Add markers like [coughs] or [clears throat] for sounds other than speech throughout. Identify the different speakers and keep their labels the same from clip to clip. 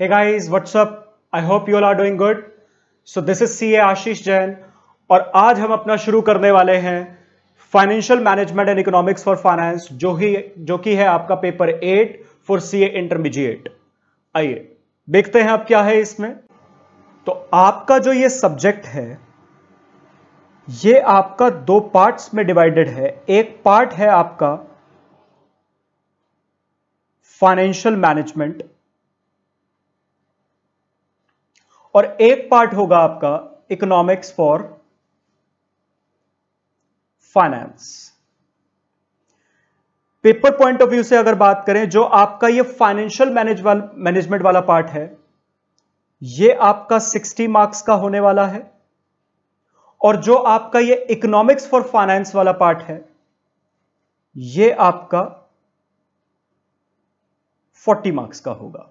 Speaker 1: Hey guys, what's up? I hope you all are doing good. So this is CA Ashish Jain और आज हम अपना शुरू करने वाले हैं financial management and economics for finance जो ही जो कि है आपका paper eight for a intermediate आइए देखते हैं आप क्या है इसमें तो आपका जो ये सब्जेक्ट है ये आपका दो पार्ट्स में डिवाइडेड है एक पार्ट है आपका फाइनेंशियल मैनेजमेंट और एक पार्ट होगा आपका economics for finance paper point of view से अगर बात करें जो आपका ये फाइनेंशियल मैनेज वाल, मैनेजमेंट वाला पार्ट है ये आपका 60 मार्क्स का होने वाला है और जो आपका ये इकोनॉमिक्स फॉर फाइनेंस वाला पार्ट है ये आपका 40 मार्क्स का होगा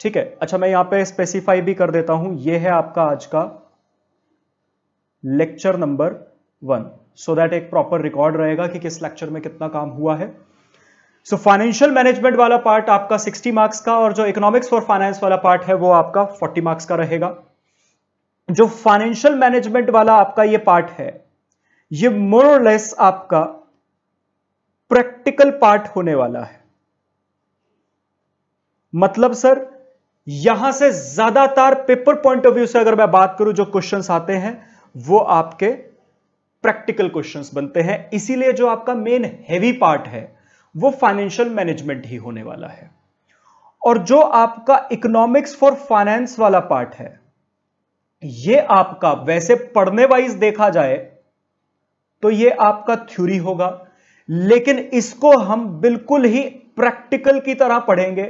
Speaker 1: ठीक है अच्छा मैं यहां पे स्पेसिफाई भी कर देता हूं ये है आपका आज का lecture number one so that एक प्रॉपर रिकॉर्ड रहेगा कि किस लेक्चर में कितना काम हुआ है सो फाइनेंशियल मैनेजमेंट वाला पार्ट आपका 60 मार्क्स का और जो इकोनॉमिक्स फॉर फाइनेंस वाला पार्ट है वो आपका 40 मार्क्स का रहेगा जो फाइनेंशियल मैनेजमेंट वाला आपका ये पार्ट है ये मोर लेस आपका प्रैक्टिकल पार्ट होने वाला है मतलब सर यहां से ज्यादातर पेपर पॉइंट ऑफ व्यू से अगर मैं बात करूं जो क्वेश्चन आते हैं वो आपके प्रैक्टिकल क्वेश्चंस बनते हैं इसीलिए जो आपका मेन हैवी पार्ट है वो फाइनेंशियल मैनेजमेंट ही होने वाला है और जो आपका इकोनॉमिक्स फॉर फाइनेंस वाला पार्ट है ये आपका वैसे पढ़ने वाइज देखा जाए तो ये आपका थ्योरी होगा लेकिन इसको हम बिल्कुल ही प्रैक्टिकल की तरह पढ़ेंगे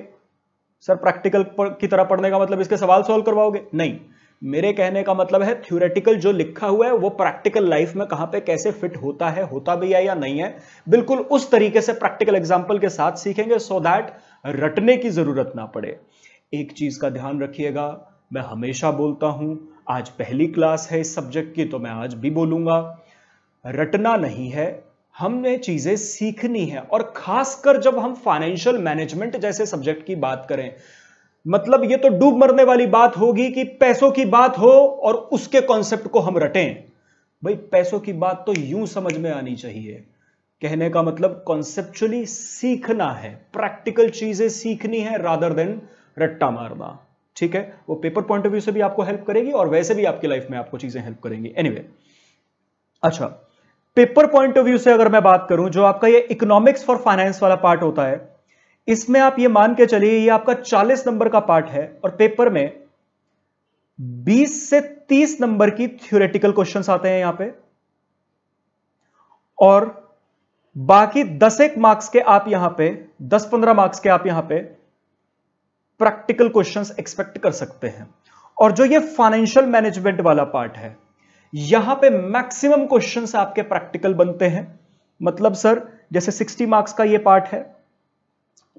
Speaker 1: सर प्रैक्टिकल की तरह पढ़ने का मतलब इसके सवाल सॉल्व करवाओगे नहीं मेरे कहने का मतलब है थ्योरेटिकल जो लिखा हुआ है वो प्रैक्टिकल लाइफ में कहां पे कैसे फिट होता है होता भी है या नहीं है बिल्कुल उस तरीके से प्रैक्टिकल एग्जाम्पल के साथ सीखेंगे सो so दैट रटने की जरूरत ना पड़े एक चीज का ध्यान रखिएगा मैं हमेशा बोलता हूं आज पहली क्लास है इस सब्जेक्ट की तो मैं आज भी बोलूंगा रटना नहीं है हमने चीजें सीखनी है और खासकर जब हम फाइनेंशियल मैनेजमेंट जैसे सब्जेक्ट की बात करें मतलब ये तो डूब मरने वाली बात होगी कि पैसों की बात हो और उसके कॉन्सेप्ट को हम रटें भाई पैसों की बात तो यूं समझ में आनी चाहिए कहने का मतलब कॉन्सेप्चुअली सीखना है प्रैक्टिकल चीजें सीखनी है रादर देन रट्टा मारना ठीक है वो पेपर पॉइंट ऑफ व्यू से भी आपको हेल्प करेगी और वैसे भी आपकी लाइफ में आपको चीजें हेल्प करेंगी एनीवे anyway, अच्छा पेपर पॉइंट ऑफ व्यू से अगर मैं बात करूं जो आपका ये इकोनॉमिक्स फॉर फाइनेंस वाला पार्ट होता है इसमें आप ये मान के चलिए ये आपका 40 नंबर का पार्ट है और पेपर में 20 से 30 नंबर की थ्योरेटिकल क्वेश्चन आते हैं यहां पे और बाकी दस एक मार्क्स के आप यहां पे दस पंद्रह मार्क्स के आप यहां पे प्रैक्टिकल क्वेश्चंस एक्सपेक्ट कर सकते हैं और जो ये फाइनेंशियल मैनेजमेंट वाला पार्ट है यहां पे मैक्सिमम क्वेश्चंस आपके प्रैक्टिकल बनते हैं मतलब सर जैसे 60 मार्क्स का ये पार्ट है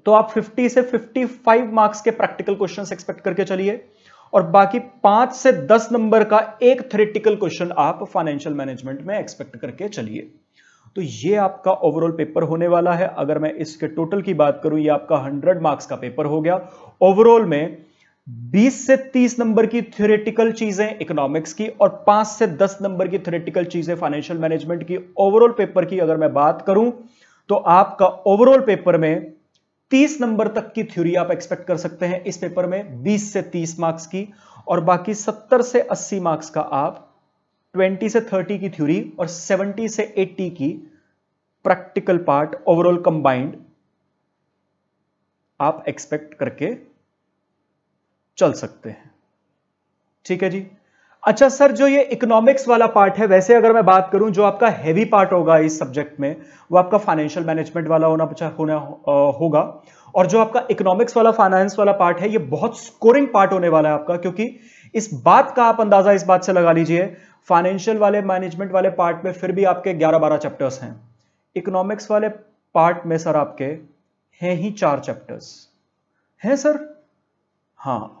Speaker 1: तो आप 50 से 55 मार्क्स के प्रैक्टिकल क्वेश्चंस एक्सपेक्ट करके चलिए और बाकी पांच से दस नंबर का एक थ्रेटिकल क्वेश्चन आप फाइनेंशियल मैनेजमेंट में एक्सपेक्ट करके चलिए तो ये आपका ओवरऑल पेपर होने वाला है अगर मैं इसके टोटल की बात करूं ये आपका 100 मार्क्स का पेपर हो गया ओवरऑल में 20 से 30 नंबर की थ्योरेटिकल चीजें इकोनॉमिक्स की और 5 से 10 नंबर की थ्योरेटिकल चीजें फाइनेंशियल मैनेजमेंट की ओवरऑल पेपर की अगर मैं बात करूं तो आपका ओवरऑल पेपर में 30 नंबर तक की थ्योरी आप एक्सपेक्ट कर सकते हैं इस पेपर में 20 से 30 मार्क्स की और बाकी 70 से 80 मार्क्स का आप 20 से 30 की थ्योरी और 70 से 80 की प्रैक्टिकल पार्ट ओवरऑल कंबाइंड आप एक्सपेक्ट करके चल सकते हैं ठीक है जी अच्छा सर जो ये इकोनॉमिक्स वाला पार्ट है वैसे अगर मैं बात करूं जो आपका हैवी पार्ट होगा इस सब्जेक्ट में वो आपका फाइनेंशियल मैनेजमेंट वाला होना होना होगा और जो आपका इकोनॉमिक्स वाला फाइनेंस वाला पार्ट है ये बहुत स्कोरिंग पार्ट होने वाला है आपका क्योंकि इस बात का आप अंदाजा इस बात से लगा लीजिए फाइनेंशियल वाले मैनेजमेंट वाले पार्ट में फिर भी आपके ग्यारह बारह चैप्टर्स हैं इकोनॉमिक्स वाले पार्ट में सर आपके हैं ही चार चैप्टर्स हैं सर हाँ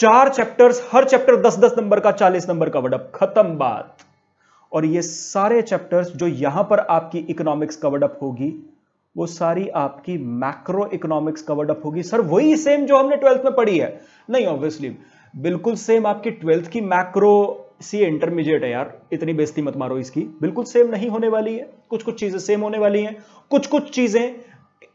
Speaker 1: चार चैप्टर्स हर चैप्टर दस दस नंबर का चालीस नंबर का वर्डअप खत्म बात और ये सारे चैप्टर्स जो यहां पर आपकी इकोनॉमिक्स कवर्डअप होगी वो सारी आपकी मैक्रो इकोनॉमिक्स कवर्ड होगी सर वही सेम जो हमने ट्वेल्थ में पढ़ी है नहीं ऑब्वियसली बिल्कुल सेम आपकी ट्वेल्थ की मैक्रो सी इंटरमीडिएट है यार इतनी बेस्ती मत मारो इसकी बिल्कुल सेम नहीं होने वाली है कुछ कुछ चीजें सेम होने वाली हैं कुछ कुछ चीजें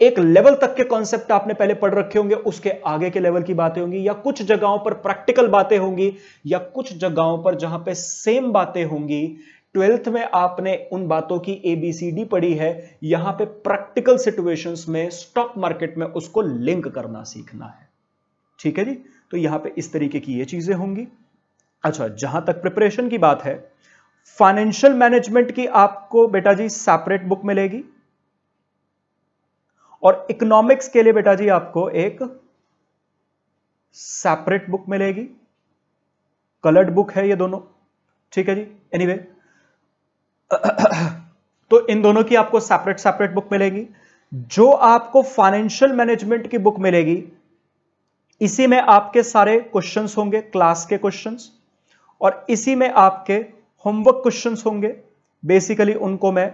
Speaker 1: एक लेवल तक के कॉन्सेप्ट आपने पहले पढ़ रखे होंगे उसके आगे के लेवल की बातें होंगी या कुछ जगहों पर प्रैक्टिकल बातें होंगी या कुछ जगहों पर जहां पे सेम बातें होंगी ट्वेल्थ में आपने उन बातों की एबीसीडी पढ़ी है यहां पे प्रैक्टिकल सिचुएशंस में स्टॉक मार्केट में उसको लिंक करना सीखना है ठीक है जी तो यहां पर इस तरीके की ये चीजें होंगी अच्छा जहां तक प्रिपरेशन की बात है फाइनेंशियल मैनेजमेंट की आपको बेटा जी सेपरेट बुक मिलेगी और इकोनॉमिक्स के लिए बेटा जी आपको एक सेपरेट बुक मिलेगी कलर्ड बुक है ये दोनों ठीक है जी एनीवे anyway, [coughs] तो इन दोनों की आपको सेपरेट सेपरेट बुक मिलेगी जो आपको फाइनेंशियल मैनेजमेंट की बुक मिलेगी इसी में आपके सारे क्वेश्चंस होंगे क्लास के क्वेश्चंस और इसी में आपके होमवर्क क्वेश्चंस होंगे बेसिकली उनको मैं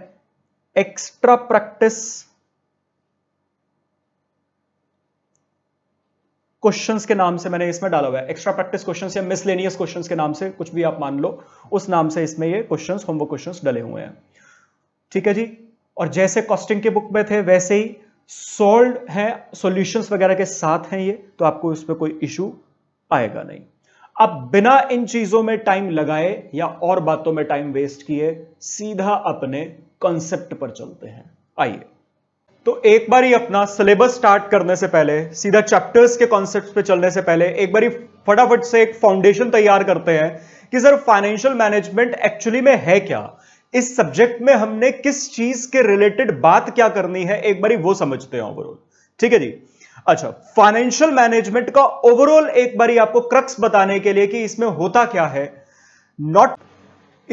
Speaker 1: एक्स्ट्रा प्रैक्टिस क्वेश्चंस के नाम से मैंने इसमें डाला हुआ है एक्स्ट्रा प्रैक्टिस क्वेश्चंस या मिसलेनियस क्वेश्चंस के नाम से कुछ भी आप मान लो उस नाम से इसमें ये क्वेश्चंस होमवर्क क्वेश्चंस डले हुए हैं ठीक है जी और जैसे कॉस्टिंग के बुक में थे वैसे ही सोल्ड है सोल्यूशन वगैरह के साथ हैं ये तो आपको इसमें कोई इशू आएगा नहीं अब बिना इन चीजों में टाइम लगाए या और बातों में टाइम वेस्ट किए सीधा अपने कॉन्सेप्ट पर चलते हैं आइए तो एक बार ही अपना सिलेबस स्टार्ट करने से पहले सीधा चैप्टर्स के कॉन्सेप्ट पे चलने से पहले एक बार फटाफट से एक फाउंडेशन तैयार करते हैं कि सर फाइनेंशियल मैनेजमेंट एक्चुअली में है क्या इस सब्जेक्ट में हमने किस चीज के रिलेटेड बात क्या करनी है एक बार वो समझते हैं ओवरऑल ठीक है जी अच्छा फाइनेंशियल मैनेजमेंट का ओवरऑल एक बार आपको क्रक्स बताने के लिए कि इसमें होता क्या है नॉट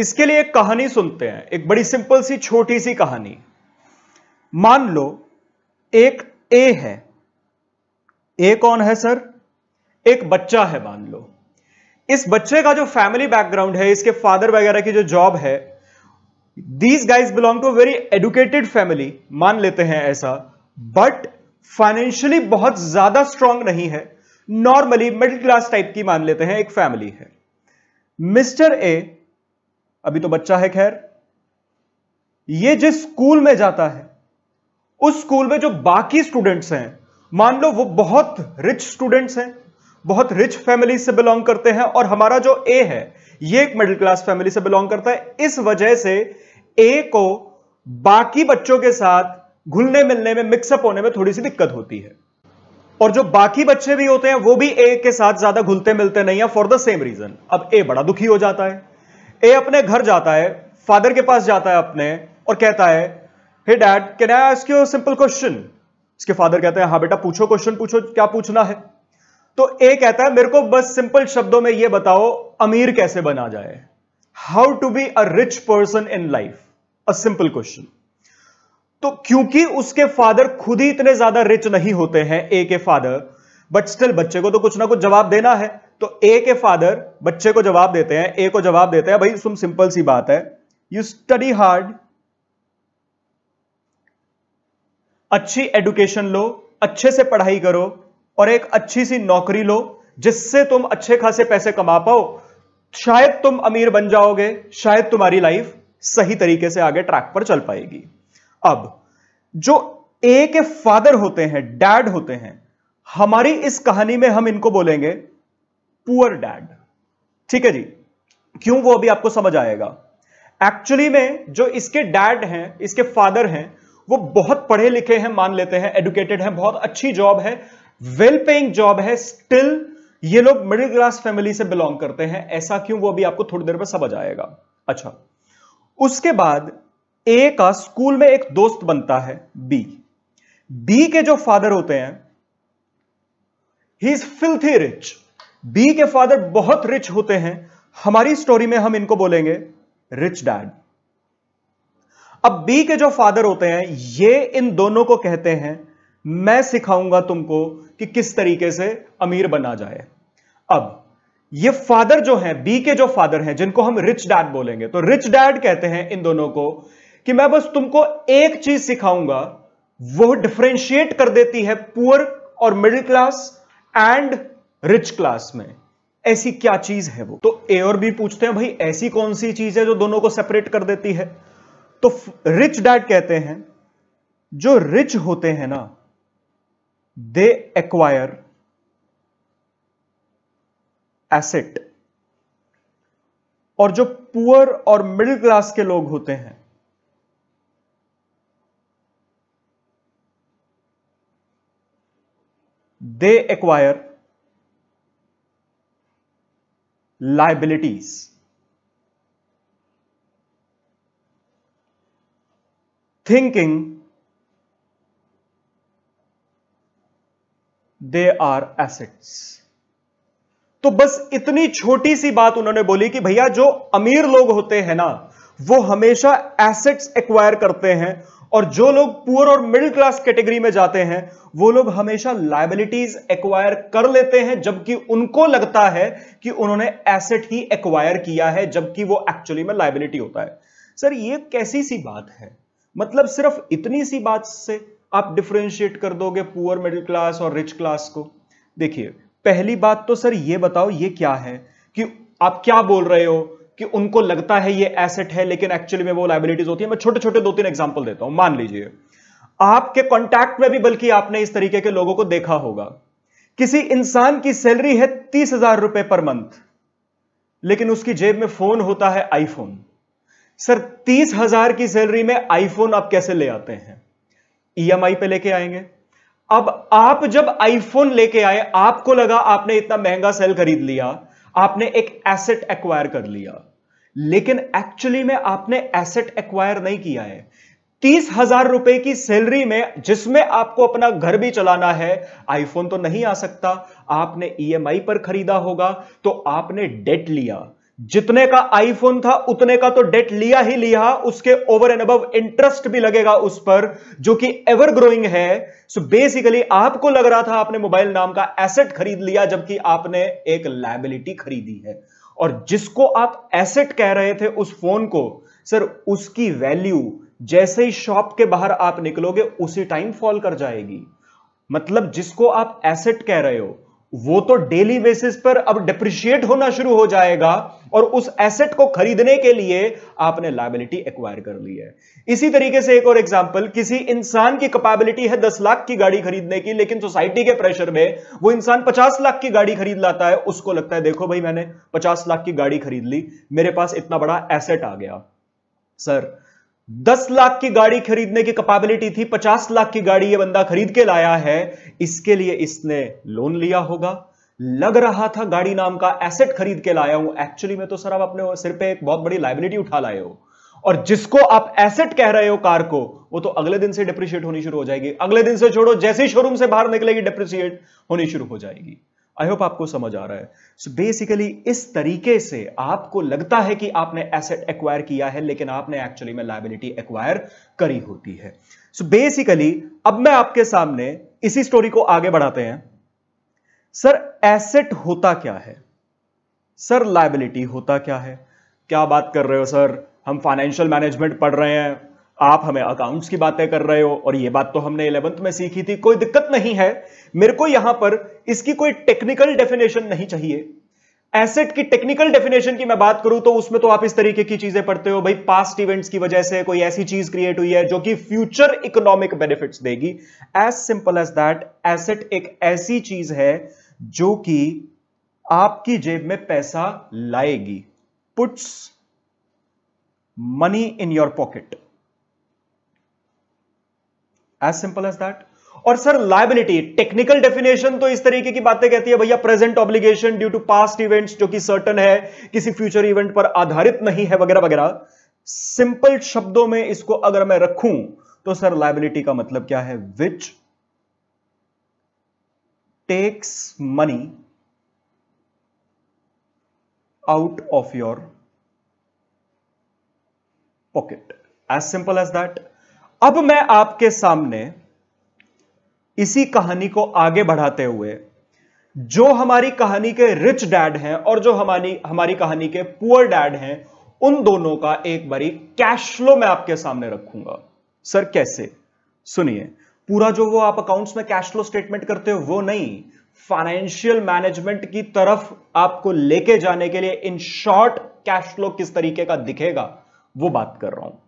Speaker 1: इसके लिए एक कहानी सुनते हैं एक बड़ी सिंपल सी छोटी सी कहानी मान लो एक ए है ए कौन है सर एक बच्चा है मान लो इस बच्चे का जो फैमिली बैकग्राउंड है इसके फादर वगैरह की जो जॉब है these guys belong to very educated family मान लेते हैं ऐसा बट फाइनेंशियली बहुत ज्यादा स्ट्रांग नहीं है नॉर्मली मिडिल क्लास टाइप की मान लेते हैं एक फैमिली है मिस्टर ए अभी तो बच्चा है खैर ये जिस स्कूल में जाता है उस स्कूल में जो बाकी स्टूडेंट्स हैं मान लो वो बहुत रिच स्टूडेंट्स हैं बहुत रिच फैमिली से बिलोंग करते हैं और हमारा जो ए है ये एक मिडिल क्लास फैमिली से बिलोंग करता है इस वजह से ए को बाकी बच्चों के साथ घुलने मिलने में मिक्सअप होने में थोड़ी सी दिक्कत होती है और जो बाकी बच्चे भी होते हैं वो भी ए के साथ ज्यादा घुलते मिलते नहीं है फॉर द सेम रीजन अब ए बड़ा दुखी हो जाता है ए अपने घर जाता है फादर के पास जाता है अपने और कहता है hey dad can I ask you simple question इसके फादर कहते हैं हाँ बेटा पूछो क्वेश्चन पूछो क्या पूछना है तो ए कहता है मेरे को बस सिंपल शब्दों में यह बताओ अमीर कैसे बना जाए how to be a rich person in life a simple question तो क्योंकि उसके फादर खुद ही इतने ज्यादा रिच नहीं होते हैं ए के फादर बट स्टिल बच्चे को तो कुछ ना कुछ जवाब देना है तो ए के फादर बच्चे को जवाब देते हैं ए को जवाब देते हैं भाई तुम सिंपल सी बात है यू स्टडी हार्ड अच्छी एडुकेशन लो अच्छे से पढ़ाई करो और एक अच्छी सी नौकरी लो जिससे तुम अच्छे खासे पैसे कमा पाओ शायद तुम अमीर बन जाओगे शायद तुम्हारी लाइफ सही तरीके से आगे ट्रैक पर चल पाएगी अब जो ए के फादर होते हैं डैड होते हैं हमारी इस कहानी में हम इनको बोलेंगे पुअर डैड ठीक है जी क्यों वो अभी आपको समझ आएगा एक्चुअली में जो इसके डैड हैं इसके फादर हैं वो बहुत पढ़े लिखे हैं मान लेते हैं एडुकेटेड हैं बहुत अच्छी जॉब है वेल पेइंग जॉब है स्टिल ये लोग मिडिल क्लास फैमिली से बिलोंग करते हैं ऐसा क्यों वो अभी आपको थोड़ी देर में समझ आएगा अच्छा उसके बाद ए का स्कूल में एक दोस्त बनता है बी बी के जो फादर होते हैं he is filthy rich B के फादर बहुत रिच होते हैं हमारी स्टोरी में हम इनको बोलेंगे रिच डैड अब बी के जो फादर होते हैं ये इन दोनों को कहते हैं मैं सिखाऊंगा तुमको कि किस तरीके से अमीर बना जाए अब ये फादर जो हैं बी के जो फादर हैं जिनको हम रिच डैड बोलेंगे तो रिच डैड कहते हैं इन दोनों को कि मैं बस तुमको एक चीज सिखाऊंगा वो डिफ्रेंशिएट कर देती है पुअर और middle class and rich class में ऐसी क्या चीज है वो तो ए और बी पूछते हैं भाई ऐसी कौन सी चीज है जो दोनों को सेपरेट कर देती है तो रिच डैड कहते हैं जो रिच होते हैं ना दे एक्वायर एसेट और जो पुअर और मिडिल क्लास के लोग होते हैं they acquire liabilities thinking they are assets तो बस इतनी छोटी सी बात उन्होंने बोली कि भैया जो अमीर लोग होते हैं ना वो हमेशा एसेट्स एक्वायर करते हैं और जो लोग पुअर और मिडिल क्लास कैटेगरी में जाते हैं वो लोग हमेशा लाइबिलिटीज एक्वायर कर लेते हैं जबकि उनको लगता है कि उन्होंने एसेट ही एक्वायर किया है जबकि वो एक्चुअली में लाइबिलिटी होता है सर ये कैसी सी बात है मतलब सिर्फ इतनी सी बात से आप डिफ्रेंशिएट कर दोगे पुअर मिडिल क्लास और रिच क्लास को देखिए पहली बात तो सर ये बताओ ये क्या है कि आप क्या बोल रहे हो कि उनको लगता है ये एसेट है लेकिन एक्चुअली में वो लाइबिलिटीज होती है मैं छोटे छोटे दो तीन एग्जाम्पल देता हूं मान लीजिए आपके कॉन्टैक्ट में भी बल्कि आपने इस तरीके के लोगों को देखा होगा किसी इंसान की सैलरी है तीस हजार रुपए पर मंथ लेकिन उसकी जेब में फोन होता है आईफोन सर तीस हजार की सैलरी में आईफोन आप कैसे ले आते हैं ईएमआई e पे लेके आएंगे अब आप जब आईफोन लेके आए आपको लगा आपने इतना महंगा सेल खरीद लिया आपने एक एसेट एक्वायर कर लिया लेकिन एक्चुअली में आपने एसेट एक्वायर नहीं किया है तीस हजार रुपए की सैलरी में जिसमें आपको अपना घर भी चलाना है आईफोन तो नहीं आ सकता आपने ईएमआई e पर खरीदा होगा तो आपने डेट लिया जितने का आईफोन था उतने का तो डेट लिया ही लिया उसके ओवर एंड अब इंटरेस्ट भी लगेगा उस पर जो कि एवर ग्रोइंग है सो so बेसिकली आपको लग रहा था आपने मोबाइल नाम का एसेट खरीद लिया जबकि आपने एक लाइबिलिटी खरीदी है और जिसको आप एसेट कह रहे थे उस फोन को सर उसकी वैल्यू जैसे ही शॉप के बाहर आप निकलोगे उसी टाइम फॉल कर जाएगी मतलब जिसको आप एसेट कह रहे हो वो तो डेली बेसिस पर अब डिप्रिशिएट होना शुरू हो जाएगा और उस एसेट को खरीदने के लिए आपने लाइबिलिटी एक्वायर कर ली है इसी तरीके से एक और एग्जांपल किसी इंसान की कैपेबिलिटी है दस लाख की गाड़ी खरीदने की लेकिन सोसाइटी के प्रेशर में वो इंसान पचास लाख की गाड़ी खरीद लाता है उसको लगता है देखो भाई मैंने पचास लाख की गाड़ी खरीद ली मेरे पास इतना बड़ा एसेट आ गया सर दस लाख की गाड़ी खरीदने की कैपेबिलिटी थी पचास लाख की गाड़ी ये बंदा खरीद के लाया है इसके लिए इसने लोन लिया होगा लग रहा था गाड़ी नाम का एसेट खरीद के लाया हूं एक्चुअली में तो सर आप अपने सिर पे एक बहुत बड़ी लाइबिलिटी उठा लाए हो और जिसको आप एसेट कह रहे हो कार को वो तो अगले दिन से डिप्रिशिएट होनी शुरू हो जाएगी अगले दिन से छोड़ो जैसे ही शोरूम से बाहर निकलेगी डिप्रिशिएट होनी शुरू हो जाएगी आई होप आपको समझ आ रहा है सो so बेसिकली इस तरीके से आपको लगता है कि आपने एसेट एक्वायर किया है लेकिन आपने एक्चुअली में लाइबिलिटी एक्वायर करी होती है सो so बेसिकली अब मैं आपके सामने इसी स्टोरी को आगे बढ़ाते हैं सर एसेट होता क्या है सर लाइबिलिटी होता क्या है क्या बात कर रहे हो सर हम फाइनेंशियल मैनेजमेंट पढ़ रहे हैं आप हमें अकाउंट्स की बातें कर रहे हो और ये बात तो हमने इलेवंथ में सीखी थी कोई दिक्कत नहीं है मेरे को यहां पर इसकी कोई टेक्निकल डेफिनेशन नहीं चाहिए एसेट की टेक्निकल डेफिनेशन की मैं बात करूं तो उसमें तो आप इस तरीके की चीजें पढ़ते हो भाई पास्ट इवेंट्स की वजह से कोई ऐसी चीज क्रिएट हुई है जो कि फ्यूचर इकोनॉमिक बेनिफिट्स देगी as simple as that asset एक ऐसी चीज है जो कि आपकी जेब में पैसा लाएगी puts money in your pocket as simple as that और सर लाइबिलिटी टेक्निकल डेफिनेशन तो इस तरीके की बातें कहती है भैया present obligation due to past events जो कि सर्टन है किसी फ्यूचर इवेंट पर आधारित नहीं है वगैरह वगैरह सिंपल शब्दों में इसको अगर मैं रखूं तो सर लाइबिलिटी का मतलब क्या है which takes money out of your pocket as simple as that अब मैं आपके सामने इसी कहानी को आगे बढ़ाते हुए जो हमारी कहानी के रिच डैड हैं और जो हमारी हमारी कहानी के पुअर डैड हैं उन दोनों का एक बारी कैश फ्लो मैं आपके सामने रखूंगा सर कैसे सुनिए पूरा जो वो आप अकाउंट्स में कैश फ्लो स्टेटमेंट करते हो वो नहीं फाइनेंशियल मैनेजमेंट की तरफ आपको लेके जाने के लिए इन शॉर्ट कैश फ्लो किस तरीके का दिखेगा वो बात कर रहा हूं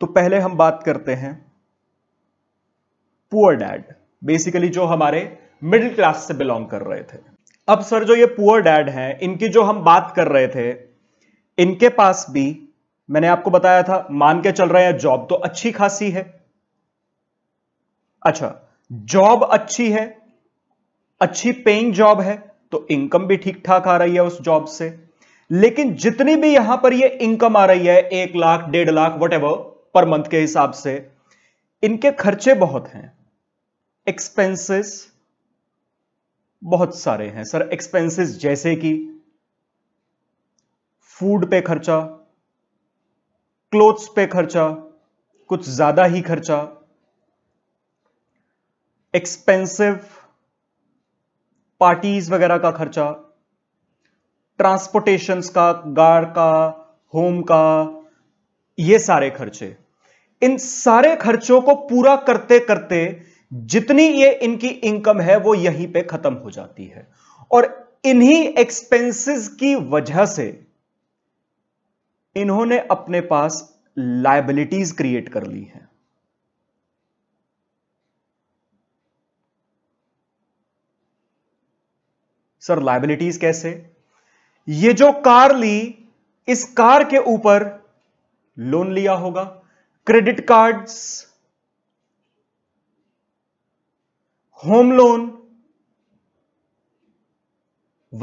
Speaker 1: तो पहले हम बात करते हैं पुअर डैड बेसिकली जो हमारे मिडिल क्लास से बिलोंग कर रहे थे अब सर जो ये पुअर डैड हैं इनकी जो हम बात कर रहे थे इनके पास भी मैंने आपको बताया था मान के चल रहे हैं जॉब तो अच्छी खासी है अच्छा जॉब अच्छी है अच्छी पेइंग जॉब है तो इनकम भी ठीक ठाक आ रही है उस जॉब से लेकिन जितनी भी यहां पर ये इनकम आ रही है एक लाख डेढ़ लाख वट पर मंथ के हिसाब से इनके खर्चे बहुत हैं एक्सपेंसेस बहुत सारे हैं सर एक्सपेंसेस जैसे कि फूड पे खर्चा क्लोथ्स पे खर्चा कुछ ज्यादा ही खर्चा एक्सपेंसिव पार्टीज वगैरह का खर्चा ट्रांसपोर्टेशंस का गार का होम का ये सारे खर्चे इन सारे खर्चों को पूरा करते करते जितनी ये इनकी इनकम है वो यहीं पे खत्म हो जाती है और इन्हीं एक्सपेंसेस की वजह से इन्होंने अपने पास लाइबिलिटीज क्रिएट कर ली हैं सर लाइबिलिटीज कैसे ये जो कार ली इस कार के ऊपर लोन लिया होगा क्रेडिट कार्ड्स होम लोन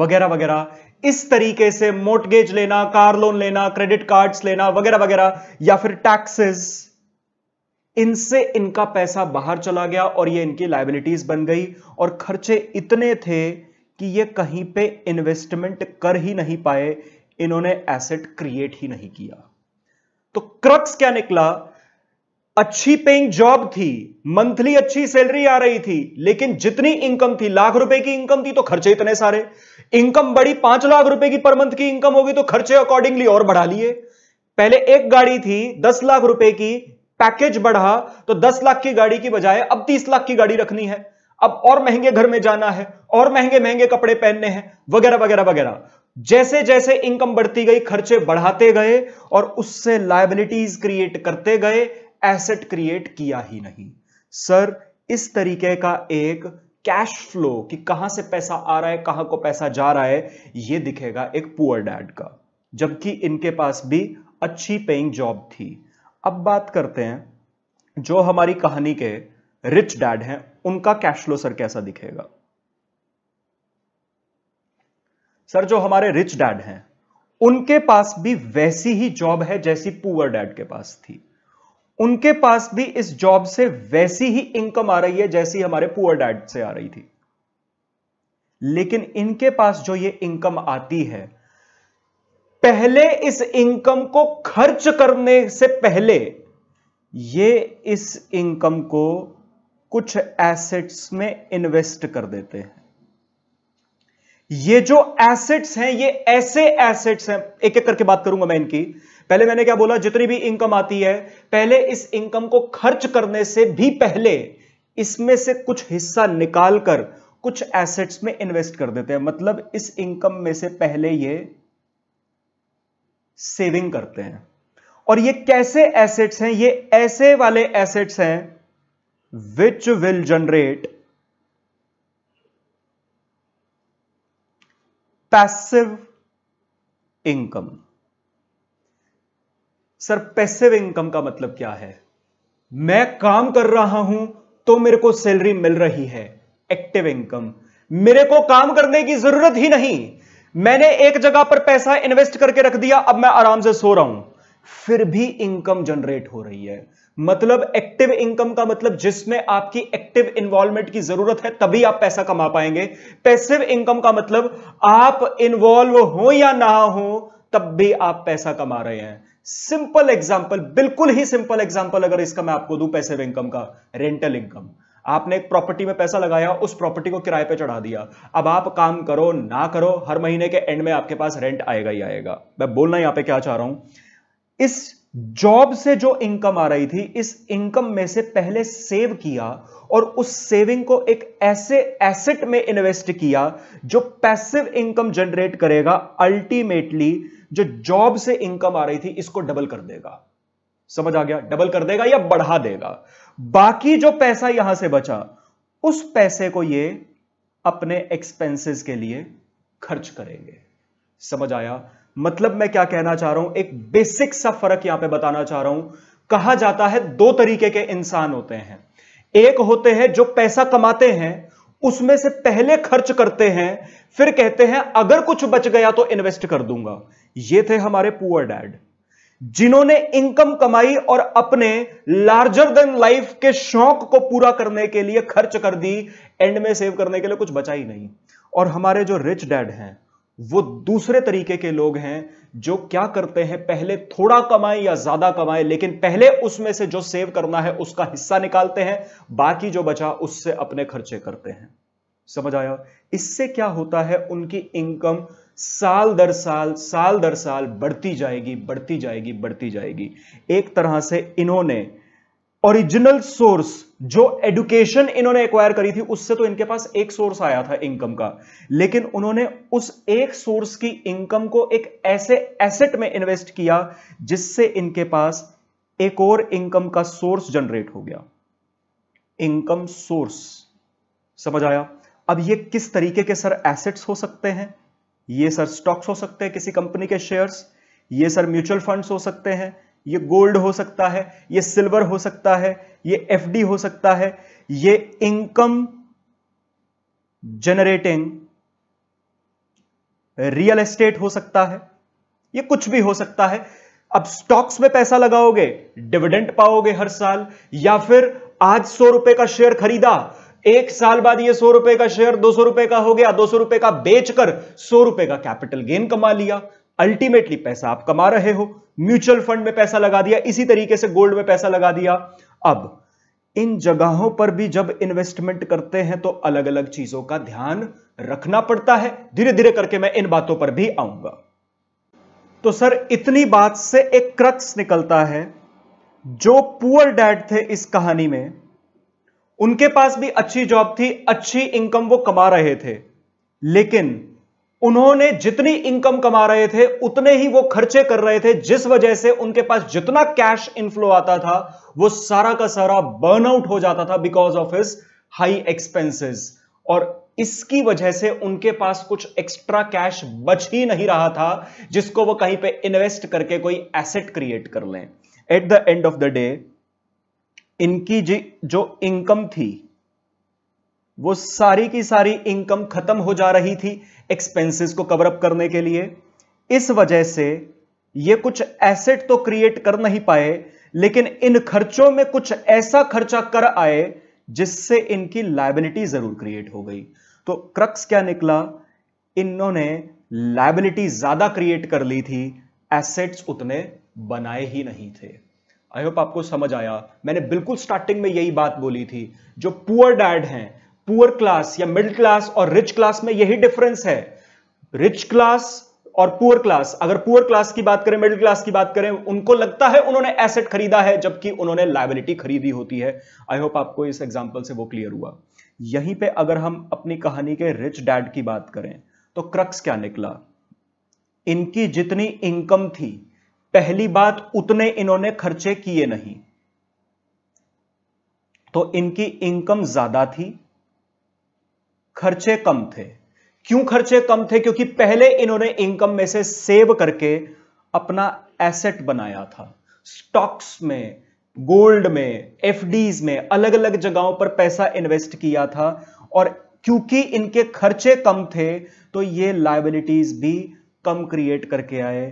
Speaker 1: वगैरह वगैरह इस तरीके से मोटगेज लेना कार लोन लेना क्रेडिट कार्ड्स लेना वगैरह वगैरह या फिर टैक्सेस इनसे इनका पैसा बाहर चला गया और ये इनकी लाइबिलिटीज बन गई और खर्चे इतने थे कि ये कहीं पे इन्वेस्टमेंट कर ही नहीं पाए इन्होंने एसेट क्रिएट ही नहीं किया तो क्रक्स क्या निकला अच्छी पेइंग जॉब थी मंथली अच्छी सैलरी आ रही थी लेकिन जितनी इनकम थी लाख रुपए की इनकम थी तो खर्चे इतने सारे इनकम बड़ी पांच लाख रुपए की पर मंथ की इनकम होगी तो खर्चे अकॉर्डिंगली और बढ़ा लिए पहले एक गाड़ी थी दस लाख रुपए की पैकेज बढ़ा तो दस लाख की गाड़ी की बजाय अब तीस लाख की गाड़ी रखनी है अब और महंगे घर में जाना है और महंगे महंगे कपड़े पहनने हैं वगैरह वगैरह वगैरह जैसे जैसे इनकम बढ़ती गई खर्चे बढ़ाते गए और उससे लाइबिलिटीज क्रिएट करते गए एसेट क्रिएट किया ही नहीं सर इस तरीके का एक कैश फ्लो कि कहां से पैसा आ रहा है कहां को पैसा जा रहा है यह दिखेगा एक पुअर डैड का जबकि इनके पास भी अच्छी पेइंग जॉब थी अब बात करते हैं जो हमारी कहानी के रिच डैड हैं उनका कैश फ्लो सर कैसा दिखेगा सर जो हमारे रिच डैड हैं उनके पास भी वैसी ही जॉब है जैसी पुअर डैड के पास थी उनके पास भी इस जॉब से वैसी ही इनकम आ रही है जैसी हमारे पुअर डैड से आ रही थी लेकिन इनके पास जो ये इनकम आती है पहले इस इनकम को खर्च करने से पहले ये इस इनकम को कुछ एसेट्स में इन्वेस्ट कर देते हैं ये जो एसेट्स हैं ये ऐसे एसेट्स हैं एक एक करके बात करूंगा मैं इनकी पहले मैंने क्या बोला जितनी भी इनकम आती है पहले इस इनकम को खर्च करने से भी पहले इसमें से कुछ हिस्सा निकालकर कुछ एसेट्स में इन्वेस्ट कर देते हैं मतलब इस इनकम में से पहले ये सेविंग करते हैं और ये कैसे एसेट्स हैं ये ऐसे वाले एसेट्स हैं which will generate passive income sir passive income का मतलब क्या है मैं काम कर रहा हूं तो मेरे को सैलरी मिल रही है एक्टिव इनकम मेरे को काम करने की जरूरत ही नहीं मैंने एक जगह पर पैसा इन्वेस्ट करके रख दिया अब मैं आराम से सो रहा हूं फिर भी इनकम जनरेट हो रही है मतलब एक्टिव इनकम का मतलब जिसमें आपकी एक्टिव इन्वॉल्वमेंट की जरूरत है तभी आप पैसा कमा पाएंगे पैसिव इनकम का मतलब आप इन्वॉल्व हो या ना हो तब भी आप पैसा कमा रहे हैं सिंपल एग्जाम्पल बिल्कुल ही सिंपल एग्जाम्पल अगर इसका मैं आपको दू पैसे इनकम का रेंटल इनकम आपने एक प्रॉपर्टी में पैसा लगाया उस प्रॉपर्टी को किराए पे चढ़ा दिया अब आप काम करो ना करो हर महीने के एंड में आपके पास रेंट आएगा ही आएगा मैं बोलना यहां पे क्या चाह रहा हूं इस जॉब से जो इनकम आ रही थी इस इनकम में से पहले सेव किया और उस सेविंग को एक ऐसे एसेट में इन्वेस्ट किया जो पैसिव इनकम जनरेट करेगा अल्टीमेटली जो जॉब से इनकम आ रही थी इसको डबल कर देगा समझ आ गया डबल कर देगा या बढ़ा देगा बाकी जो पैसा यहां से बचा उस पैसे को ये अपने एक्सपेंसेस के लिए खर्च करेंगे समझ आया मतलब मैं क्या कहना चाह रहा हूं एक बेसिक सा फर्क यहां पे बताना चाह रहा हूं कहा जाता है दो तरीके के इंसान होते हैं एक होते हैं जो पैसा कमाते हैं उसमें से पहले खर्च करते हैं फिर कहते हैं अगर कुछ बच गया तो इन्वेस्ट कर दूंगा ये थे हमारे पुअर डैड जिन्होंने इनकम कमाई और अपने लार्जर देन लाइफ के शौक को पूरा करने के लिए खर्च कर दी एंड में सेव करने के लिए कुछ बचा ही नहीं और हमारे जो रिच डैड हैं वो दूसरे तरीके के लोग हैं जो क्या करते हैं पहले थोड़ा कमाए या ज्यादा कमाए लेकिन पहले उसमें से जो सेव करना है उसका हिस्सा निकालते हैं बाकी जो बचा उससे अपने खर्चे करते हैं समझ आया इससे क्या होता है उनकी इनकम साल दर साल साल दर साल बढ़ती जाएगी बढ़ती जाएगी बढ़ती जाएगी एक तरह से इन्होंने ओरिजिनल सोर्स जो एडुकेशन इन्होंने एक्वायर करी थी उससे तो इनके पास एक सोर्स आया था इनकम का लेकिन उन्होंने उस एक सोर्स की इनकम को एक ऐसे एसेट में इन्वेस्ट किया जिससे इनके पास एक और इनकम का सोर्स जनरेट हो गया इनकम सोर्स समझ आया अब ये किस तरीके के सर एसेट्स हो सकते हैं ये सर स्टॉक्स हो सकते हैं किसी कंपनी के शेयर्स ये सर म्यूचुअल फंड्स हो सकते हैं ये गोल्ड हो सकता है ये सिल्वर हो सकता है ये एफडी हो सकता है ये इनकम जनरेटिंग रियल एस्टेट हो सकता है ये कुछ भी हो सकता है अब स्टॉक्स में पैसा लगाओगे डिविडेंड पाओगे हर साल या फिर आज सौ रुपए का शेयर खरीदा एक साल बाद ये सौ रुपए का शेयर दो सौ रुपए का हो गया दो सौ रुपए का बेचकर सौ रुपए का कैपिटल गेन कमा लिया अल्टीमेटली पैसा आप कमा रहे हो म्यूचुअल फंड में पैसा लगा दिया इसी तरीके से गोल्ड में पैसा लगा दिया अब इन जगहों पर भी जब इन्वेस्टमेंट करते हैं तो अलग अलग चीजों का ध्यान रखना पड़ता है धीरे धीरे करके मैं इन बातों पर भी आऊंगा तो सर इतनी बात से एक क्रक्स निकलता है जो पुअर डैड थे इस कहानी में उनके पास भी अच्छी जॉब थी अच्छी इनकम वो कमा रहे थे लेकिन उन्होंने जितनी इनकम कमा रहे थे उतने ही वो खर्चे कर रहे थे जिस वजह से उनके पास जितना कैश इनफ्लो आता था वो सारा का सारा बर्न आउट हो जाता था because of his high expenses और इसकी वजह से उनके पास कुछ एक्स्ट्रा कैश बच ही नहीं रहा था जिसको वो कहीं पे इन्वेस्ट करके कोई एसेट क्रिएट कर लें at the end of the day इनकी जी जो इनकम थी वो सारी की सारी इनकम खत्म हो जा रही थी एक्सपेंसेस को कवरअप करने के लिए इस वजह से ये कुछ एसेट तो क्रिएट कर नहीं पाए लेकिन इन खर्चों में कुछ ऐसा खर्चा कर आए जिससे इनकी लाइबिलिटी जरूर क्रिएट हो गई तो क्रक्स क्या निकला इन्होंने लाइबिलिटी ज्यादा क्रिएट कर ली थी एसेट्स उतने बनाए ही नहीं थे आई होप आपको समझ आया मैंने बिल्कुल स्टार्टिंग में यही बात बोली थी जो पुअर डैड हैं पुअर क्लास या मिडिल क्लास और रिच क्लास में यही डिफरेंस है रिच क्लास और पुअर क्लास अगर पुअर क्लास की बात करें मिडिल क्लास की बात करें उनको लगता है उन्होंने एसेट खरीदा है जबकि उन्होंने लाइबिलिटी खरीदी होती है आई होप आपको इस एग्जाम्पल से वो क्लियर हुआ यहीं पे अगर हम अपनी कहानी के रिच डैड की बात करें तो क्रक्स क्या निकला इनकी जितनी इनकम थी पहली बात उतने इन्होंने खर्चे किए नहीं तो इनकी इनकम ज्यादा थी खर्चे कम थे क्यों खर्चे कम थे क्योंकि पहले इन्होंने इनकम में से सेव करके अपना एसेट बनाया था स्टॉक्स में गोल्ड में एफडीज में अलग अलग जगहों पर पैसा इन्वेस्ट किया था और क्योंकि इनके खर्चे कम थे तो ये लाइबिलिटीज भी कम क्रिएट करके आए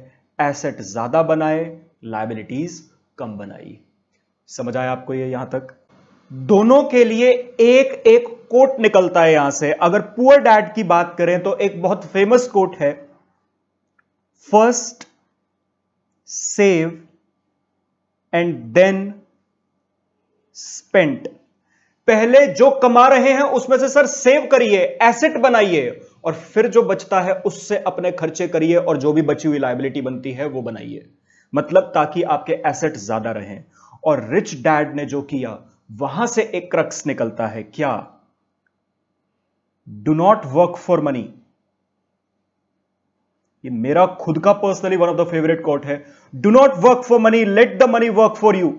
Speaker 1: एसेट ज्यादा बनाए लाइबिलिटीज कम बनाई समझ आया आपको ये यहां तक दोनों के लिए एक एक कोट निकलता है यहां से अगर पुअर डैड की बात करें तो एक बहुत फेमस कोट है first save and then spent पहले जो कमा रहे हैं उसमें से सर सेव करिए एसेट बनाइए और फिर जो बचता है उससे अपने खर्चे करिए और जो भी बची हुई लाइबिलिटी बनती है वो बनाइए मतलब ताकि आपके एसेट ज्यादा रहें और रिच डैड ने जो किया वहां से एक क्रक्स निकलता है क्या do not work for money ये मेरा खुद का personally one of the favourite quote है do not work for money let the money work for you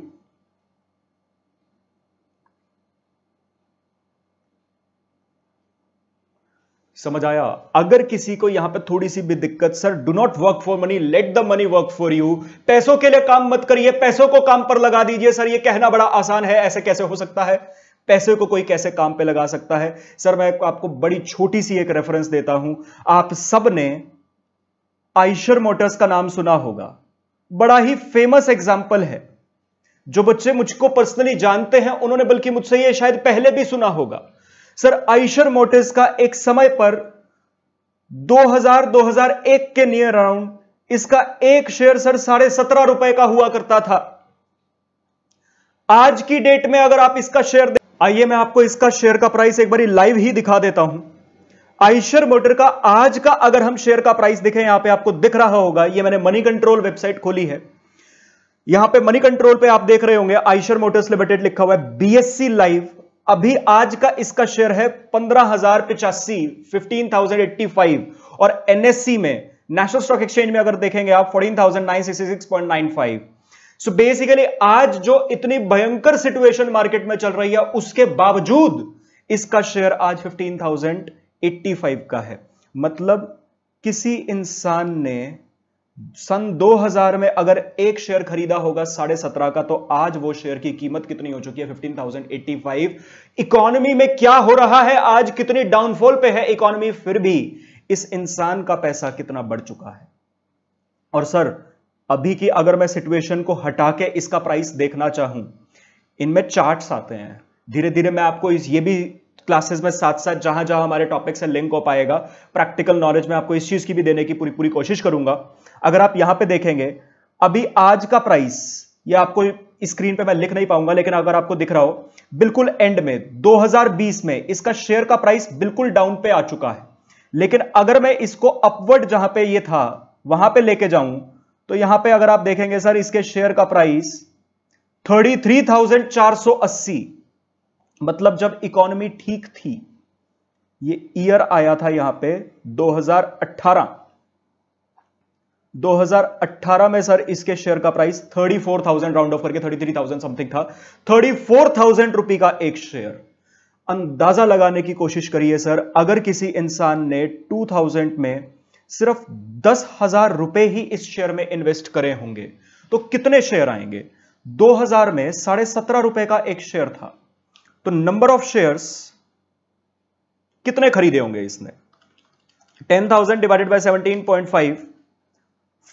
Speaker 1: समझ आया अगर किसी को यहां पे थोड़ी सी भी दिक्कत sir do not work for money let the money work for you पैसों के लिए काम मत करिए पैसों को काम पर लगा दीजिए सर ये कहना बड़ा आसान है ऐसे कैसे हो सकता है पैसे को कोई कैसे काम पे लगा सकता है सर मैं आपको बड़ी छोटी सी एक रेफरेंस देता हूं आप सब ने आइशर मोटर्स का नाम सुना होगा बड़ा ही फेमस एग्जाम्पल है जो बच्चे मुझको पर्सनली जानते हैं उन्होंने बल्कि मुझसे यह शायद पहले भी सुना होगा सर आइशर मोटर्स का एक समय पर 2000-2001 के नियर अराउंड इसका एक शेयर सर साढ़े सत्रह रुपए का हुआ करता था आज की डेट में अगर आप इसका शेयर आइए मैं आपको इसका शेयर का प्राइस एक बार लाइव ही दिखा देता हूं आइशर मोटर का आज का अगर हम शेयर का प्राइस देखें यहां पे आपको दिख रहा होगा ये मैंने मनी कंट्रोल वेबसाइट खोली है यहां पे मनी कंट्रोल पे आप देख रहे होंगे आइशर मोटर्स लिमिटेड लिखा हुआ है बीएससी लाइव अभी आज का इसका शेयर है पंद्रह हजार पिचासी फिफ्टीन थाउजेंड एट्टी फाइव और एनएससी में नेशनल स्टॉक एक्सचेंज में अगर देखेंगे आप fourteen thousand nine sixty six point nine five so basically आज जो इतनी भयंकर सिचुएशन मार्केट में चल रही है उसके बावजूद इसका शेयर आज 15,085 का है मतलब किसी इंसान ने सन 2000 में अगर एक शेयर खरीदा होगा साढ़े सत्रह का तो आज वो शेयर की कीमत कितनी हो चुकी है 15,085 इकोनॉमी में क्या हो रहा है आज कितनी डाउनफॉल पे है इकोनॉमी फिर भी इस इंसान का पैसा कितना बढ़ चुका है और सर अभी की अगर मैं सिचुएशन को हटा के इसका प्राइस देखना चाहूं इनमें चार्ट्स आते हैं धीरे धीरे मैं आपको इस ये भी क्लासेस में साथ साथ जहां जहां हमारे टॉपिक से लिंक हो पाएगा प्रैक्टिकल नॉलेज में आपको इस चीज की भी देने की पूरी पूरी कोशिश करूंगा अगर आप यहां पे देखेंगे अभी आज का प्राइस ये आपको स्क्रीन पे मैं लिख नहीं पाऊंगा लेकिन अगर आपको दिख रहा हो बिल्कुल एंड में 2020 में इसका शेयर का प्राइस बिल्कुल डाउन पे आ चुका है लेकिन अगर मैं इसको अपवर्ड जहां पे ये था वहां पे लेके जाऊं तो यहां पे अगर आप देखेंगे सर इसके शेयर का प्राइस 33,480 मतलब जब इकोनॉमी ठीक थी ये ईयर आया था यहां पे 2018 2018 में सर इसके शेयर का प्राइस 34,000 राउंड ऑफ करके 33,000 समथिंग था 34,000 रुपए का एक शेयर अंदाजा लगाने की कोशिश करिए सर अगर किसी इंसान ने 2000 में सिर्फ दस हजार रुपए ही इस शेयर में इन्वेस्ट करे होंगे तो कितने शेयर आएंगे 2000 में साढ़े सत्रह रुपए का एक शेयर था तो नंबर ऑफ शेयर्स कितने खरीदे होंगे इसने 10,000 डिवाइडेड बाय 17.5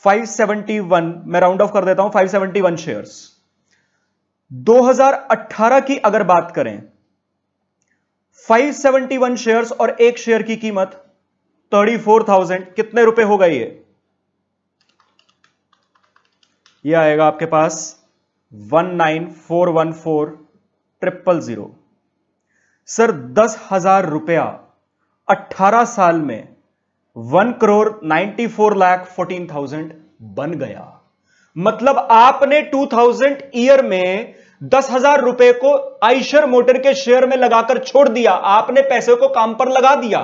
Speaker 1: 571 मैं राउंड ऑफ कर देता हूं 571 शेयर्स 2018 की अगर बात करें 571 शेयर्स और एक शेयर की कीमत थर्टी फोर थाउजेंड कितने रुपए होगा ये ये आएगा आपके पास one nine four one four triple zero sir दस हजार रुपया अट्ठारह साल में one crore ninety four lakh fourteen thousand बन गया मतलब आपने टू थाउजेंड ईयर में दस हजार रुपए को आइशर मोटर के शेयर में लगाकर छोड़ दिया आपने पैसे को काम पर लगा दिया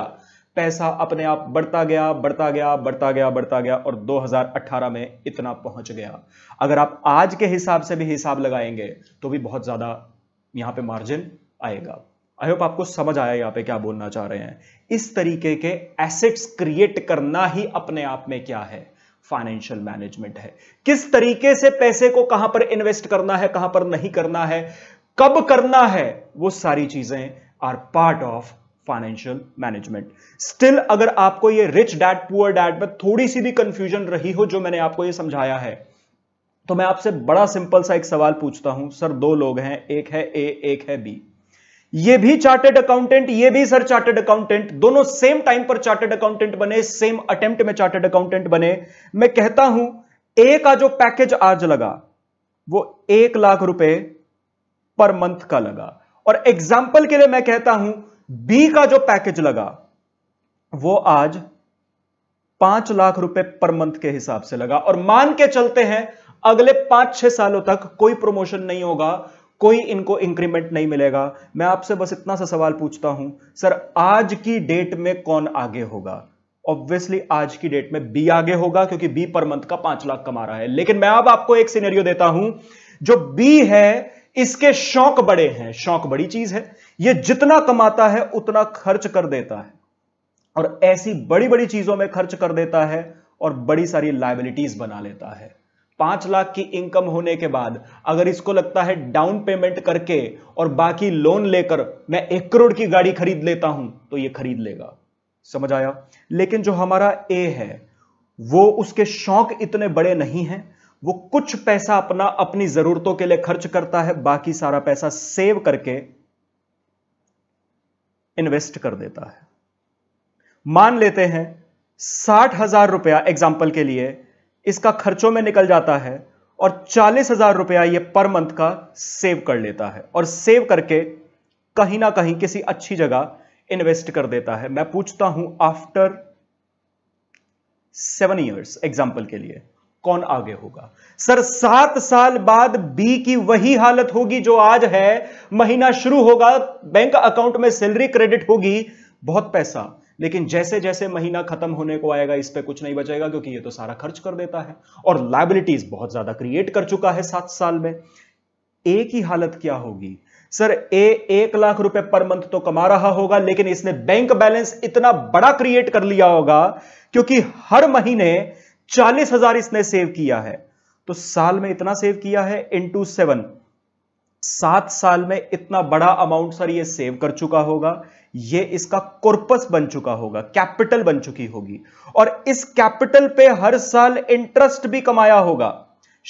Speaker 1: पैसा अपने आप बढ़ता गया बढ़ता गया बढ़ता गया बढ़ता गया और 2018 में इतना पहुंच गया अगर आप आज के हिसाब से भी हिसाब लगाएंगे तो भी बहुत ज़्यादा यहां पे मार्जिन आएगा आई होप आपको समझ आया यहां पे क्या बोलना चाह रहे हैं इस तरीके के एसेट्स क्रिएट करना ही अपने आप में क्या है फाइनेंशियल मैनेजमेंट है किस तरीके से पैसे को कहां पर इन्वेस्ट करना है कहां पर नहीं करना है कब करना है वो सारी चीजें are part of financial management still अगर आपको ये रिच डैड पुअर डैड में थोड़ी सी भी कंफ्यूजन रही हो जो मैंने आपको ये समझाया है तो मैं आपसे बड़ा सिंपल सा एक सवाल पूछता हूं सर दो लोग हैं एक है ए एक है बी ये भी चार्टेड अकाउंटेंट ये भी सर चार्टेड अकाउंटेंट दोनों सेम टाइम पर चार्टेड अकाउंटेंट बने सेम अटेम्प्ट में चार्टेड अकाउंटेंट बने मैं कहता हूं ए का जो पैकेज आज लगा वो एक लाख रुपए पर मंथ का लगा और एग्जाम्पल के लिए मैं कहता हूं बी का जो पैकेज लगा वो आज पांच लाख रुपए पर मंथ के हिसाब से लगा और मान के चलते हैं अगले पांच छह सालों तक कोई प्रमोशन नहीं होगा कोई इनको इंक्रीमेंट नहीं मिलेगा मैं आपसे बस इतना सा सवाल पूछता हूं सर आज की डेट में कौन आगे होगा ऑब्वियसली आज की डेट में बी आगे होगा क्योंकि बी पर मंथ का पांच लाख कमा रहा है लेकिन मैं अब आपको एक सीनेरियो देता हूं जो बी है इसके शौक बड़े हैं शौक बड़ी चीज है ये जितना कमाता है उतना खर्च कर देता है और ऐसी बड़ी बड़ी चीजों में खर्च कर देता है और बड़ी सारी लाइबिलिटीज बना लेता है पांच लाख की इनकम होने के बाद अगर इसको लगता है डाउन पेमेंट करके और बाकी लोन लेकर मैं एक करोड़ की गाड़ी खरीद लेता हूं तो ये खरीद लेगा समझ आया लेकिन जो हमारा ए है वो उसके शौक इतने बड़े नहीं हैं वो कुछ पैसा अपना अपनी जरूरतों के लिए खर्च करता है बाकी सारा पैसा सेव करके इन्वेस्ट कर देता है मान लेते हैं साठ हजार रुपया एग्जाम्पल के लिए इसका खर्चों में निकल जाता है और चालीस हजार रुपया यह पर मंथ का सेव कर लेता है और सेव करके कहीं ना कहीं किसी अच्छी जगह इन्वेस्ट कर देता है मैं पूछता हूं आफ्टर सेवन ईयर्स एग्जाम्पल के लिए कौन आगे होगा सर सात साल बाद बी की वही हालत होगी जो आज है महीना शुरू होगा बैंक अकाउंट में सैलरी क्रेडिट होगी बहुत पैसा लेकिन जैसे जैसे महीना खत्म होने को आएगा इस पर कुछ नहीं बचेगा क्योंकि ये तो सारा खर्च कर देता है और लाइबिलिटीज बहुत ज्यादा क्रिएट कर चुका है सात साल में ए की हालत क्या होगी सर ए एक लाख रुपए पर मंथ तो कमा रहा होगा लेकिन इसने बैंक बैलेंस इतना बड़ा क्रिएट कर लिया होगा क्योंकि हर महीने चालीस हजार इसने सेव किया है तो साल में इतना सेव किया है इंटू सेवन सात साल में इतना बड़ा अमाउंट सर ये सेव कर चुका होगा ये इसका कोर्पस बन चुका होगा कैपिटल बन चुकी होगी और इस कैपिटल पे हर साल इंटरेस्ट भी कमाया होगा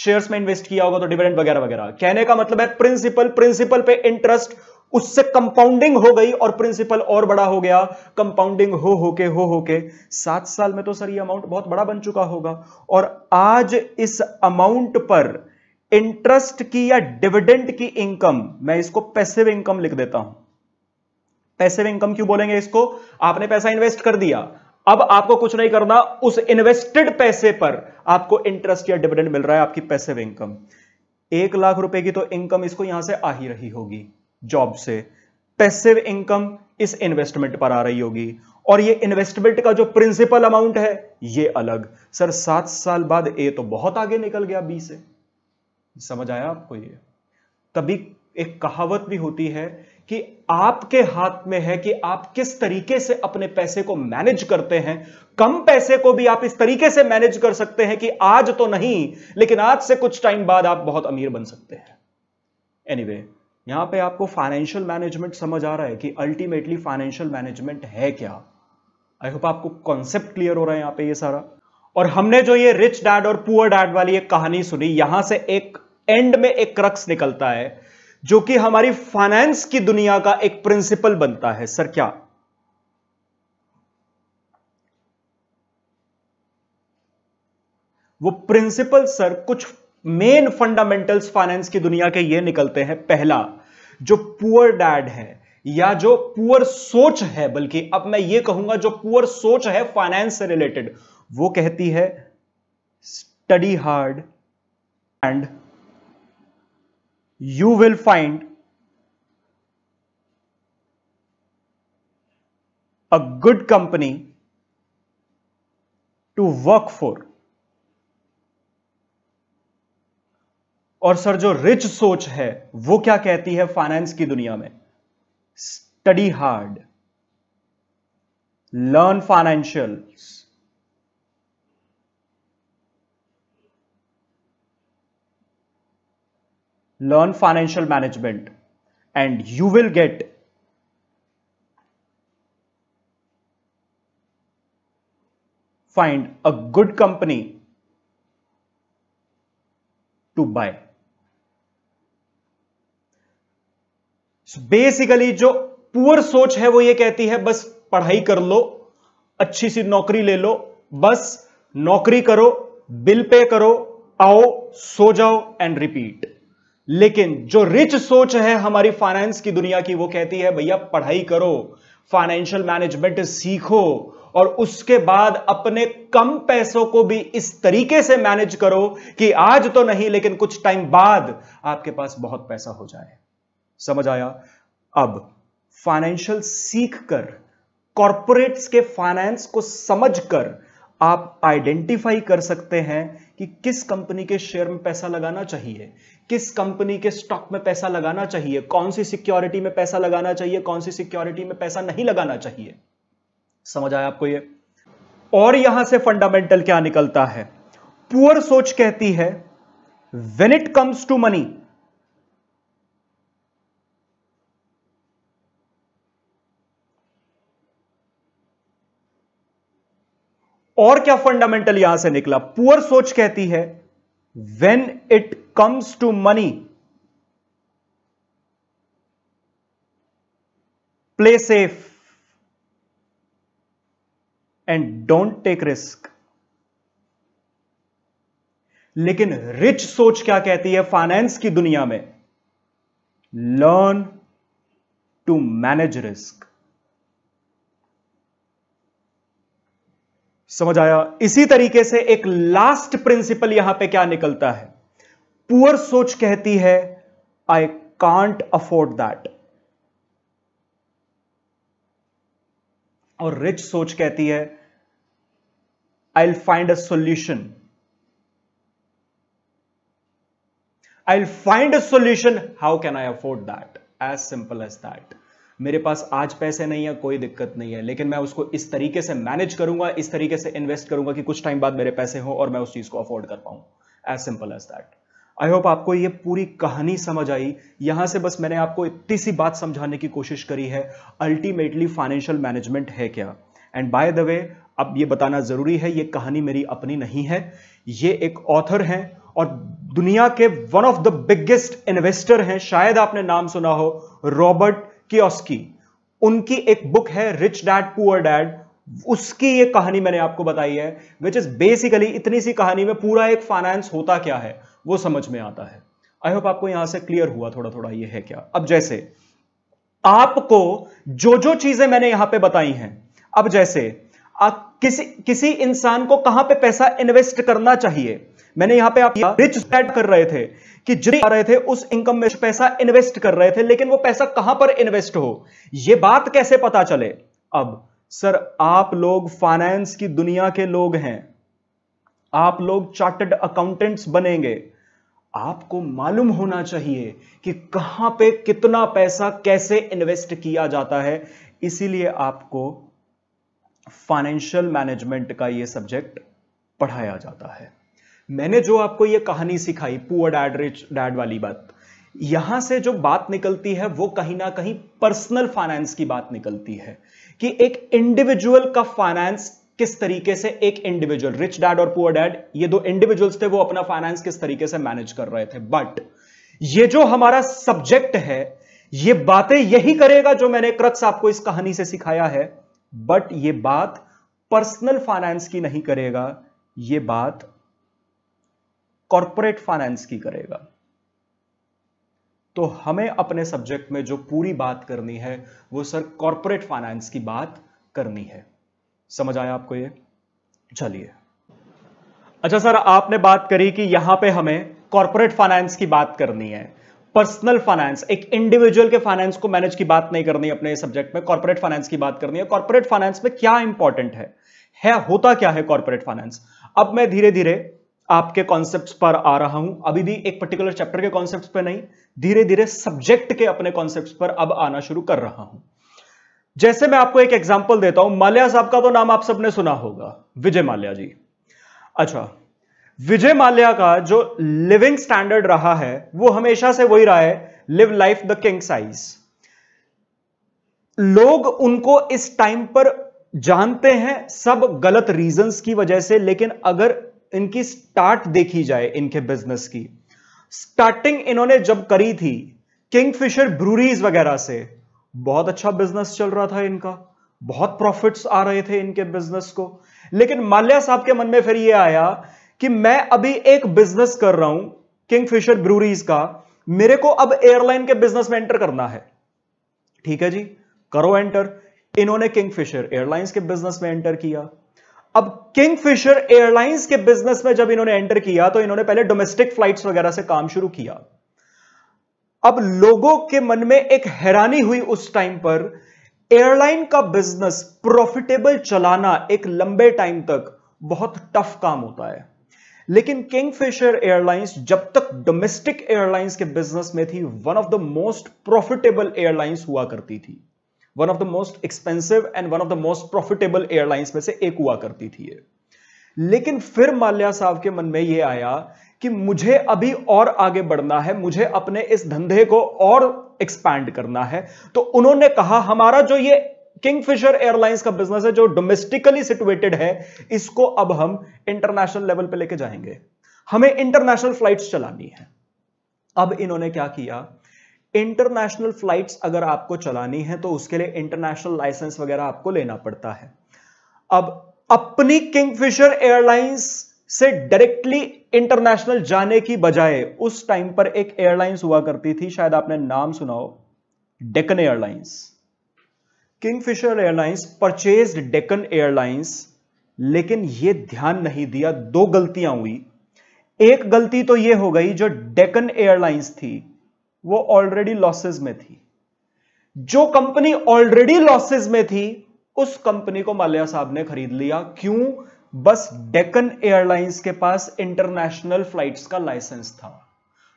Speaker 1: शेयर्स में इन्वेस्ट किया होगा तो डिविडेंड वगैरह वगैरह कहने का मतलब है प्रिंसिपल प्रिंसिपल पे इंटरेस्ट उससे कंपाउंडिंग हो गई और प्रिंसिपल और बड़ा हो गया कंपाउंडिंग हो होके हो होके सात साल में तो सर ये अमाउंट बहुत बड़ा बन चुका होगा और आज इस अमाउंट पर इंटरेस्ट की या डिविडेंड की इनकम मैं इसको पैसिव इनकम लिख देता हूं पैसिव इनकम क्यों बोलेंगे इसको आपने पैसा इन्वेस्ट कर दिया अब आपको कुछ नहीं करना उस इन्वेस्टेड पैसे पर आपको इंटरेस्ट या डिविडेंड मिल रहा है आपकी पैसिव इनकम एक लाख रुपए की तो इनकम इसको यहां से आ ही रही होगी जॉब से पैसिव इनकम इस इन्वेस्टमेंट पर आ रही होगी और ये इन्वेस्टमेंट का जो प्रिंसिपल अमाउंट है ये अलग सर सात साल बाद ए तो बहुत आगे निकल गया बी से समझ आया आपको ये तभी एक कहावत भी होती है कि आपके हाथ में है कि आप किस तरीके से अपने पैसे को मैनेज करते हैं कम पैसे को भी आप इस तरीके से मैनेज कर सकते हैं कि आज तो नहीं लेकिन आज से कुछ टाइम बाद आप बहुत अमीर बन सकते हैं एनीवे anyway, यहां पे आपको फाइनेंशियल मैनेजमेंट समझ आ रहा है कि अल्टीमेटली फाइनेंशियल मैनेजमेंट है क्या आई होप आपको कॉन्सेप्ट क्लियर हो रहा है यहां पे ये सारा और हमने जो ये रिच डैड और पुअर डैड वाली एक कहानी सुनी यहां से एक एंड में एक क्रक्स निकलता है जो कि हमारी फाइनेंस की दुनिया का एक प्रिंसिपल बनता है सर क्या वो प्रिंसिपल सर कुछ मेन फंडामेंटल्स फाइनेंस की दुनिया के ये निकलते हैं पहला जो पुअर डैड है या जो पुअर सोच है बल्कि अब मैं ये कहूंगा जो पुअर सोच है फाइनेंस से रिलेटेड वो कहती है study hard and you will find a good company to work for और सर जो रिच सोच है वो क्या कहती है फाइनेंस की दुनिया में study hard learn financial learn financial management and you will get find a good company to buy basically जो पुअर सोच है वो ये कहती है बस पढ़ाई कर लो अच्छी सी नौकरी ले लो बस नौकरी करो बिल पे करो आओ सो जाओ एंड रिपीट लेकिन जो रिच सोच है हमारी फाइनेंस की दुनिया की वो कहती है भैया पढ़ाई करो फाइनेंशियल मैनेजमेंट सीखो और उसके बाद अपने कम पैसों को भी इस तरीके से मैनेज करो कि आज तो नहीं लेकिन कुछ टाइम बाद आपके पास बहुत पैसा हो जाए समझ आया अब फाइनेंशियल सीख कर कॉरपोरेट्स के फाइनेंस को समझकर आप आइडेंटिफाई कर सकते हैं कि किस कंपनी के शेयर में पैसा लगाना चाहिए किस कंपनी के स्टॉक में पैसा लगाना चाहिए कौन सी सिक्योरिटी में पैसा लगाना चाहिए कौन सी सिक्योरिटी में पैसा नहीं लगाना चाहिए समझ आया आपको ये और यहां से फंडामेंटल क्या निकलता है पुअर सोच कहती है when it comes to money और क्या फंडामेंटल यहां से निकला पुअर सोच कहती है when it comes to money play safe and don't take risk लेकिन रिच सोच क्या कहती है फाइनेंस की दुनिया में लर्न टू मैनेज रिस्क समझ आया इसी तरीके से एक लास्ट प्रिंसिपल यहां पे क्या निकलता है पुअर सोच कहती है आई कांट अफोर्ड दैट और रिच सोच कहती है I will find a solution I will find a solution how can I afford that as simple as that मेरे पास आज पैसे नहीं है कोई दिक्कत नहीं है लेकिन मैं उसको इस तरीके से मैनेज करूंगा इस तरीके से इन्वेस्ट करूंगा कि कुछ टाइम बाद मेरे पैसे हों और मैं उस चीज़ को अफोर्ड कर पाऊं as simple as that I hope आपको ये पूरी कहानी समझ आई यहां से बस मैंने आपको इतनी सी बात समझाने की कोशिश करी है अल्टीमेटली फाइनेंशियल मैनेजमेंट है क्या एंड बाय द वे अब ये बताना ज़रूरी है ये कहानी मेरी अपनी नहीं है ये एक ऑथर है और दुनिया के one of the biggest investor हैं शायद आपने नाम सुना हो रॉबर्ट कियोस्की उनकी एक बुक है रिच डैड पुअर डैड उसकी ये कहानी मैंने आपको बताई है विच इज बेसिकली इतनी सी कहानी में पूरा एक फाइनेंस होता क्या है वो समझ में आता है आई होप आपको यहां से क्लियर हुआ थोड़ा थोड़ा ये है क्या अब जैसे आपको जो जो चीजें मैंने यहां पे बताई हैं अब जैसे आ, किसी किसी इंसान को कहां पे पैसा इन्वेस्ट करना चाहिए मैंने यहां पे आप रिच स्टैट कर रहे थे कि जितने आ रहे थे उस इनकम में पैसा इन्वेस्ट कर रहे थे लेकिन वो पैसा कहां पर इन्वेस्ट हो ये बात कैसे पता चले अब सर आप लोग फाइनेंस की दुनिया के लोग हैं आप लोग चार्टर्ड अकाउंटेंट्स बनेंगे आपको मालूम होना चाहिए कि कहां पे कितना पैसा कैसे इन्वेस्ट किया जाता है इसीलिए आपको फाइनेंशियल मैनेजमेंट का यह सब्जेक्ट पढ़ाया जाता है मैंने जो आपको ये कहानी सिखाई पुअर डैड रिच डैड वाली बात यहां से जो बात निकलती है वो कहीं ना कहीं पर्सनल फाइनेंस की बात निकलती है कि एक इंडिविजुअल का फाइनेंस किस तरीके से एक इंडिविजुअल रिच डैड और पुअर डैड ये दो इंडिविजुअल्स थे वो अपना फाइनेंस किस तरीके से मैनेज कर रहे थे बट ये जो हमारा सब्जेक्ट है ये बातें यही करेगा जो मैंने क्रक्स आपको इस कहानी से सिखाया है बट ये बात पर्सनल फाइनेंस की नहीं करेगा ये बात कॉरपोरेट फाइनेंस की करेगा तो हमें अपने सब्जेक्ट में जो पूरी बात करनी है वो सर कॉरपोरेट फाइनेंस की बात करनी है समझ आया आपको ये चलिए अच्छा सर आपने बात करी कि यहां पे हमें कॉरपोरेट फाइनेंस की बात करनी है पर्सनल फाइनेंस एक इंडिविजुअल के फाइनेंस को मैनेज की बात नहीं करनी अपने सब्जेक्ट में कॉर्पोरेट फाइनेंस की बात करनी है कॉर्पोरेट फाइनेंस में क्या इंपॉर्टेंट है है होता क्या है कॉर्पोरेट फाइनेंस अब मैं धीरे धीरे आपके कॉन्सेप्ट पर आ रहा हूं अभी भी एक पर्टिकुलर चैप्टर के कॉन्सेप्ट पर नहीं धीरे धीरे सब्जेक्ट के अपने कॉन्सेप्ट पर अब आना शुरू कर रहा हूं जैसे मैं आपको एक एग्जाम्पल देता हूं माल्या साहब का तो नाम आप सबने सुना होगा विजय माल्या जी अच्छा विजय माल्या का जो लिविंग स्टैंडर्ड रहा है वो हमेशा से वही रहा है live life the king size लोग उनको इस टाइम पर जानते हैं सब गलत रीजंस की वजह से लेकिन अगर इनकी स्टार्ट देखी जाए इनके बिजनेस की स्टार्टिंग इन्होंने जब करी थी किंगफिशर ब्रूरीज वगैरह से बहुत अच्छा बिजनेस चल रहा था इनका बहुत प्रॉफिट्स आ रहे थे इनके बिजनेस को लेकिन माल्या साहब के मन में फिर यह आया कि मैं अभी एक बिजनेस कर रहा हूं किंगफिशर ब्रूरीज का मेरे को अब एयरलाइन के बिजनेस में एंटर करना है ठीक है जी करो एंटर इन्होंने किंगफिशर एयरलाइंस के बिजनेस में एंटर किया अब किंगफिशर एयरलाइंस के बिजनेस में जब इन्होंने एंटर किया तो इन्होंने पहले डोमेस्टिक फ्लाइट्स वगैरह से काम शुरू किया अब लोगों के मन में एक हैरानी हुई उस टाइम पर एयरलाइन का बिजनेस प्रॉफिटेबल चलाना एक लंबे टाइम तक बहुत टफ काम होता है लेकिन किंगफिशर एयरलाइंस जब तक डोमेस्टिक एयरलाइंस के बिजनेस में थी one of the most profitable airlines हुआ करती थी one of the most expensive and one of the most profitable airlines में से एक हुआ करती थी ये लेकिन फिर माल्या साहब के मन में ये आया कि मुझे अभी और आगे बढ़ना है मुझे अपने इस धंधे को और एक्सपैंड करना है तो उन्होंने कहा हमारा जो ये किंगफिशर एयरलाइंस का बिजनेस है जो डोमेस्टिकली सिचुएटेड है इसको अब हम इंटरनेशनल लेवल पे लेके जाएंगे हमें इंटरनेशनल फ्लाइट्स चलानी है अब इन्होंने क्या किया इंटरनेशनल फ्लाइट्स अगर आपको चलानी है तो उसके लिए इंटरनेशनल लाइसेंस वगैरह आपको लेना पड़ता है अब अपनी किंगफिशर एयरलाइंस से डायरेक्टली इंटरनेशनल जाने की बजाय उस टाइम पर एक एयरलाइंस हुआ करती थी शायद आपने नाम सुना हो Deccan airlines Kingfisher airlines purchase Deccan airlines लेकिन यह ध्यान नहीं दिया दो गलतियां हुई एक गलती तो यह हो गई जो डेकन एयरलाइंस थी वो ऑलरेडी लॉसेज में थी जो कंपनी ऑलरेडी लॉसेज में थी उस कंपनी को माल्या साहब ने खरीद लिया क्यों बस डेकन एयरलाइंस के पास इंटरनेशनल फ्लाइट्स का लाइसेंस था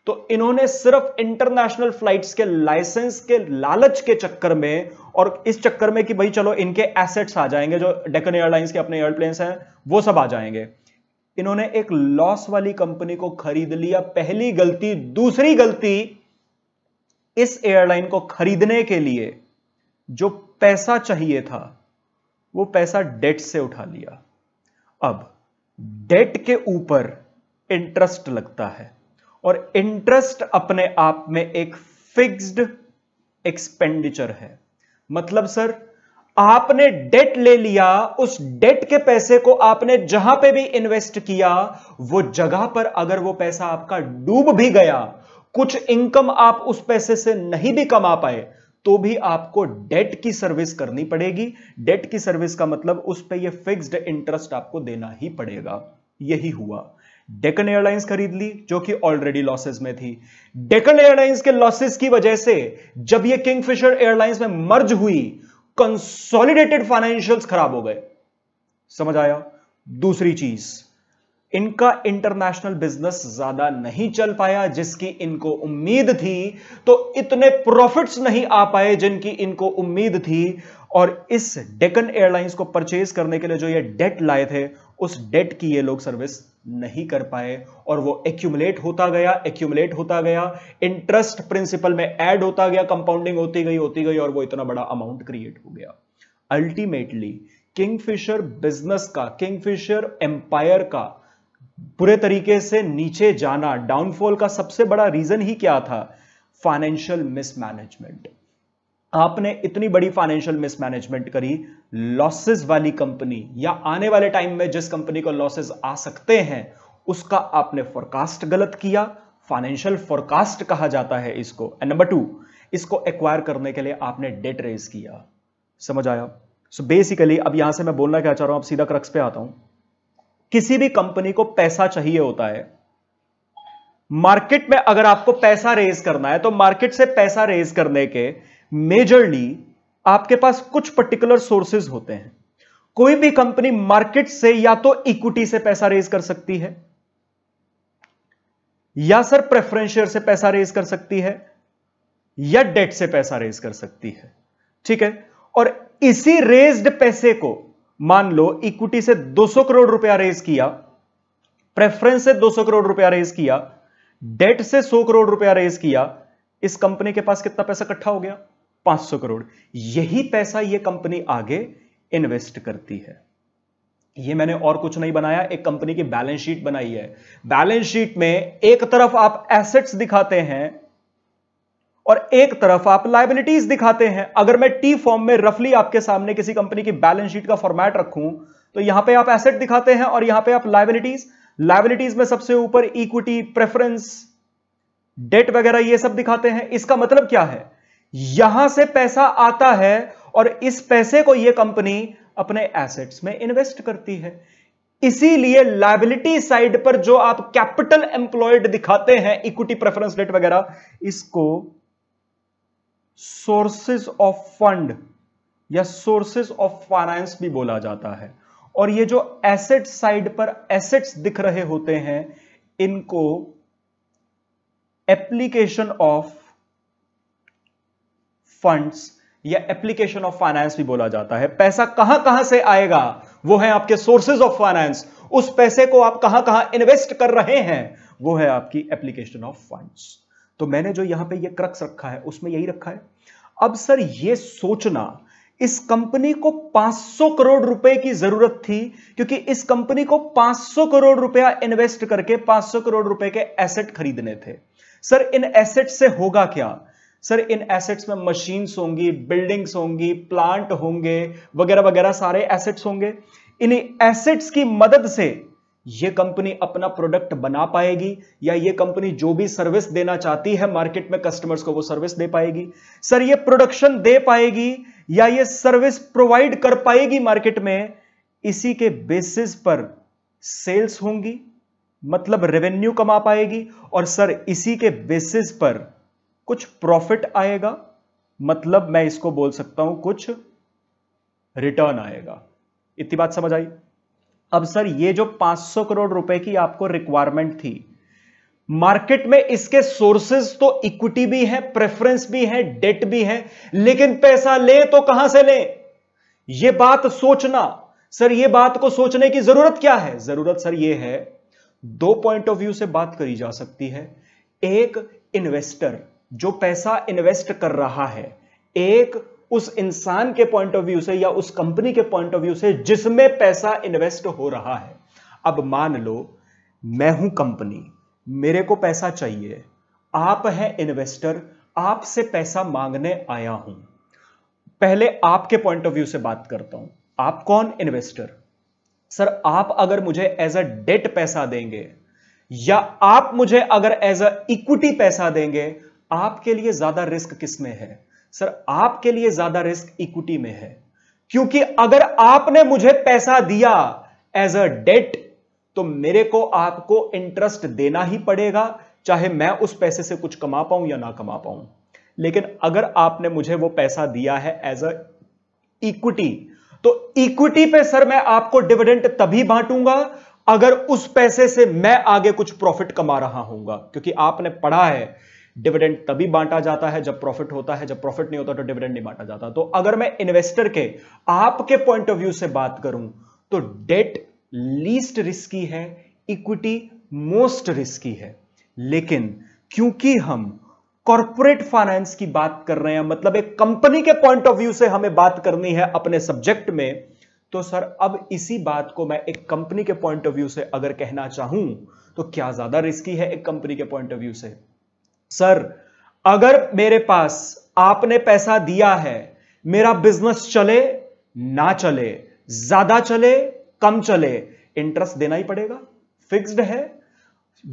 Speaker 1: तो इन्होंने सिर्फ इंटरनेशनल फ्लाइट्स के लाइसेंस के लालच के चक्कर में और इस चक्कर में कि भाई चलो इनके एसेट्स आ जाएंगे जो डेकन एयरलाइंस के अपने एयरप्लेन हैं वो सब आ जाएंगे इन्होंने एक लॉस वाली कंपनी को खरीद लिया पहली गलती दूसरी गलती इस एयरलाइन को खरीदने के लिए जो पैसा चाहिए था वो पैसा डेट से उठा लिया अब डेट के ऊपर इंटरेस्ट लगता है और इंटरेस्ट अपने आप में एक फिक्स्ड एक्सपेंडिचर है मतलब सर आपने डेट ले लिया उस डेट के पैसे को आपने जहां पे भी इन्वेस्ट किया वो जगह पर अगर वो पैसा आपका डूब भी गया कुछ इनकम आप उस पैसे से नहीं भी कमा पाए तो भी आपको डेट की सर्विस करनी पड़ेगी डेट की सर्विस का मतलब उस पर यह फिक्स्ड इंटरेस्ट आपको देना ही पड़ेगा यही हुआ डेकन एयरलाइंस खरीद ली जो कि ऑलरेडी लॉसेस में थी डेकन एयरलाइंस के लॉसेस की वजह से जब ये किंगफिशर एयरलाइंस में मर्ज हुई कंसोलिडेटेड फाइनेंशियल्स खराब हो गए समझ आया दूसरी चीज इनका इंटरनेशनल बिजनेस ज्यादा नहीं चल पाया जिसकी इनको उम्मीद थी तो इतने प्रॉफिट्स नहीं आ पाए जिनकी इनको उम्मीद थी और इस डेकन एयरलाइंस को परचेज करने के लिए जो ये डेट लाए थे उस डेट की ये लोग सर्विस नहीं कर पाए और वो एक्यूमुलेट होता गया एक्यूमुलेट होता गया इंटरेस्ट प्रिंसिपल में ऐड होता गया कंपाउंडिंग होती गई होती गई और वो इतना बड़ा अमाउंट क्रिएट हो गया अल्टीमेटली किंगफिशर बिजनेस का किंगफिशर एम्पायर का पूरे तरीके से नीचे जाना डाउनफॉल का सबसे बड़ा रीजन ही क्या था फाइनेंशियल मिसमैनेजमेंट आपने इतनी बड़ी फाइनेंशियल मिसमैनेजमेंट करी लॉसेस वाली कंपनी या आने वाले टाइम में जिस कंपनी को लॉसेस आ सकते हैं उसका आपने फोरकास्ट गलत किया फाइनेंशियल फोरकास्ट कहा जाता है इसको एंड नंबर टू इसको एक्वायर करने के लिए आपने डेट रेज किया समझ आया सो so बेसिकली अब यहां से मैं बोलना क्या चाह रहा हूं अब सीधा क्रक्स पे आता हूं किसी भी कंपनी को पैसा चाहिए होता है मार्केट में अगर आपको पैसा रेज करना है तो मार्केट से पैसा रेज करने के मेजरली आपके पास कुछ पर्टिकुलर सोर्सेज होते हैं कोई भी कंपनी मार्केट से या तो इक्विटी से पैसा रेज कर सकती है या सर प्रेफरेंस शेयर से पैसा रेज कर सकती है या डेट से पैसा रेज कर सकती है ठीक है और इसी रेज्ड पैसे को मान लो इक्विटी से 200 करोड़ रुपया रेज किया प्रेफरेंस से 200 करोड़ रुपया रेज किया डेट से 100 करोड़ रुपया रेज किया इस कंपनी के पास कितना पैसा इकट्ठा हो गया 500 करोड़ यही पैसा यह कंपनी आगे इन्वेस्ट करती है यह मैंने और कुछ नहीं बनाया एक कंपनी की बैलेंस शीट बनाई है बैलेंस शीट में एक तरफ आप एसेट्स दिखाते हैं और एक तरफ आप लाइबिलिटीज दिखाते हैं अगर मैं टी फॉर्म में रफली आपके सामने किसी कंपनी की बैलेंस शीट का फॉर्मेट रखूं तो यहां पे आप एसेट दिखाते हैं और यहां पे आप लाइबिलिटीज लाइबिलिटीज में सबसे ऊपर इक्विटी प्रेफरेंस डेट वगैरह ये सब दिखाते हैं इसका मतलब क्या है यहां से पैसा आता है और इस पैसे को यह कंपनी अपने एसेट्स में इन्वेस्ट करती है इसीलिए लाइबिलिटी साइड पर जो आप कैपिटल एम्प्लॉयड दिखाते हैं इक्विटी प्रेफरेंस रेट वगैरह इसको सोर्सेस ऑफ फंड या सोर्सेस ऑफ फाइनेंस भी बोला जाता है और ये जो एसेट साइड पर एसेट्स दिख रहे होते हैं इनको एप्लीकेशन ऑफ फंड्स या एप्लीकेशन ऑफ फाइनेंस भी बोला जाता है पैसा कहां कहां से आएगा वो है आपके सोर्सेज ऑफ फाइनेंस उस पैसे को आप कहां कहां इन्वेस्ट कर रहे हैं वो है आपकी एप्लीकेशन ऑफ फंड्स तो मैंने जो यहां पे ये क्रक्स रखा है उसमें यही रखा है अब सर ये सोचना इस कंपनी को 500 करोड़ रुपए की जरूरत थी क्योंकि इस कंपनी को 500 करोड़ रुपया इन्वेस्ट करके 500 करोड़ रुपए के एसेट खरीदने थे सर इन एसेट से होगा क्या सर इन एसेट्स में मशीन्स होंगी बिल्डिंग्स होंगी प्लांट होंगे वगैरह वगैरह सारे एसेट्स होंगे इन एसेट्स की मदद से ये कंपनी अपना प्रोडक्ट बना पाएगी या ये कंपनी जो भी सर्विस देना चाहती है मार्केट में कस्टमर्स को वो सर्विस दे पाएगी सर ये प्रोडक्शन दे पाएगी या ये सर्विस प्रोवाइड कर पाएगी मार्केट में इसी के बेसिस पर सेल्स होंगी मतलब रेवेन्यू कमा पाएगी और सर इसी के बेसिस पर कुछ प्रॉफिट आएगा मतलब मैं इसको बोल सकता हूं कुछ रिटर्न आएगा इतनी बात समझ आई अब सर ये जो 500 करोड़ रुपए की आपको रिक्वायरमेंट थी मार्केट में इसके सोर्सेज तो इक्विटी भी है प्रेफरेंस भी है डेट भी है लेकिन पैसा ले तो कहां से ले ये बात सोचना सर ये बात को सोचने की जरूरत क्या है जरूरत सर ये है दो पॉइंट ऑफ व्यू से बात करी जा सकती है एक इन्वेस्टर जो पैसा इन्वेस्ट कर रहा है एक उस इंसान के पॉइंट ऑफ व्यू से या उस कंपनी के पॉइंट ऑफ व्यू से जिसमें पैसा इन्वेस्ट हो रहा है अब मान लो मैं हूं कंपनी मेरे को पैसा चाहिए आप हैं इन्वेस्टर आपसे पैसा मांगने आया हूं पहले आपके पॉइंट ऑफ व्यू से बात करता हूं आप कौन इन्वेस्टर सर आप अगर मुझे एज अ डेट पैसा देंगे या आप मुझे अगर एज अ इक्विटी पैसा देंगे आपके लिए ज्यादा रिस्क किसमें है सर आपके लिए ज्यादा रिस्क इक्विटी में है क्योंकि अगर आपने मुझे पैसा दिया एज अ डेट तो मेरे को आपको इंटरेस्ट देना ही पड़ेगा चाहे मैं उस पैसे से कुछ कमा पाऊं या ना कमा पाऊं लेकिन अगर आपने मुझे वो पैसा दिया है एज अ इक्विटी तो इक्विटी पे सर मैं आपको डिविडेंड तभी बांटूंगा अगर उस पैसे से मैं आगे कुछ प्रॉफिट कमा रहा हूंगा क्योंकि आपने पढ़ा है डिविडेंड तभी बांटा जाता है जब प्रॉफिट होता है जब प्रॉफिट नहीं होता तो डिविडेंड नहीं बांटा जाता तो अगर मैं इन्वेस्टर के आपके पॉइंट ऑफ व्यू से बात करूं तो डेट लीस्ट रिस्की है इक्विटी मोस्ट रिस्की है लेकिन क्योंकि हम कॉरपोरेट फाइनेंस की बात कर रहे हैं मतलब एक कंपनी के पॉइंट ऑफ व्यू से हमें बात करनी है अपने सब्जेक्ट में तो सर अब इसी बात को मैं एक कंपनी के पॉइंट ऑफ व्यू से अगर कहना चाहूं तो क्या ज्यादा रिस्की है एक कंपनी के पॉइंट ऑफ व्यू से सर अगर मेरे पास आपने पैसा दिया है मेरा बिजनेस चले ना चले ज्यादा चले कम चले इंटरेस्ट देना ही पड़ेगा फिक्स्ड है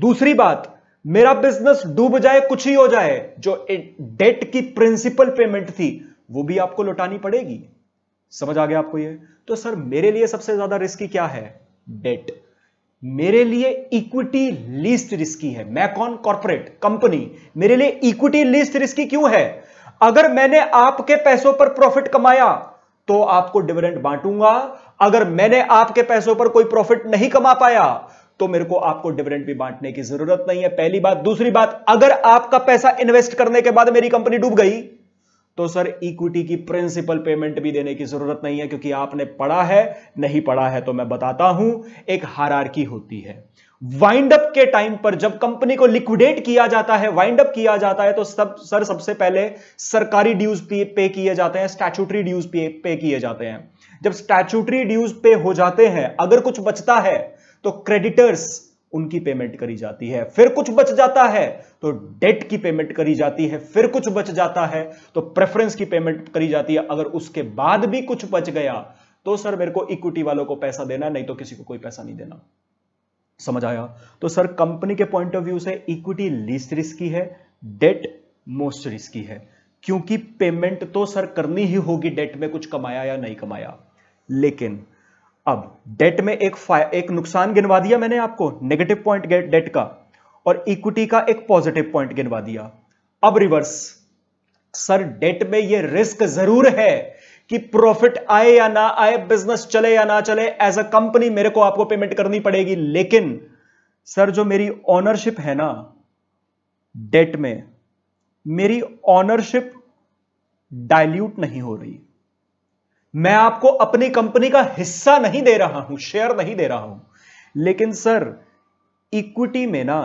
Speaker 1: दूसरी बात मेरा बिजनेस डूब जाए कुछ ही हो जाए जो डेट की प्रिंसिपल पेमेंट थी वो भी आपको लौटानी पड़ेगी समझ आ गया आपको ये तो सर मेरे लिए सबसे ज्यादा रिस्की क्या है डेट मेरे लिए इक्विटी लिस्ट रिस्की है मैं कौन कॉर्पोरेट कंपनी मेरे लिए इक्विटी लिस्ट रिस्की क्यों है अगर मैंने आपके पैसों पर प्रॉफिट कमाया तो आपको डिविडेंड बांटूंगा अगर मैंने आपके पैसों पर कोई प्रॉफिट नहीं कमा पाया तो मेरे को आपको डिविडेंड भी बांटने की जरूरत नहीं है पहली बात दूसरी बात अगर आपका पैसा इन्वेस्ट करने के बाद मेरी कंपनी डूब गई तो सर इक्विटी की प्रिंसिपल पेमेंट भी देने की जरूरत नहीं है क्योंकि आपने पढ़ा है नहीं पढ़ा है तो मैं बताता हूं एक हारारकी होती है वाइंड अप के टाइम पर जब कंपनी को लिक्विडेट किया जाता है वाइंड अप किया जाता है तो सब सर सबसे पहले सरकारी ड्यूज पे किए जाते हैं स्टैचूटरी ड्यूज पे किए जाते हैं जब स्टैचूटरी ड्यूज पे हो जाते हैं अगर कुछ बचता है तो क्रेडिटर्स उनकी पेमेंट करी जाती है फिर कुछ बच जाता है तो डेट की पेमेंट करी जाती है फिर कुछ बच जाता है तो प्रेफरेंस की पेमेंट करी जाती है अगर उसके बाद भी कुछ बच गया तो सर मेरे को इक्विटी वालों को पैसा देना नहीं तो किसी को कोई पैसा नहीं देना समझ आया तो सर कंपनी के पॉइंट ऑफ व्यू से इक्विटी लीस्ट रिस्की है डेट मोस्ट रिस्की है क्योंकि पेमेंट तो सर करनी ही होगी डेट में कुछ कमाया या नहीं कमाया लेकिन अब डेट में एक एक नुकसान गिनवा दिया मैंने आपको नेगेटिव पॉइंट डेट का और इक्विटी का एक पॉजिटिव पॉइंट गिनवा दिया अब रिवर्स सर डेट में यह रिस्क जरूर है कि प्रॉफिट आए या ना आए बिजनेस चले या ना चले एज अ कंपनी मेरे को आपको पेमेंट करनी पड़ेगी लेकिन सर जो मेरी ऑनरशिप है ना डेट में मेरी ऑनरशिप डाइल्यूट नहीं हो रही मैं आपको अपनी कंपनी का हिस्सा नहीं दे रहा हूं शेयर नहीं दे रहा हूं लेकिन सर इक्विटी में ना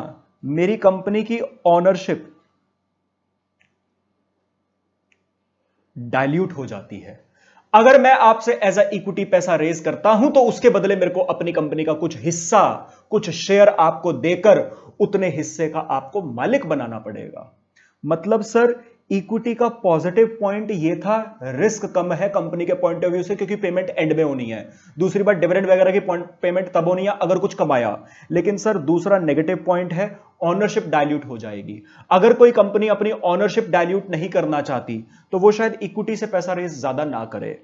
Speaker 1: मेरी कंपनी की ऑनरशिप डाइल्यूट हो जाती है अगर मैं आपसे एज अ इक्विटी पैसा रेज करता हूं तो उसके बदले मेरे को अपनी कंपनी का कुछ हिस्सा कुछ शेयर आपको देकर उतने हिस्से का आपको मालिक बनाना पड़ेगा मतलब सर इक्विटी का पॉजिटिव पॉइंट ये था रिस्क कम है कंपनी के पॉइंट ऑफ व्यू से क्योंकि पेमेंट एंड में होनी है दूसरी बात डिविडेंड वगैरह की पेमेंट तब होनी है अगर कुछ कमाया लेकिन सर दूसरा नेगेटिव पॉइंट है ऑनरशिप डायल्यूट हो जाएगी अगर कोई कंपनी अपनी ऑनरशिप डायल्यूट नहीं करना चाहती तो वो शायद इक्विटी से पैसा रेस ज्यादा ना करे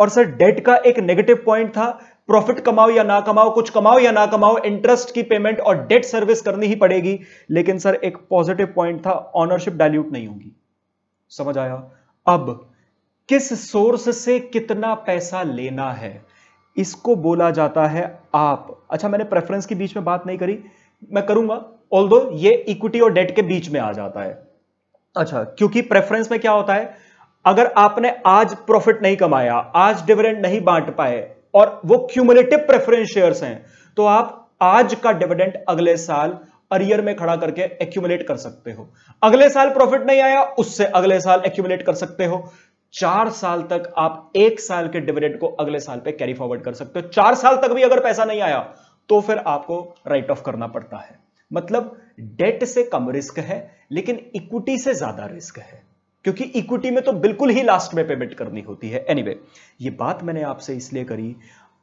Speaker 1: और सर डेट का एक नेगेटिव पॉइंट था प्रॉफिट कमाओ या ना कमाओ कुछ कमाओ या ना कमाओ इंटरेस्ट की पेमेंट और डेट सर्विस करनी ही पड़ेगी लेकिन सर एक पॉजिटिव पॉइंट था ऑनरशिप डायल्यूट नहीं होगी समझ आया अब किस सोर्स से कितना पैसा लेना है इसको बोला जाता है आप अच्छा मैंने प्रेफरेंस के बीच में बात नहीं करी मैं करूंगा ऑल ये इक्विटी और डेट के बीच में आ जाता है अच्छा क्योंकि प्रेफरेंस में क्या होता है अगर आपने आज प्रॉफिट नहीं कमाया आज डिविडेंड नहीं बांट पाए और वो क्यूमुलेटिव प्रेफरेंस शेयर्स हैं तो आप आज का डिविडेंड अगले साल पर ईयर में खड़ा करके एक्यूमुलेट कर सकते हो अगले साल प्रॉफिट नहीं आया उससे अगले साल एक्यूमुलेट कर सकते हो चार साल तक आप एक साल के डिविडेंड को अगले साल पे कैरी फॉरवर्ड कर सकते हो चार साल तक भी अगर पैसा नहीं आया तो फिर आपको राइट ऑफ करना पड़ता है मतलब डेट से कम रिस्क है लेकिन इक्विटी से ज्यादा रिस्क है क्योंकि इक्विटी में तो बिल्कुल ही लास्ट में पेमेंट करनी होती है एनीवे anyway, ये बात मैंने आपसे इसलिए करी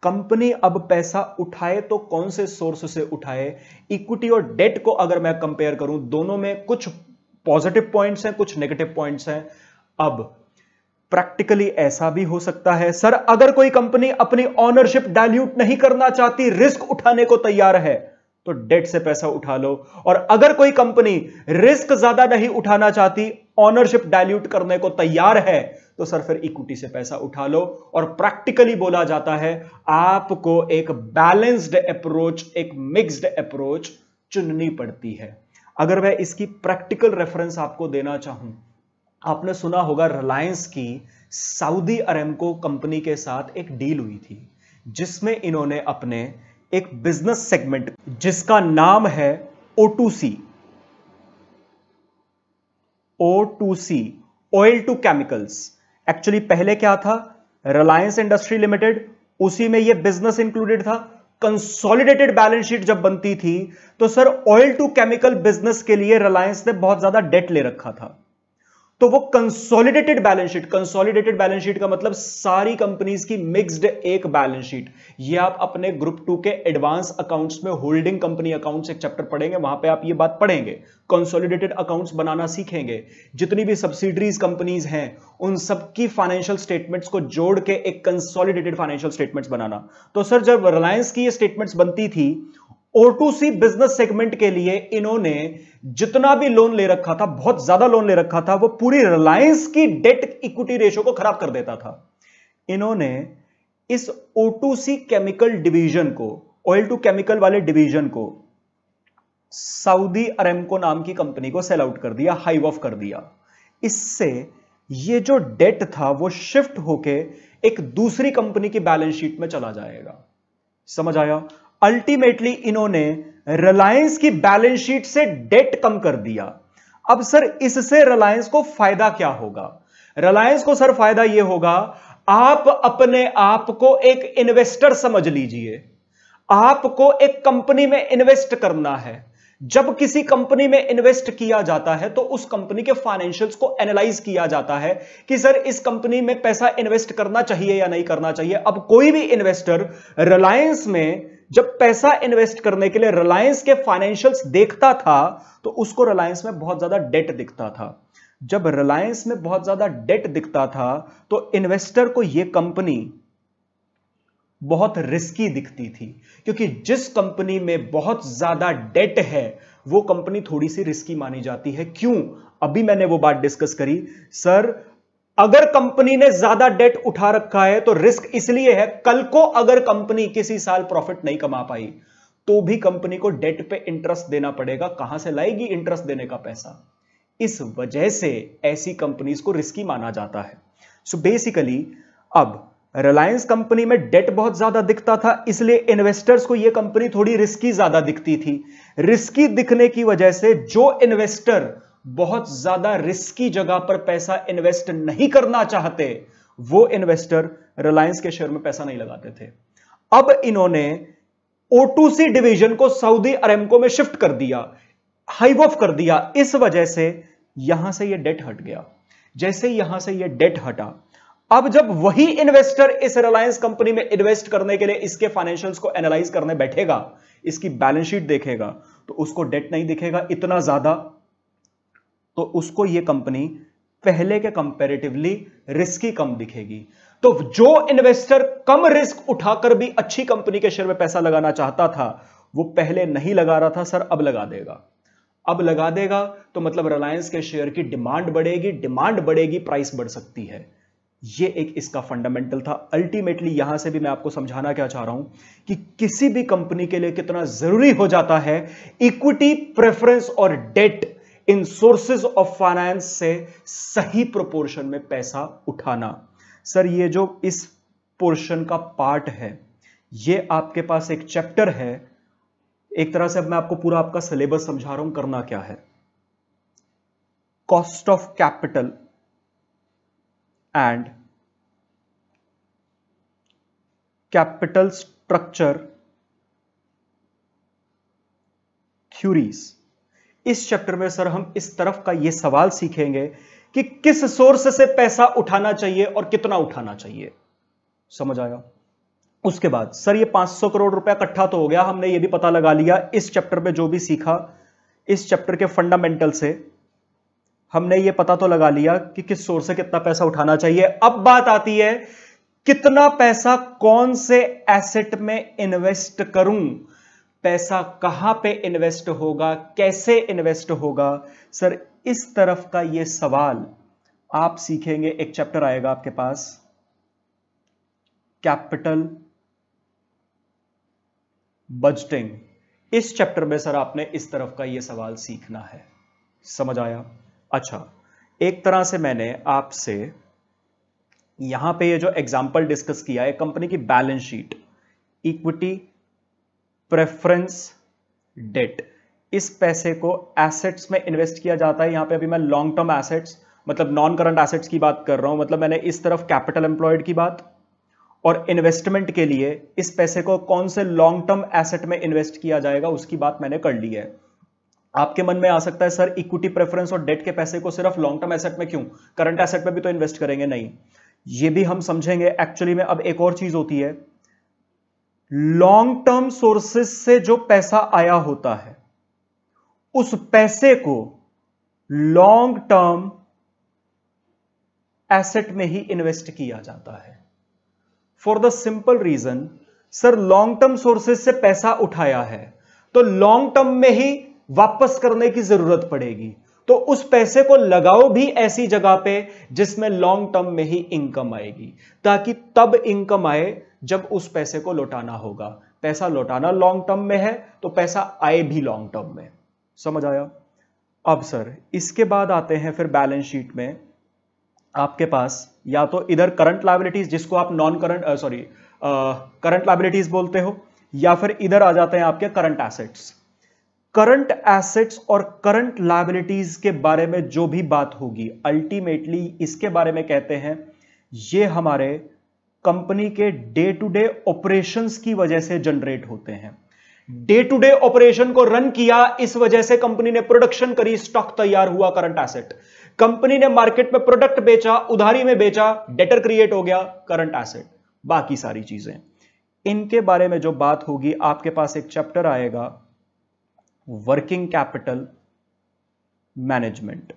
Speaker 1: कंपनी अब पैसा उठाए तो कौन से सोर्स से उठाए इक्विटी और डेट को अगर मैं कंपेयर करूं दोनों में कुछ पॉजिटिव पॉइंट्स हैं कुछ नेगेटिव पॉइंट्स हैं अब प्रैक्टिकली ऐसा भी हो सकता है सर अगर कोई कंपनी अपनी ऑनरशिप डायल्यूट नहीं करना चाहती रिस्क उठाने को तैयार है तो डेट से पैसा उठा लो और अगर कोई कंपनी रिस्क ज्यादा नहीं उठाना चाहती ऑनरशिप डायल्यूट करने को तैयार है तो सर फिर इक्विटी से पैसा उठा लो और प्रैक्टिकली बोला जाता है आपको एक बैलेंस्ड अप्रोच एक मिक्स्ड अप्रोच चुननी पड़ती है अगर मैं इसकी प्रैक्टिकल रेफरेंस आपको देना चाहूं आपने सुना होगा रिलायंस की सऊदी अरेमको कंपनी के साथ एक डील हुई थी जिसमें इन्होंने अपने एक बिजनेस सेगमेंट जिसका नाम है O two C O two C oil to chemicals actually पहले क्या था रिलायंस इंडस्ट्री लिमिटेड उसी में यह बिजनेस इंक्लूडेड था कंसोलिडेटेड बैलेंस शीट जब बनती थी तो sir oil to chemical business के लिए रिलायंस ने बहुत ज्यादा डेट ले रखा था तो वो consolidated balance sheet consolidated balance sheet का मतलब सारी कंपनीज की मिक्स्ड एक बैलेंस शीट ये आप अपने ग्रुप टू के एडवांस अकाउंट्स में होल्डिंग कंपनी अकाउंट्स एक चैप्टर पढ़ेंगे वहां पे आप ये बात पढ़ेंगे कंसोलिडेटेड अकाउंट्स बनाना सीखेंगे जितनी भी सब्सिडरीज कंपनीज हैं उन सबकी फाइनेंशियल स्टेटमेंट्स को जोड़ के एक कंसोलिडेटेड फाइनेंशियल स्टेटमेंट्स बनाना तो सर जब रिलायंस की ये स्टेटमेंट्स बनती थी O2C बिजनेस सेगमेंट के लिए इन्होंने जितना भी लोन ले रखा था बहुत ज्यादा लोन ले रखा था वो पूरी रिलायंस की डेट इक्विटी रेशो को खराब कर देता था इन्होंने इस O2C केमिकल डिवीजन को ऑयल टू केमिकल वाले डिवीजन को सऊदी अरेमको नाम की कंपनी को सेल आउट कर दिया हाइव ऑफ कर दिया इससे ये जो डेट था वो शिफ्ट होके एक दूसरी कंपनी की बैलेंस शीट में चला जाएगा समझ आया अल्टीमेटली इन्होंने रिलायंस की बैलेंस शीट से डेट कम कर दिया अब सर इससे रिलायंस को फायदा क्या होगा रिलायंस को सर फायदा यह होगा आप अपने आप को एक इन्वेस्टर समझ लीजिए आपको एक कंपनी में इन्वेस्ट करना है जब किसी कंपनी में इन्वेस्ट किया जाता है तो उस कंपनी के फाइनेंशियल्स को एनालाइज किया जाता है कि सर इस कंपनी में पैसा इन्वेस्ट करना चाहिए या नहीं करना चाहिए अब कोई भी इन्वेस्टर रिलायंस में जब पैसा इन्वेस्ट करने के लिए रिलायंस के फाइनेंशियल्स देखता था तो उसको रिलायंस में बहुत ज्यादा डेट दिखता था जब रिलायंस में बहुत ज्यादा डेट दिखता था तो इन्वेस्टर को यह कंपनी बहुत रिस्की दिखती थी क्योंकि जिस कंपनी में बहुत ज्यादा डेट है वो कंपनी थोड़ी सी रिस्की मानी जाती है क्यों अभी मैंने वो बात डिस्कस करी सर अगर कंपनी ने ज्यादा डेट उठा रखा है तो रिस्क इसलिए है कल को अगर कंपनी किसी साल प्रॉफिट नहीं कमा पाई तो भी कंपनी को डेट पे इंटरेस्ट देना पड़ेगा कहां से लाएगी इंटरेस्ट देने का पैसा इस वजह से ऐसी कंपनीज को रिस्की माना जाता है सो so बेसिकली अब रिलायंस कंपनी में डेट बहुत ज्यादा दिखता था इसलिए इन्वेस्टर्स को यह कंपनी थोड़ी रिस्की ज्यादा दिखती थी रिस्की दिखने की वजह से जो इन्वेस्टर बहुत ज्यादा रिस्की जगह पर पैसा इन्वेस्ट नहीं करना चाहते वो इन्वेस्टर रिलायंस के शेयर में पैसा नहीं लगाते थे अब इन्होंने ओ डिवीजन को सऊदी अरेमको में शिफ्ट कर दिया हाइव ऑफ कर दिया इस वजह से यहां से यह डेट हट गया जैसे यहां से यह डेट हटा अब जब वही इन्वेस्टर इस रिलायंस कंपनी में इन्वेस्ट करने के लिए इसके फाइनेंशियल्स को एनालाइज करने बैठेगा इसकी बैलेंस शीट देखेगा तो उसको डेट नहीं दिखेगा इतना ज्यादा तो उसको ये कंपनी पहले के कंपेरेटिवली रिस्की कम दिखेगी तो जो इन्वेस्टर कम रिस्क उठाकर भी अच्छी कंपनी के शेयर में पैसा लगाना चाहता था वो पहले नहीं लगा रहा था सर अब लगा देगा अब लगा देगा तो मतलब रिलायंस के शेयर की डिमांड बढ़ेगी डिमांड बढ़ेगी प्राइस बढ़ सकती है ये एक इसका फंडामेंटल था अल्टीमेटली यहां से भी मैं आपको समझाना क्या चाह रहा हूं कि किसी भी कंपनी के लिए कितना जरूरी हो जाता है इक्विटी प्रेफरेंस और डेट इन सोर्सेज ऑफ फाइनेंस से सही प्रोपोर्शन में पैसा उठाना सर ये जो इस पोर्शन का पार्ट है ये आपके पास एक चैप्टर है एक तरह से अब मैं आपको पूरा आपका सिलेबस समझा रहा हूं करना क्या है cost of capital and capital structure theories इस चैप्टर में सर हम इस तरफ का ये सवाल सीखेंगे कि किस सोर्स से पैसा उठाना चाहिए और कितना उठाना चाहिए समझ आया उसके बाद सर ये 500 करोड़ रुपया इकट्ठा तो हो गया हमने ये भी पता लगा लिया इस चैप्टर में जो भी सीखा इस चैप्टर के फंडामेंटल से हमने ये पता तो लगा लिया कि किस सोर्स से कितना पैसा उठाना चाहिए अब बात आती है कितना पैसा कौन से एसेट में इन्वेस्ट करूं पैसा कहाँ पे इन्वेस्ट होगा कैसे इन्वेस्ट होगा सर इस तरफ का ये सवाल आप सीखेंगे एक चैप्टर आएगा आपके पास कैपिटल बजटिंग इस चैप्टर में सर आपने इस तरफ का ये सवाल सीखना है समझ आया अच्छा एक तरह से मैंने आपसे यहां पे ये जो एग्जांपल डिस्कस किया है कंपनी की balance sheet equity preference debt इस पैसे को एसेट्स में इन्वेस्ट किया जाता है यहां पे अभी मैं लॉन्ग टर्म एसेट्स मतलब नॉन करंट एसेट्स की बात कर रहा हूं मतलब मैंने इस तरफ कैपिटल एम्प्लॉयड की बात और इन्वेस्टमेंट के लिए इस पैसे को कौन से लॉन्ग टर्म एसेट में इन्वेस्ट किया जाएगा उसकी बात मैंने कर ली है आपके मन में आ सकता है सर इक्विटी प्रेफरेंस और डेट के पैसे को सिर्फ लॉन्ग टर्म एसेट में क्यों करंट एसेट में भी तो इन्वेस्ट करेंगे नहीं ये भी हम समझेंगे एक्चुअली में अब एक और चीज होती है लॉन्ग टर्म सोर्सेस से जो पैसा आया होता है उस पैसे को लॉन्ग टर्म एसेट में ही इन्वेस्ट किया जाता है for the simple reason sir long term sources से पैसा उठाया है तो लॉन्ग टर्म में ही वापस करने की जरूरत पड़ेगी तो उस पैसे को लगाओ भी ऐसी जगह पे जिसमें लॉन्ग टर्म में ही इनकम आएगी ताकि तब इनकम आए जब उस पैसे को लौटाना होगा पैसा लौटाना लॉन्ग टर्म में है तो पैसा आए भी लॉन्ग टर्म में समझ आया अब सर इसके बाद आते हैं फिर बैलेंस शीट में आपके पास या तो इधर करंट लाइबिलिटीज जिसको आप non current sorry current liabilities बोलते हो या फिर इधर आ जाते हैं आपके करंट एसेट्स करंट एसेट्स और करंट लाइबिलिटीज के बारे में जो भी बात होगी अल्टीमेटली इसके बारे में कहते हैं ये हमारे कंपनी के डे टू डे ऑपरेशंस की वजह से जनरेट होते हैं डे टू डे ऑपरेशन को रन किया इस वजह से कंपनी ने प्रोडक्शन करी स्टॉक तैयार हुआ करंट एसेट कंपनी ने मार्केट में प्रोडक्ट बेचा उधारी में बेचा डेटर क्रिएट हो गया करंट एसेट बाकी सारी चीजें इनके बारे में जो बात होगी आपके पास एक चैप्टर आएगा वर्किंग कैपिटल मैनेजमेंट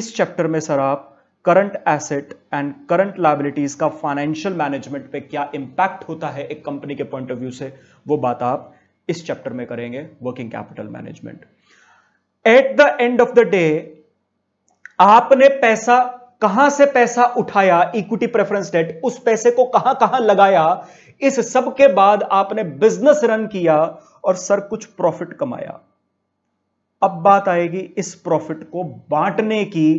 Speaker 1: इस चैप्टर में सर आप current asset and current liabilities का फाइनेंशियल मैनेजमेंट पे क्या इंपैक्ट होता है एक कंपनी के पॉइंट ऑफ व्यू से वो बात आप इस चैप्टर में करेंगे working capital management at the end of the day आपने पैसा कहां से पैसा उठाया इक्विटी प्रेफरेंस डेट उस पैसे को कहां कहां लगाया इस सब के बाद आपने बिजनेस रन किया और सर कुछ प्रॉफिट कमाया अब बात आएगी इस प्रॉफिट को बांटने की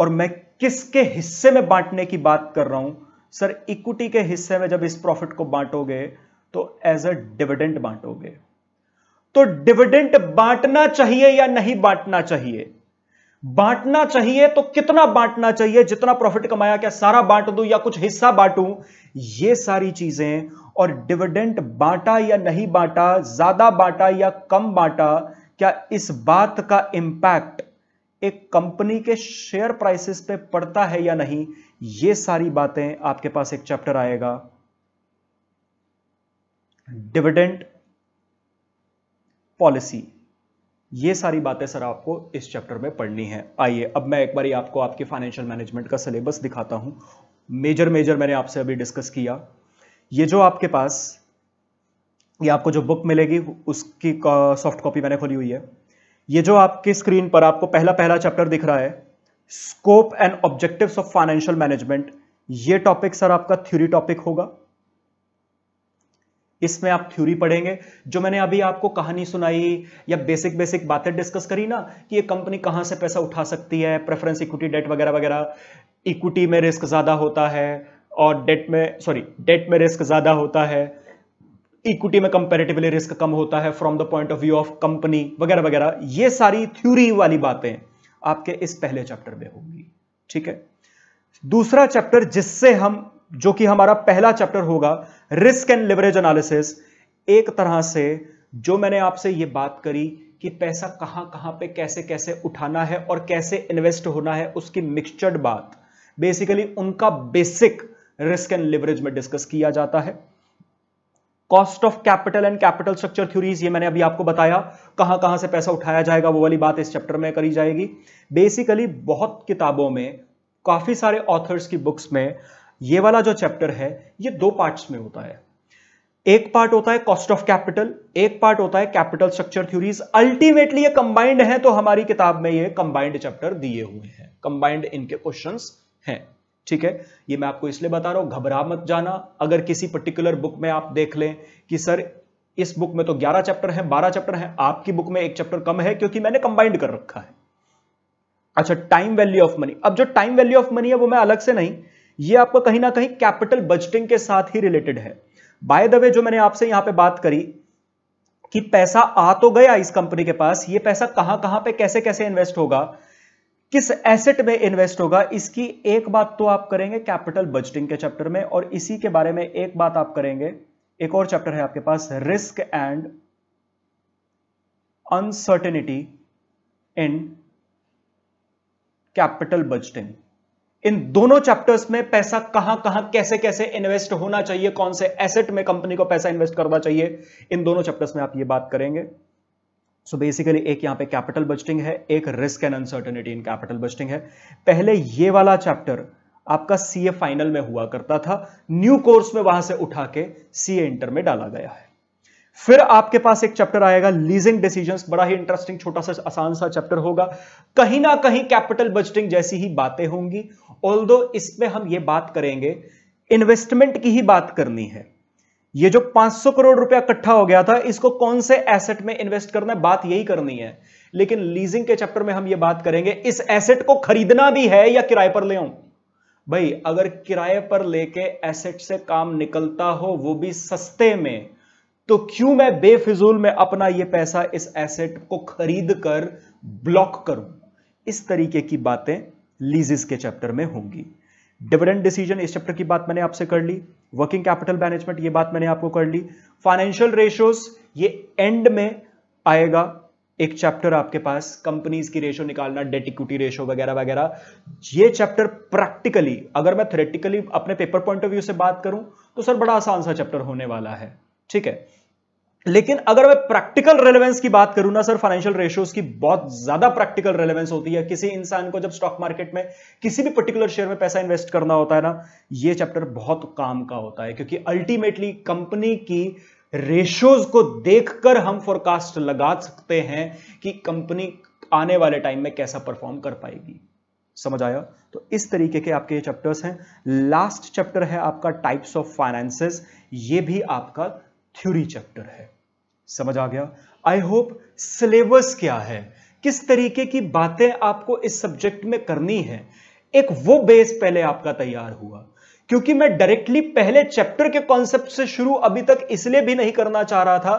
Speaker 1: और मैं किसके हिस्से में बांटने की बात कर रहा हूं सर इक्विटी के हिस्से में जब इस प्रॉफिट को बांटोगे तो एज अ डिविडेंट बांटोगे तो डिविडेंट बांटना चाहिए या नहीं बांटना चाहिए बांटना चाहिए तो कितना बांटना चाहिए जितना प्रॉफिट कमाया क्या सारा बांट दू या कुछ हिस्सा बांटू ये सारी चीजें और डिविडेंट बांटा या नहीं बांटा ज्यादा बांटा या कम बांटा क्या इस बात का इंपैक्ट एक कंपनी के शेयर प्राइसेस पे पड़ता है या नहीं ये सारी बातें आपके पास एक चैप्टर आएगा डिविडेंड पॉलिसी ये सारी बातें सर आपको इस चैप्टर में पढ़नी है आइए अब मैं एक बार आपको आपके फाइनेंशियल मैनेजमेंट का सिलेबस दिखाता हूं मेजर मेजर मैंने आपसे अभी डिस्कस किया ये जो आपके पास ये आपको जो बुक मिलेगी उसकी सॉफ्ट कॉपी मैंने खोली हुई है ये जो आपके स्क्रीन पर आपको पहला पहला चैप्टर दिख रहा है scope and objectives of financial management ये टॉपिक सर आपका थ्योरी टॉपिक होगा इसमें आप थ्योरी पढ़ेंगे जो मैंने अभी आपको कहानी सुनाई या बेसिक बेसिक बातें डिस्कस करी ना कि ये कंपनी कहां से पैसा उठा सकती है प्रेफरेंस इक्विटी डेट वगैरह वगैरह इक्विटी में रिस्क ज़्यादा होता है और डेट में सॉरी डेट में रिस्क ज़्यादा होता है इक्विटी में कंपेरेटिवली रिस्क कम होता है from the point of view of company वगैरह वगैरह ये सारी थ्यूरी वाली बातें आपके इस पहले चैप्टर में होगी ठीक है दूसरा चैप्टर जिससे हम जो कि हमारा पहला चैप्टर होगा रिस्क एंड लिवरेज एनालिसिस एक तरह से जो मैंने आपसे ये बात करी कि पैसा कहां कहां पे कैसे कैसे उठाना है और कैसे इन्वेस्ट होना है उसकी मिक्सचर्ड बात बेसिकली उनका बेसिक रिस्क एंड लिवरेज में डिस्कस किया जाता है cost of capital and capital structure theories ये मैंने अभी आपको बताया कहां कहां से पैसा उठाया जाएगा वो वाली बात इस चैप्टर में करी जाएगी बेसिकली बहुत किताबों में काफी सारे ऑथर्स की बुक्स में ये वाला जो चैप्टर है ये दो पार्ट्स में होता है एक पार्ट होता है कॉस्ट ऑफ कैपिटल एक पार्ट होता है कैपिटल स्ट्रक्चर थ्योरीज अल्टीमेटली ये कंबाइंड है तो हमारी किताब में ये कंबाइंड चैप्टर दिए हुए हैं कंबाइंड इनके क्वेश्चंस हैं ठीक है ये मैं आपको इसलिए बता रहा हूं घबरा मत जाना अगर किसी पर्टिकुलर बुक में आप देख लें कि सर इस बुक में तो 11 चैप्टर है 12 चैप्टर है आपकी बुक में एक चैप्टर कम है क्योंकि मैंने कंबाइंड कर रखा है अच्छा टाइम वैल्यू ऑफ मनी अब जो टाइम वैल्यू ऑफ मनी है वो मैं अलग से नहीं ये आपको कहीं ना कहीं कैपिटल बजटिंग के साथ ही रिलेटेड है बाय द वे जो मैंने आपसे यहां पे बात करी कि पैसा आ तो गया इस कंपनी के पास ये पैसा कहां कहां पे कैसे कैसे इन्वेस्ट होगा किस एसेट में इन्वेस्ट होगा इसकी एक बात तो आप करेंगे कैपिटल बजटिंग के चैप्टर में और इसी के बारे में एक बात आप करेंगे एक और चैप्टर है आपके पास risk and uncertainty in capital budgeting इन दोनों चैप्टर्स में पैसा कहां कहां कैसे कैसे इन्वेस्ट होना चाहिए कौन से एसेट में कंपनी को पैसा इन्वेस्ट करना चाहिए इन दोनों चैप्टर्स में आप ये बात करेंगे सो बेसिकली एक यहाँ पे कैपिटल बजटिंग है एक risk and uncertainty in capital budgeting है पहले ये वाला चैप्टर आपका सीए फाइनल में हुआ करता था न्यू कोर्स में वहां से उठा के सीए इंटर में डाला गया है फिर आपके पास एक चैप्टर आएगा लीजिंग डिसीजन बड़ा ही इंटरेस्टिंग छोटा सा आसान सा चैप्टर होगा कहीं ना कहीं कैपिटल बजटिंग जैसी ही बातें होंगी ऑल इसमें हम ये बात करेंगे इन्वेस्टमेंट की ही बात करनी है ये जो 500 करोड़ रुपया इकट्ठा हो गया था इसको कौन से एसेट में इन्वेस्ट करना है बात यही करनी है लेकिन लीजिंग के चैप्टर में हम ये बात करेंगे इस एसेट को खरीदना भी है या किराए पर ले आऊं भाई अगर किराए पर लेके एसेट से काम निकलता हो वो भी सस्ते में तो क्यों मैं बेफिजूल में अपना ये पैसा इस एसेट को खरीद कर ब्लॉक करूं इस तरीके की बातें लीजिस के चैप्टर में होंगी डिविडेंड डिसीजन इस चैप्टर की बात मैंने आपसे कर ली वर्किंग कैपिटल मैनेजमेंट ये बात मैंने आपको कर ली फाइनेंशियल रेशियोज ये एंड में आएगा एक चैप्टर आपके पास कंपनीज की रेशो निकालना डेट इक्विटी रेशो वगैरह वगैरह ये चैप्टर प्रैक्टिकली अगर मैं थ्रेटिकली अपने पेपर पॉइंट ऑफ व्यू से बात करूं तो सर बड़ा आसान सा चैप्टर होने वाला है ठीक है लेकिन अगर मैं प्रैक्टिकल रेलेवेंस की बात करूं ना सर फाइनेंशियल रेशियोज की बहुत ज्यादा प्रैक्टिकल रेलेवेंस होती है किसी इंसान को जब स्टॉक मार्केट में किसी भी पर्टिकुलर शेयर में पैसा इन्वेस्ट करना होता है ना ये चैप्टर बहुत काम का होता है क्योंकि अल्टीमेटली कंपनी की रेशियोज को देखकर हम फोरकास्ट लगा सकते हैं कि कंपनी आने वाले टाइम में कैसा परफॉर्म कर पाएगी समझ आया तो इस तरीके के आपके ये चैप्टर्स हैं लास्ट चैप्टर है आपका टाइप्स ऑफ फाइनेंसेस ये भी आपका थ्योरी चैप्टर है समझ आ गया आई होप सिलेबस क्या है किस तरीके की बातें आपको इस सब्जेक्ट में करनी है एक वो बेस पहले आपका तैयार हुआ क्योंकि मैं डायरेक्टली पहले चैप्टर के कॉन्सेप्ट से शुरू अभी तक इसलिए भी नहीं करना चाह रहा था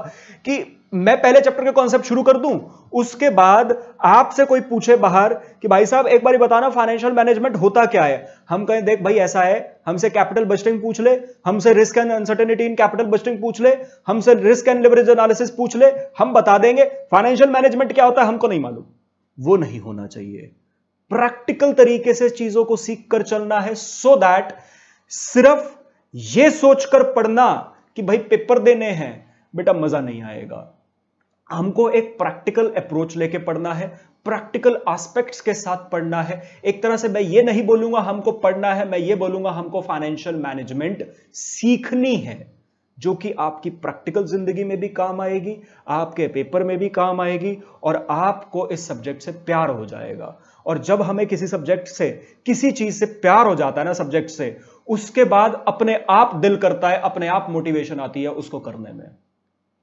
Speaker 1: कि मैं पहले चैप्टर के कॉन्सेप्ट शुरू कर दूं उसके बाद आपसे कोई पूछे बाहर कि भाई साहब एक बार बताना फाइनेंशियल मैनेजमेंट होता क्या है हम कहें देख भाई ऐसा है हमसे कैपिटल बस्टिंग पूछ ले हमसे risk and uncertainty in capital budgeting पूछ ले हमसे रिस्क एंड लिवरेज एनालिसिस पूछ ले हम बता देंगे फाइनेंशियल मैनेजमेंट क्या होता है हमको नहीं मालूम वो नहीं होना चाहिए प्रैक्टिकल तरीके से चीजों को सीख कर चलना है सो so दैट सिर्फ ये सोचकर पढ़ना कि भाई पेपर देने हैं बेटा मजा नहीं आएगा हमको एक प्रैक्टिकल अप्रोच लेके पढ़ना है प्रैक्टिकल एस्पेक्ट्स के साथ पढ़ना है एक तरह से मैं ये नहीं बोलूंगा हमको पढ़ना है मैं ये बोलूंगा हमको फाइनेंशियल मैनेजमेंट सीखनी है जो कि आपकी प्रैक्टिकल जिंदगी में भी काम आएगी आपके पेपर में भी काम आएगी और आपको इस सब्जेक्ट से प्यार हो जाएगा और जब हमें किसी सब्जेक्ट से किसी चीज से प्यार हो जाता है ना सब्जेक्ट से उसके बाद अपने आप दिल करता है अपने आप मोटिवेशन आती है उसको करने में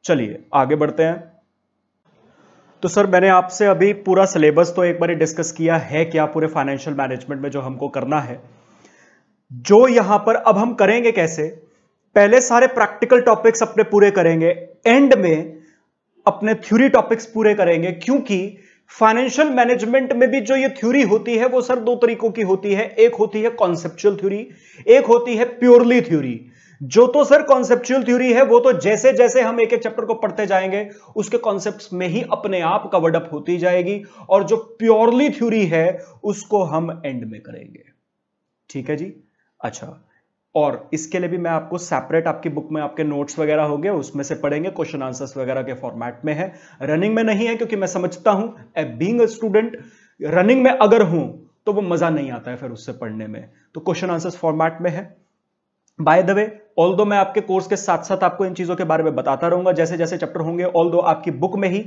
Speaker 1: चलिए आगे बढ़ते हैं तो सर मैंने आपसे अभी पूरा सिलेबस तो एक बार डिस्कस किया है क्या पूरे फाइनेंशियल मैनेजमेंट में जो हमको करना है जो यहां पर अब हम करेंगे कैसे पहले सारे प्रैक्टिकल टॉपिक्स अपने पूरे करेंगे एंड में अपने थ्योरी टॉपिक्स पूरे करेंगे क्योंकि फाइनेंशियल मैनेजमेंट में भी जो ये थ्योरी होती है वो सर दो तरीकों की होती है एक होती है कॉन्सेप्चुअल थ्योरी एक होती है प्योरली थ्योरी जो तो सर कॉन्सेप्चुअल थ्योरी है वो तो जैसे जैसे हम एक एक चैप्टर को पढ़ते जाएंगे उसके कॉन्सेप्ट में ही अपने आप कवर्ड अप होती जाएगी और जो प्योरली थ्योरी है उसको हम एंड में करेंगे ठीक है जी अच्छा और इसके लिए भी मैं आपको सेपरेट आपकी बुक में आपके नोट्स वगैरह हो गए उसमें से पढ़ेंगे क्वेश्चन आंसर्स वगैरह के फॉर्मेट में है रनिंग में नहीं है क्योंकि मैं समझता हूं ए बींग स्टूडेंट रनिंग में अगर हूं तो वो मजा नहीं आता है फिर उससे पढ़ने में तो क्वेश्चन आंसर्स फॉर्मेट में है बाय द वे ऑल दो मैं आपके कोर्स के साथ साथ आपको इन चीज़ों के बारे में बताता रहूंगा जैसे जैसे चैप्टर होंगे ऑल दो आपकी बुक में ही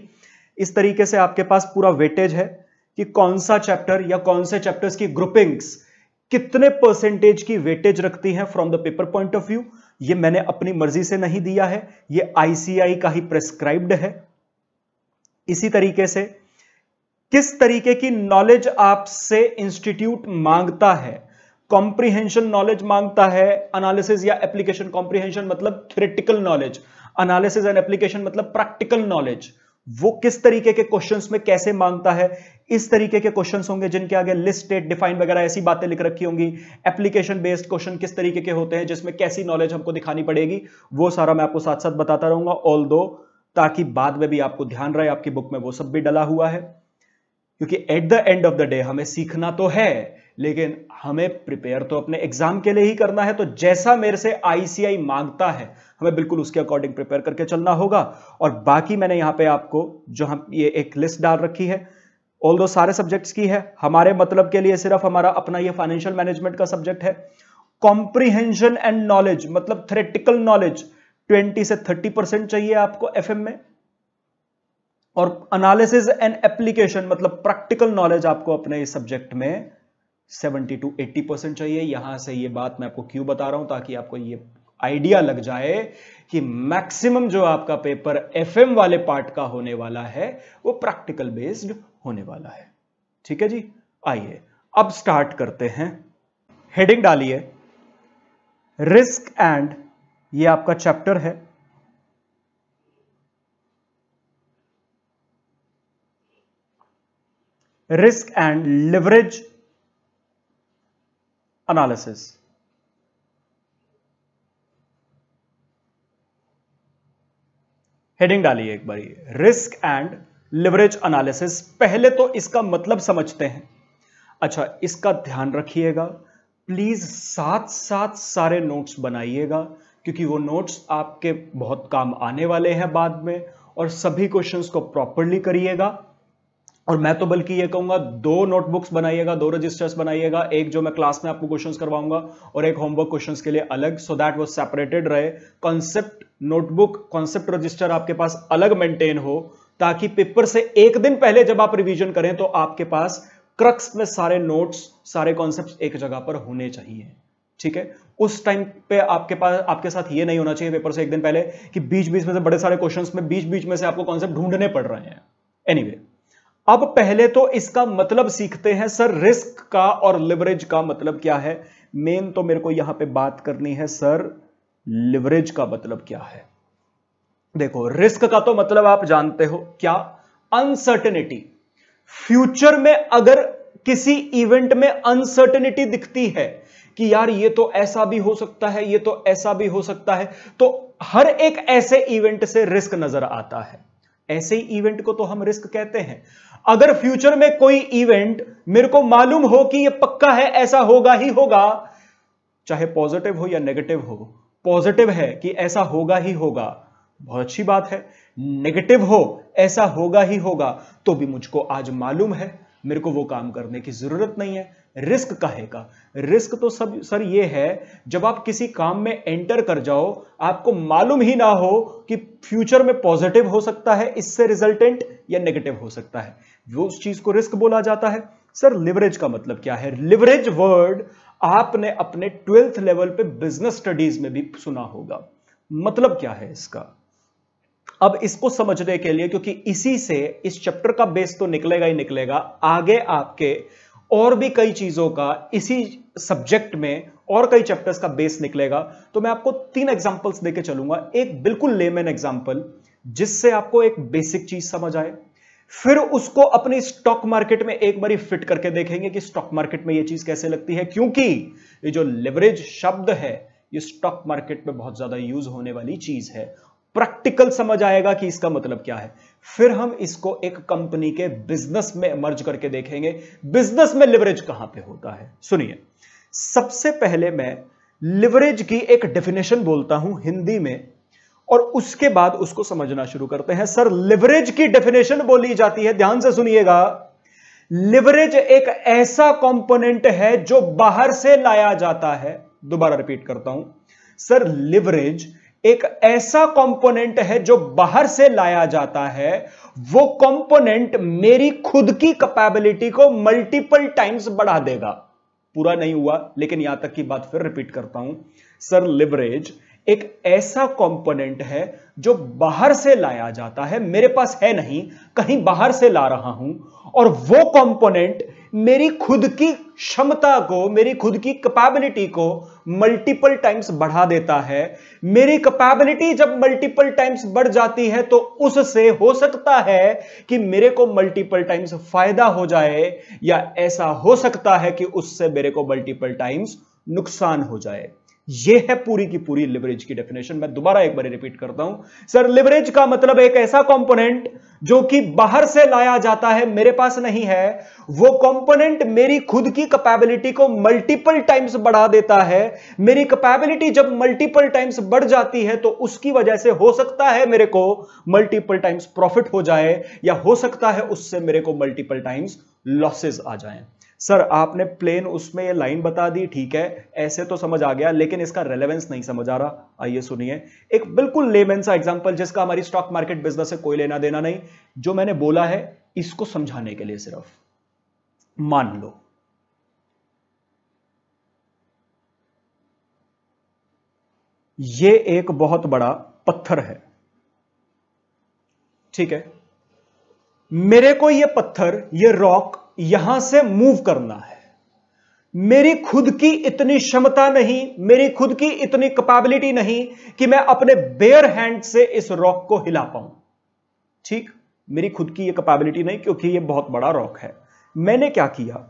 Speaker 1: इस तरीके से आपके पास पूरा वेटेज है कि कौन सा चैप्टर या कौन से चैप्टर्स की ग्रुपिंग्स कितने परसेंटेज की वेटेज रखती है from the paper point of view ये मैंने अपनी मर्जी से नहीं दिया है ये आईसीआई का ही प्रेस्क्राइब्ड है इसी तरीके से किस तरीके की नॉलेज आपसे इंस्टीट्यूट मांगता है कॉम्प्रीहेंशन नॉलेज मांगता है एनालिसिस या एप्लीकेशन कॉम्प्रीहेंशन मतलब theoretical knowledge analysis and application मतलब प्रैक्टिकल नॉलेज वो किस तरीके के क्वेश्चंस में कैसे मांगता है इस तरीके के क्वेश्चंस होंगे जिनके आगे लिस्टेड डिफाइन वगैरह ऐसी बातें लिख रखी होंगी एप्लीकेशन बेस्ड क्वेश्चन किस तरीके के होते हैं जिसमें कैसी नॉलेज हमको दिखानी पड़ेगी वो सारा मैं आपको साथ साथ बताता रहूंगा ऑल दो ताकि बाद में भी आपको ध्यान रहे आपकी बुक में वो सब भी डला हुआ है क्योंकि at the end of the day हमें सीखना तो है लेकिन हमें प्रिपेयर तो अपने एग्जाम के लिए ही करना है तो जैसा मेरे से आईसीआई मांगता है हमें बिल्कुल उसके अकॉर्डिंग प्रिपेयर करके चलना होगा और बाकी मैंने यहां पे आपको जो हम ये एक लिस्ट डाल रखी है ऑल दो सारे सब्जेक्ट्स की है हमारे मतलब के लिए सिर्फ हमारा अपना ये फाइनेंशियल मैनेजमेंट का सब्जेक्ट है कॉम्प्रीहेंशन एंड नॉलेज मतलब थ्रेटिकल नॉलेज ट्वेंटी से थर्टी परसेंट चाहिए आपको एफ में और अनालिसिस एंड एप्लीकेशन मतलब प्रैक्टिकल नॉलेज आपको अपने इस सब्जेक्ट में 70 टू 80 परसेंट चाहिए यहां से ये बात मैं आपको क्यों बता रहा हूं ताकि आपको ये आइडिया लग जाए कि मैक्सिमम जो आपका पेपर एफएम वाले पार्ट का होने वाला है वो प्रैक्टिकल बेस्ड होने वाला है ठीक है जी आइए अब स्टार्ट करते हैं हेडिंग डालिए रिस्क एंड ये आपका चैप्टर है risk and leverage analysis. Heading डालिए एक बारी रिस्क एंड लिवरेज एनालिसिस पहले तो इसका मतलब समझते हैं अच्छा इसका ध्यान रखिएगा प्लीज साथ साथ सारे नोट्स बनाइएगा क्योंकि वो नोट्स आपके बहुत काम आने वाले हैं बाद में और सभी क्वेश्चंस को प्रॉपरली करिएगा और मैं तो बल्कि ये कहूंगा दो नोटबुक्स बनाइएगा दो रजिस्टर्स बनाइएगा एक जो मैं क्लास में आपको क्वेश्चंस करवाऊंगा और एक होमवर्क क्वेश्चंस के लिए अलग सो दैट वो सेपरेटेड रहे कॉन्सेप्ट नोटबुक कॉन्सेप्ट रजिस्टर आपके पास अलग मेंटेन हो ताकि पेपर से एक दिन पहले जब आप रिविजन करें तो आपके पास क्रक्स में सारे नोट्स सारे कॉन्सेप्ट एक जगह पर होने चाहिए ठीक है उस टाइम पे आपके पास आपके साथ ये नहीं होना चाहिए पेपर से एक दिन पहले कि बीच बीच में से बड़े सारे क्वेश्चन में बीच बीच में से आपको कॉन्सेप्ट ढूंढने पड़ रहे हैं एनी anyway, अब पहले तो इसका मतलब सीखते हैं सर रिस्क का और लिवरेज का मतलब क्या है मेन तो मेरे को यहां पे बात करनी है सर लिवरेज का मतलब क्या है देखो रिस्क का तो मतलब आप जानते हो क्या अनसर्टेनिटी फ्यूचर में अगर किसी इवेंट में अनसर्टेनिटी दिखती है कि यार ये तो ऐसा भी हो सकता है ये तो ऐसा भी हो सकता है तो हर एक ऐसे इवेंट से रिस्क नजर आता है ऐसे ही इवेंट को तो हम रिस्क कहते हैं अगर फ्यूचर में कोई इवेंट मेरे को मालूम हो कि ये पक्का है ऐसा होगा ही होगा चाहे पॉजिटिव हो या नेगेटिव हो पॉजिटिव है कि ऐसा होगा ही होगा बहुत अच्छी बात है नेगेटिव हो ऐसा होगा ही होगा तो भी मुझको आज मालूम है मेरे को वो काम करने की जरूरत नहीं है रिस्क कहेगा रिस्क तो सब सर ये है जब आप किसी काम में एंटर कर जाओ आपको मालूम ही ना हो कि फ्यूचर में पॉजिटिव हो सकता है इससे रिजल्टेंट या नेगेटिव हो सकता है वो उस चीज को रिस्क बोला जाता है सर लिवरेज का मतलब क्या है लिवरेज वर्ड आपने अपने ट्वेल्थ लेवल पे बिजनेस स्टडीज में भी सुना होगा मतलब क्या है इसका अब इसको समझने के लिए क्योंकि इसी से इस चैप्टर का बेस तो निकलेगा ही निकलेगा आगे आपके और भी कई चीजों का इसी सब्जेक्ट में और कई चैप्टर्स का बेस निकलेगा तो मैं आपको तीन एग्जांपल्स देके चलूंगा एक बिल्कुल लेमेन एग्जांपल जिससे आपको एक बेसिक चीज समझ आए फिर उसको अपनी स्टॉक मार्केट में एक बारी फिट करके देखेंगे कि स्टॉक मार्केट में यह चीज कैसे लगती है क्योंकि ये जो लेवरेज शब्द है ये स्टॉक मार्केट में बहुत ज्यादा यूज होने वाली चीज है प्रैक्टिकल समझ आएगा कि इसका मतलब क्या है फिर हम इसको एक कंपनी के बिजनेस में मर्ज करके देखेंगे बिजनेस में लिवरेज कहां पे होता है सुनिए सबसे पहले मैं लिवरेज की एक डेफिनेशन बोलता हूं हिंदी में और उसके बाद उसको समझना शुरू करते हैं सर लिवरेज की डेफिनेशन बोली जाती है ध्यान से सुनिएगा लिवरेज एक ऐसा कंपोनेंट है जो बाहर से लाया जाता है दोबारा रिपीट करता हूं सर लिवरेज एक ऐसा कंपोनेंट है जो बाहर से लाया जाता है वो कंपोनेंट मेरी खुद की कैपेबिलिटी को मल्टीपल टाइम्स बढ़ा देगा पूरा नहीं हुआ लेकिन यहां तक की बात फिर रिपीट करता हूं सर लिवरेज एक ऐसा कंपोनेंट है जो बाहर से लाया जाता है मेरे पास है नहीं कहीं बाहर से ला रहा हूं और वो कंपोनेंट मेरी खुद की क्षमता को मेरी खुद की कैपेबिलिटी को मल्टीपल टाइम्स बढ़ा देता है मेरी कैपेबिलिटी जब मल्टीपल टाइम्स बढ़ जाती है तो उससे हो सकता है कि मेरे को मल्टीपल टाइम्स फायदा हो जाए या ऐसा हो सकता है कि उससे मेरे को मल्टीपल टाइम्स नुकसान हो जाए ये है पूरी की पूरी लिवरेज की डेफिनेशन मैं दोबारा एक बार रिपीट करता हूं सर लिवरेज का मतलब एक ऐसा कंपोनेंट जो कि बाहर से लाया जाता है मेरे पास नहीं है वो कंपोनेंट मेरी खुद की कैपेबिलिटी को मल्टीपल टाइम्स बढ़ा देता है मेरी कैपेबिलिटी जब मल्टीपल टाइम्स बढ़ जाती है तो उसकी वजह से हो सकता है मेरे को मल्टीपल टाइम्स प्रॉफिट हो जाए या हो सकता है उससे मेरे को मल्टीपल टाइम्स लॉसेज आ जाए सर आपने प्लेन उसमें ये लाइन बता दी ठीक है ऐसे तो समझ आ गया लेकिन इसका रेलेवेंस नहीं समझ आ रहा आइए सुनिए एक बिल्कुल लेमेन सा एग्जांपल जिसका हमारी स्टॉक मार्केट बिजनेस से कोई लेना देना नहीं जो मैंने बोला है इसको समझाने के लिए सिर्फ मान लो ये एक बहुत बड़ा पत्थर है ठीक है मेरे को ये पत्थर ये रॉक यहां से मूव करना है मेरी खुद की इतनी क्षमता नहीं मेरी खुद की इतनी कैपेबिलिटी नहीं कि मैं अपने बेयर हैंड से इस रॉक को हिला पाऊं ठीक मेरी खुद की ये कैपेबिलिटी नहीं क्योंकि ये बहुत बड़ा रॉक है मैंने क्या किया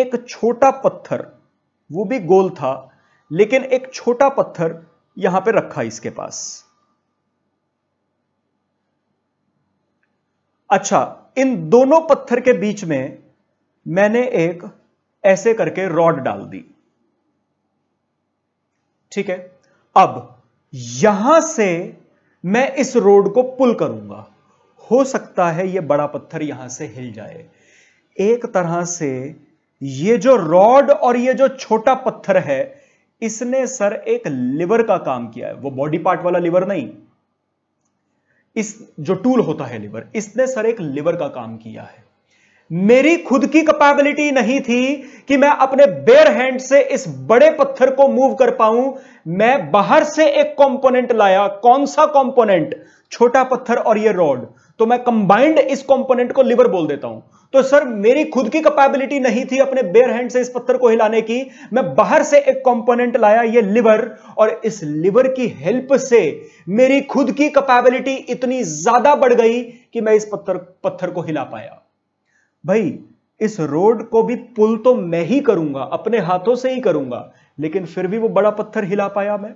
Speaker 1: एक छोटा पत्थर वो भी गोल था लेकिन एक छोटा पत्थर यहां पे रखा इसके पास अच्छा इन दोनों पत्थर के बीच में मैंने एक ऐसे करके रॉड डाल दी ठीक है अब यहां से मैं इस रोड को पुल करूंगा हो सकता है यह बड़ा पत्थर यहां से हिल जाए एक तरह से ये जो रॉड और ये जो छोटा पत्थर है इसने सर एक लिवर का काम किया है वो बॉडी पार्ट वाला लिवर नहीं इस जो टूल होता है लिवर इसने सर एक लिवर का काम किया है मेरी खुद की कैपेबिलिटी नहीं थी कि मैं अपने बेयर हैंड से इस बड़े पत्थर को मूव कर पाऊं मैं बाहर से एक कंपोनेंट लाया कौन सा कंपोनेंट छोटा पत्थर और ये रॉड तो मैं कंबाइंड इस कंपोनेंट को लिवर बोल देता हूं तो सर मेरी खुद की कैपेबिलिटी नहीं थी अपने बेयर हैंड से इस पत्थर को हिलाने की मैं बाहर से एक कंपोनेंट लाया ये लिवर और इस लिवर की हेल्प से मेरी खुद की कैपेबिलिटी इतनी ज्यादा बढ़ गई कि मैं इस पत्थर पत्थर को हिला पाया भाई इस रोड को भी पुल तो मैं ही करूंगा अपने हाथों से ही करूंगा लेकिन फिर भी वो बड़ा पत्थर हिला पाया मैं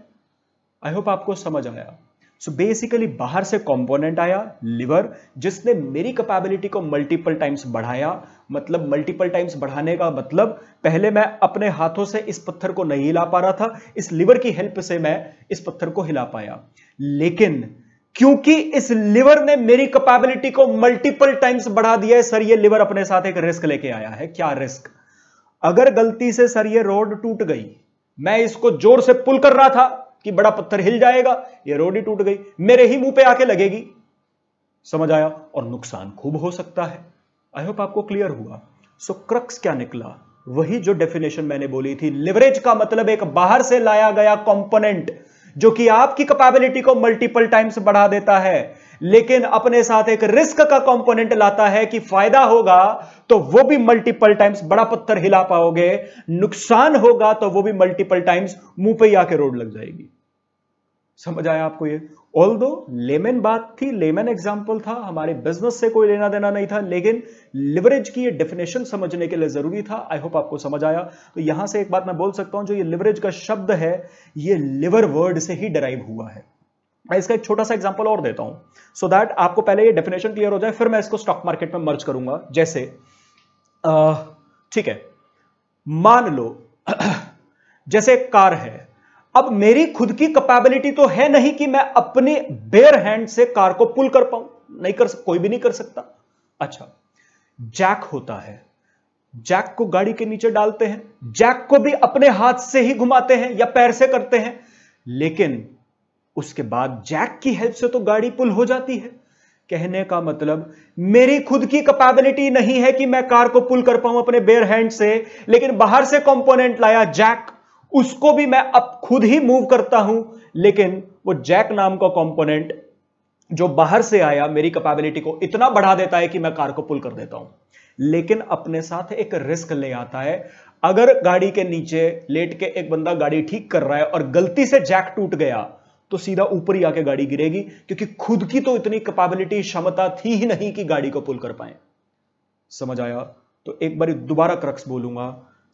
Speaker 1: आई होप आपको समझ आया सो बेसिकली बाहर से कंपोनेंट आया लिवर जिसने मेरी कैपेबिलिटी को मल्टीपल टाइम्स बढ़ाया मतलब मल्टीपल टाइम्स बढ़ाने का मतलब पहले मैं अपने हाथों से इस पत्थर को नहीं हिला पा रहा था इस लिवर की हेल्प से मैं इस पत्थर को हिला पाया लेकिन क्योंकि इस लिवर ने मेरी कैपेबिलिटी को मल्टीपल टाइम्स बढ़ा दिया है सर ये लिवर अपने साथ एक रिस्क लेके आया है क्या रिस्क अगर गलती से सर ये रोड टूट गई मैं इसको जोर से पुल कर रहा था कि बड़ा पत्थर हिल जाएगा ये रोडी टूट गई मेरे ही मुंह पे आके लगेगी समझ आया और नुकसान खूब हो सकता है आई होप आपको क्लियर हुआ सो so, क्रक्स क्या निकला वही जो डेफिनेशन मैंने बोली थी लिवरेज का मतलब एक बाहर से लाया गया कंपोनेंट जो कि आपकी कैपेबिलिटी को मल्टीपल टाइम्स बढ़ा देता है लेकिन अपने साथ एक रिस्क का कंपोनेंट लाता है कि फायदा होगा तो वो भी मल्टीपल टाइम्स बड़ा पत्थर हिला पाओगे नुकसान होगा तो वो भी मल्टीपल टाइम्स मुंह पे ही आके रोड लग जाएगी समझ आया आपको ये ऑल दो लेमेन बात थी लेमेन एग्जाम्पल था हमारे बिजनेस से कोई लेना देना नहीं था लेकिन लिवरेज की ये डेफिनेशन समझने के लिए जरूरी था आई होप आपको समझ आया तो यहां से एक बात मैं बोल सकता हूं जो ये लिवरेज का शब्द है ये लिवर वर्ड से ही डराइव हुआ है मैं इसका एक छोटा सा एग्जाम्पल और देता हूं सो so दैट आपको पहले ये डेफिनेशन क्लियर हो जाए फिर मैं इसको स्टॉक मार्केट में मर्ज करूंगा जैसे ठीक है मान लो [clears throat] जैसे एक कार है अब मेरी खुद की कैपेबिलिटी तो है नहीं कि मैं अपने बेयर हैंड से कार को पुल कर पाऊं नहीं कर कोई भी नहीं कर सकता अच्छा जैक होता है जैक को गाड़ी के नीचे डालते हैं जैक को भी अपने हाथ से ही घुमाते हैं या पैर से करते हैं लेकिन उसके बाद जैक की हेल्प से तो गाड़ी पुल हो जाती है कहने का मतलब मेरी खुद की कैपेबिलिटी नहीं है कि मैं कार को पुल कर पाऊं अपने बेयर हैंड से लेकिन बाहर से कंपोनेंट लाया जैक उसको भी मैं अब खुद ही मूव करता हूं लेकिन वो जैक नाम का कंपोनेंट जो बाहर से आया मेरी कैपेबिलिटी को इतना बढ़ा देता है कि मैं कार को पुल कर देता हूं लेकिन अपने साथ एक रिस्क ले आता है अगर गाड़ी के नीचे लेट के एक बंदा गाड़ी ठीक कर रहा है और गलती से जैक टूट गया तो सीधा ऊपर ही आके गाड़ी गिरेगी क्योंकि खुद की तो इतनी कैपेबिलिटी क्षमता थी ही नहीं कि गाड़ी को पुल कर पाए समझ आया तो एक बार दोबारा क्रक्स बोलूंगा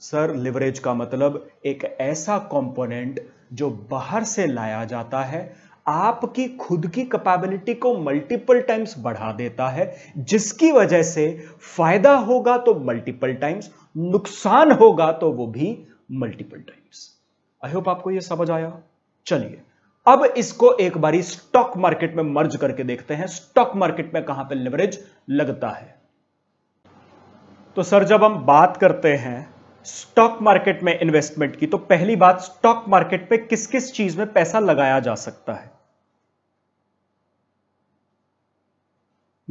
Speaker 1: सर लिवरेज का मतलब एक ऐसा कंपोनेंट जो बाहर से लाया जाता है आपकी खुद की कैपेबिलिटी को मल्टीपल टाइम्स बढ़ा देता है जिसकी वजह से फायदा होगा तो मल्टीपल टाइम्स नुकसान होगा तो वो भी मल्टीपल टाइम्स आई होप आपको ये समझ आया चलिए अब इसको एक बारी स्टॉक मार्केट में मर्ज करके देखते हैं स्टॉक मार्केट में कहां पर लिवरेज लगता है तो सर जब हम बात करते हैं स्टॉक मार्केट में इन्वेस्टमेंट की तो पहली बात स्टॉक मार्केट पे किस किस चीज में पैसा लगाया जा सकता है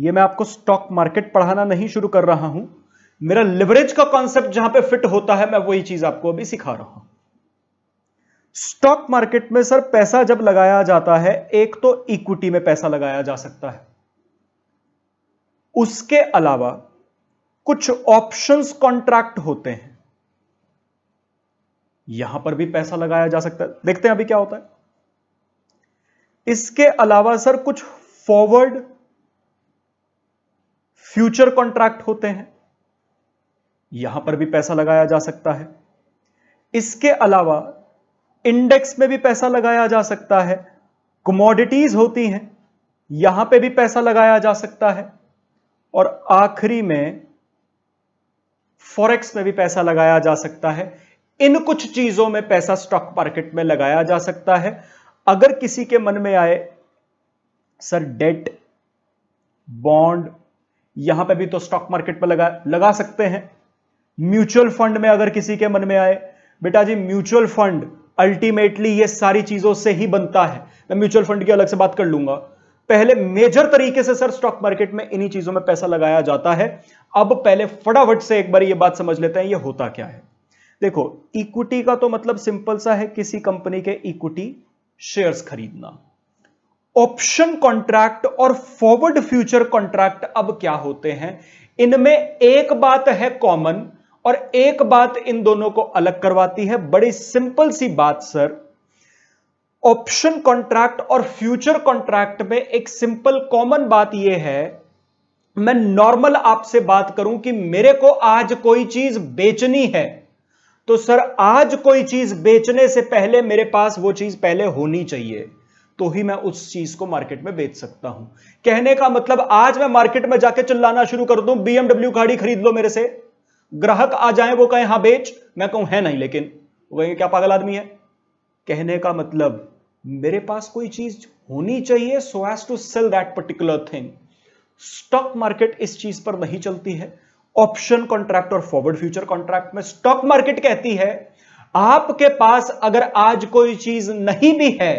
Speaker 1: ये मैं आपको स्टॉक मार्केट पढ़ाना नहीं शुरू कर रहा हूं मेरा लिवरेज का कॉन्सेप्ट जहां पे फिट होता है मैं वही चीज आपको अभी सिखा रहा हूं स्टॉक मार्केट में सर पैसा जब लगाया जाता है एक तो इक्विटी में पैसा लगाया जा सकता है उसके अलावा कुछ ऑप्शंस कॉन्ट्रैक्ट होते हैं यहां पर भी पैसा लगाया जा सकता है देखते हैं अभी क्या होता है इसके अलावा सर कुछ फॉरवर्ड फ्यूचर कॉन्ट्रैक्ट होते हैं यहां पर भी पैसा लगाया जा सकता है इसके अलावा इंडेक्स में भी पैसा लगाया जा सकता है कमोडिटीज होती हैं यहां पे भी पैसा लगाया जा सकता है और आखिरी में फॉरेक्स में भी पैसा लगाया जा सकता है इन कुछ चीजों में पैसा स्टॉक मार्केट में लगाया जा सकता है अगर किसी के मन में आए सर डेट बॉन्ड यहां पे भी तो स्टॉक मार्केट में लगा लगा सकते हैं म्यूचुअल फंड में अगर किसी के मन में आए बेटा जी म्यूचुअल फंड अल्टीमेटली ये सारी चीजों से ही बनता है मैं म्यूचुअल फंड की अलग से बात कर लूंगा पहले मेजर तरीके से सर स्टॉक मार्केट में इन्हीं चीजों में पैसा लगाया जाता है अब पहले फटाफट से एक बार ये बात समझ लेते हैं ये होता क्या है देखो इक्विटी का तो मतलब सिंपल सा है किसी कंपनी के इक्विटी शेयर्स खरीदना ऑप्शन कॉन्ट्रैक्ट और फॉरवर्ड फ्यूचर कॉन्ट्रैक्ट अब क्या होते हैं इनमें एक बात है कॉमन और एक बात इन दोनों को अलग करवाती है बड़ी सिंपल सी बात सर ऑप्शन कॉन्ट्रैक्ट और फ्यूचर कॉन्ट्रैक्ट में एक सिंपल कॉमन बात यह है मैं नॉर्मल आपसे बात करूं कि मेरे को आज कोई चीज बेचनी है तो सर आज कोई चीज बेचने से पहले मेरे पास वो चीज पहले होनी चाहिए तो ही मैं उस चीज को मार्केट में बेच सकता हूं कहने का मतलब आज मैं मार्केट में जाके चिल्लाना शुरू कर दूं बीएमडब्ल्यू गाड़ी खरीद लो मेरे से ग्राहक आ जाए वो कहें हां बेच मैं कहूं है नहीं लेकिन वो क्या पागल आदमी है कहने का मतलब मेरे पास कोई चीज होनी चाहिए so as to sell that particular thing stock market इस चीज पर नहीं चलती है ऑप्शन कॉन्ट्रैक्ट और फॉरवर्ड फ्यूचर कॉन्ट्रैक्ट में स्टॉक मार्केट कहती है आपके पास अगर आज कोई चीज नहीं भी है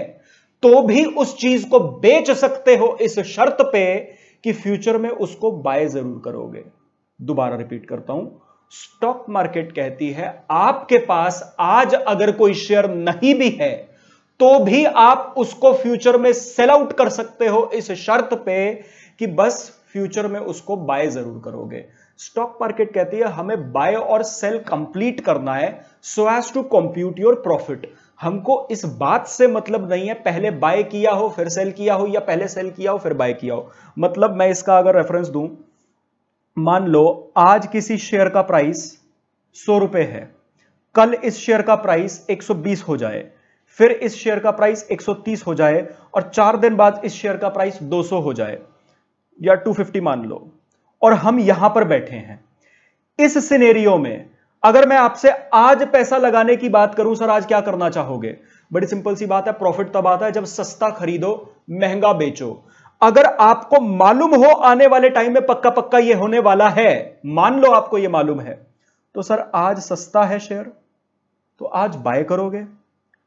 Speaker 1: तो भी उस चीज को बेच सकते हो इस शर्त पे कि फ्यूचर में उसको बाय जरूर करोगे दोबारा रिपीट करता हूं स्टॉक मार्केट कहती है आपके पास आज अगर कोई शेयर नहीं भी है तो भी आप उसको फ्यूचर में सेल आउट कर सकते हो इस शर्त पे कि बस फ्यूचर में उसको बाय जरूर करोगे स्टॉक मार्केट कहती है हमें बाय और सेल कंप्लीट करना है so has to compute your profit हमको इस बात से मतलब नहीं है पहले बाय किया हो फिर सेल किया हो या पहले सेल किया हो फिर बाय किया हो मतलब मैं इसका अगर रेफरेंस दू मान लो आज किसी शेयर का प्राइस सौ रुपए है कल इस शेयर का प्राइस 120 हो जाए फिर इस शेयर का प्राइस 130 हो जाए और चार दिन बाद इस शेयर का प्राइस 200 हो जाए या 250 मान लो और हम यहां पर बैठे हैं इस सिनेरियो में अगर मैं आपसे आज पैसा लगाने की बात करूं सर आज क्या करना चाहोगे बड़ी सिंपल सी बात है प्रॉफिट तब आता है जब सस्ता खरीदो महंगा बेचो अगर आपको मालूम हो आने वाले टाइम में पक्का पक्का ये होने वाला है मान लो आपको ये मालूम है तो सर आज सस्ता है शेयर तो आज बाय करोगे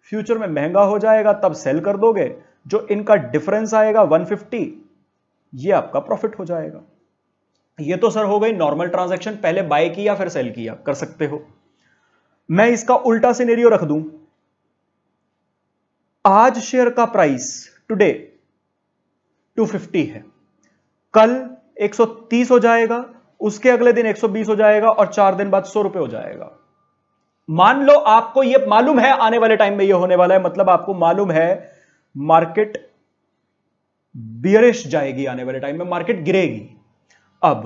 Speaker 1: फ्यूचर में महंगा हो जाएगा तब सेल कर दोगे जो इनका डिफरेंस आएगा 150 ये आपका प्रॉफिट हो जाएगा ये तो सर हो गई नॉर्मल ट्रांजेक्शन पहले बाय की या फिर सेल किया कर सकते हो मैं इसका उल्टा सिनेरियो रख दूं आज शेयर का प्राइस टुडे 250 है कल 130 हो जाएगा उसके अगले दिन 120 हो जाएगा और चार दिन बाद सौ रुपए हो जाएगा मान लो आपको यह मालूम है आने वाले टाइम में यह होने वाला है मतलब आपको मालूम है मार्केट बियरिश जाएगी आने वाले टाइम में मार्केट गिरेगी अब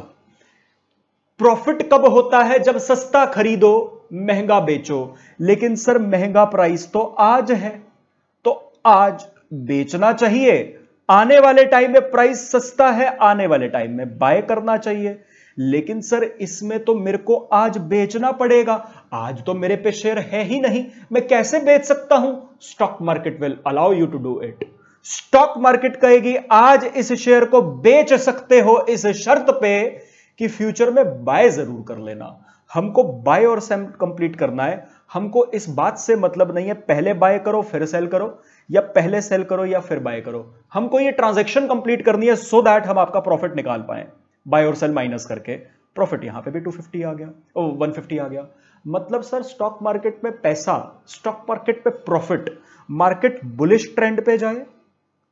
Speaker 1: प्रॉफिट कब होता है जब सस्ता खरीदो महंगा बेचो लेकिन सर महंगा प्राइस तो आज है तो आज बेचना चाहिए आने वाले टाइम में प्राइस सस्ता है आने वाले टाइम में बाय करना चाहिए लेकिन सर इसमें तो मेरे को आज बेचना पड़ेगा आज तो मेरे पे शेयर है ही नहीं मैं कैसे बेच सकता हूं stock market will allow you to do it stock market कहेगी आज इस शेयर को बेच सकते हो इस शर्त पे कि फ्यूचर में बाय जरूर कर लेना हमको बाय और सेल कंप्लीट करना है हमको इस बात से मतलब नहीं है पहले बाय करो फिर सेल करो या पहले सेल करो या फिर बाय करो हमको ये ट्रांजैक्शन कंप्लीट करनी है सो दैट हम आपका प्रॉफिट निकाल पाए बाय और सेल माइनस करके प्रॉफिट यहां पे भी 250 आ गया ओ 150 आ गया मतलब सर स्टॉक मार्केट में पैसा स्टॉक मार्केट पे प्रॉफिट मार्केट बुलिश ट्रेंड पे जाए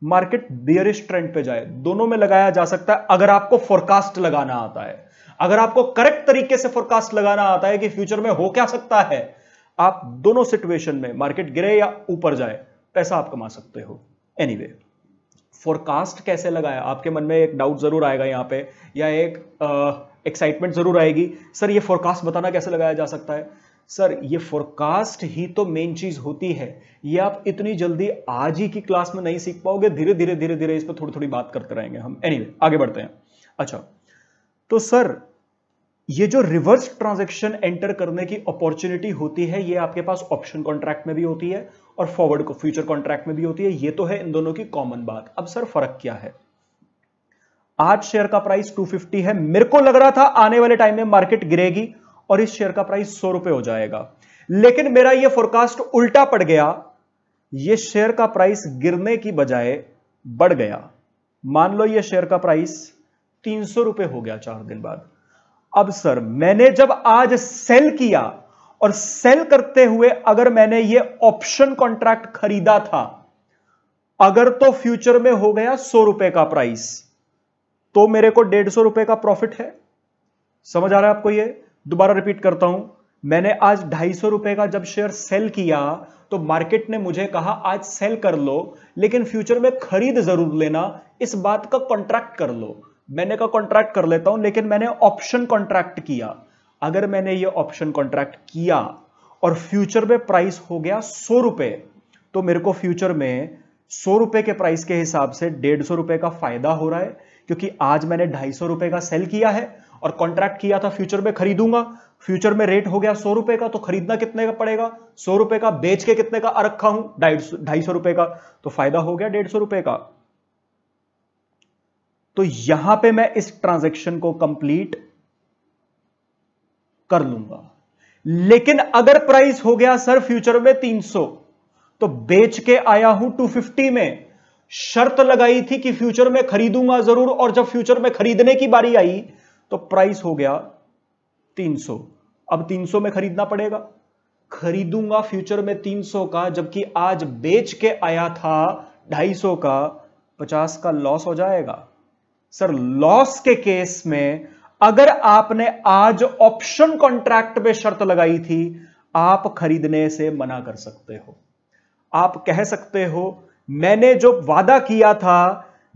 Speaker 1: मार्केट बियरिश ट्रेंड पे जाए दोनों में लगाया जा सकता है अगर आपको फोरकास्ट लगाना आता है अगर आपको करेक्ट तरीके से फोरकास्ट लगाना आता है कि फ्यूचर में हो क्या सकता है आप दोनों सिचुएशन में मार्केट गिरे या ऊपर जाए पैसा आप कमा सकते हो एनी anyway, फोरकास्ट कैसे लगाया आपके मन में एक डाउट जरूर आएगा यहां पे या एक एक्साइटमेंट जरूर आएगी सर ये फोरकास्ट बताना कैसे लगाया जा सकता है सर ये फोरकास्ट ही तो मेन चीज होती है ये आप इतनी जल्दी आज ही की क्लास में नहीं सीख पाओगे धीरे धीरे धीरे धीरे इस पर थोड़ी थोड़ी बात करते रहेंगे हम एनीवे anyway, आगे बढ़ते हैं अच्छा तो सर ये जो रिवर्स ट्रांजेक्शन एंटर करने की अपॉर्चुनिटी होती है ये आपके पास ऑप्शन कॉन्ट्रैक्ट में भी होती है और फॉरवर्ड को फ्यूचर कॉन्ट्रैक्ट में भी होती है ये तो है इन दोनों की कॉमन बात अब सर फर्क क्या है आज शेयर का प्राइस 250 है मेरे को लग रहा था आने वाले टाइम में मार्केट गिरेगी और इस शेयर का प्राइस सौ रुपए हो जाएगा लेकिन मेरा यह फोरकास्ट उल्टा पड़ गया यह शेयर का प्राइस गिरने की बजाय बढ़ गया मान लो यह शेयर का प्राइस तीन सौ रुपए हो गया चार दिन बाद अब सर मैंने जब आज सेल किया और सेल करते हुए अगर मैंने यह ऑप्शन कॉन्ट्रैक्ट खरीदा था अगर तो फ्यूचर में हो गया सौ रुपए का प्राइस तो मेरे को डेढ़ सौ रुपए का प्रॉफिट है समझ आ रहा है आपको यह दोबारा रिपीट करता हूं मैंने आज ढाई सौ रुपए का जब शेयर सेल किया तो मार्केट ने मुझे कहा आज सेल कर लो लेकिन फ्यूचर में खरीद जरूर लेना इस बात का कॉन्ट्रैक्ट कर लो मैंने कहा कॉन्ट्रैक्ट कर लेता हूं लेकिन मैंने ऑप्शन कॉन्ट्रैक्ट किया अगर मैंने ये ऑप्शन कॉन्ट्रैक्ट किया और फ्यूचर में प्राइस हो गया सौ रुपए तो मेरे को फ्यूचर में सौ रुपए के प्राइस के हिसाब से डेढ़ सौ रुपए का फायदा हो रहा है क्योंकि आज मैंने ढाई सौ रुपए का सेल किया है और कॉन्ट्रैक्ट किया था फ्यूचर में खरीदूंगा फ्यूचर में रेट हो गया सौ रुपए का तो खरीदना कितने का पड़ेगा सौ रुपए का बेच के कितने का रखा हूं ढाई सौ रुपए का तो फायदा हो गया डेढ़ सौ रुपए का तो यहां पे मैं इस ट्रांजैक्शन को कंप्लीट कर लूंगा लेकिन अगर प्राइस हो गया सर फ्यूचर में 300 तो बेच के आया हूं 250 में शर्त लगाई थी कि फ्यूचर में खरीदूंगा जरूर और जब फ्यूचर में खरीदने की बारी आई तो प्राइस हो गया 300 अब 300 में खरीदना पड़ेगा खरीदूंगा फ्यूचर में 300 का जबकि आज बेच के आया था 250 का 50 का लॉस हो जाएगा सर लॉस के केस में अगर आपने आज ऑप्शन कॉन्ट्रैक्ट पे शर्त लगाई थी आप खरीदने से मना कर सकते हो आप कह सकते हो मैंने जो वादा किया था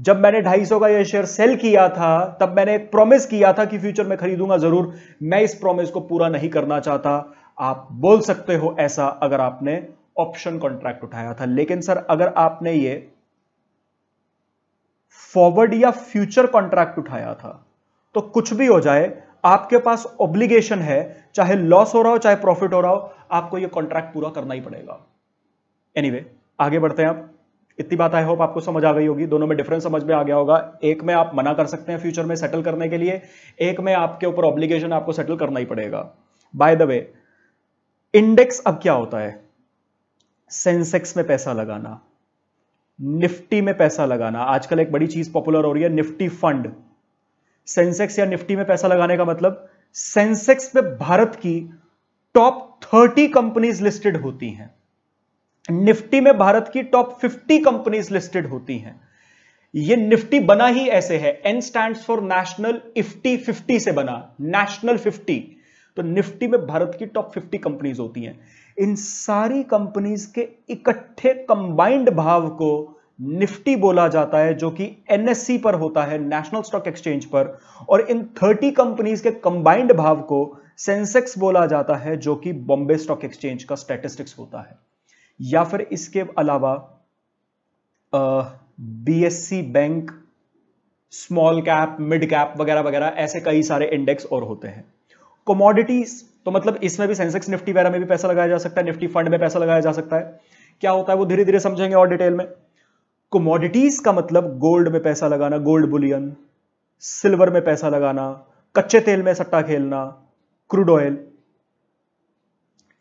Speaker 1: जब मैंने 250 का यह शेयर सेल किया था तब मैंने एक प्रॉमिस किया था कि फ्यूचर में खरीदूंगा जरूर मैं इस प्रॉमिस को पूरा नहीं करना चाहता आप बोल सकते हो ऐसा अगर आपने ऑप्शन कॉन्ट्रैक्ट उठाया था लेकिन सर अगर आपने ये फॉरवर्ड या फ्यूचर कॉन्ट्रैक्ट उठाया था तो कुछ भी हो जाए आपके पास ऑब्लिगेशन है चाहे लॉस हो रहा हो चाहे प्रॉफिट हो रहा हो आपको यह कॉन्ट्रैक्ट पूरा करना ही पड़ेगा एनीवे anyway, आगे बढ़ते हैं आप इतनी बात आई होप आपको समझ आ गई होगी दोनों में डिफरेंस समझ में आ गया होगा एक में आप मना कर सकते हैं फ्यूचर में सेटल करने के लिए एक में आपके ऊपर ऑब्लिगेशन आपको सेटल करना ही पड़ेगा बाय द वे इंडेक्स अब क्या होता है सेंसेक्स में पैसा लगाना निफ्टी में पैसा लगाना आजकल एक बड़ी चीज पॉपुलर हो रही है निफ्टी फंड सेंसेक्स या निफ्टी में पैसा लगाने का मतलब सेंसेक्स में भारत की टॉप थर्टी कंपनीज लिस्टेड होती हैं निफ्टी में भारत की टॉप 50 कंपनीज लिस्टेड होती हैं ये निफ्टी बना ही ऐसे है एन स्टैंड फॉर नेशनल इफ्टी 50 से बना नेशनल 50 तो निफ्टी में भारत की टॉप 50 कंपनीज होती हैं इन सारी कंपनीज के इकट्ठे कंबाइंड भाव को निफ्टी बोला जाता है जो कि एनएससी पर होता है नेशनल स्टॉक एक्सचेंज पर और इन 30 कंपनीज के कंबाइंड भाव को सेंसेक्स बोला जाता है जो कि बॉम्बे स्टॉक एक्सचेंज का स्टेटिस्टिक्स होता है या फिर इसके अलावा BSC bank small cap mid cap वगैरह वगैरह ऐसे कई सारे इंडेक्स और होते हैं कमोडिटीज तो मतलब इसमें भी सेंसेक्स निफ्टी वगैरह में भी पैसा लगाया जा सकता है निफ्टी फंड में पैसा लगाया जा सकता है क्या होता है वो धीरे धीरे समझेंगे और डिटेल में कमोडिटीज का मतलब गोल्ड में पैसा लगाना गोल्ड बुलियन सिल्वर में पैसा लगाना कच्चे तेल में सट्टा खेलना क्रूड ऑयल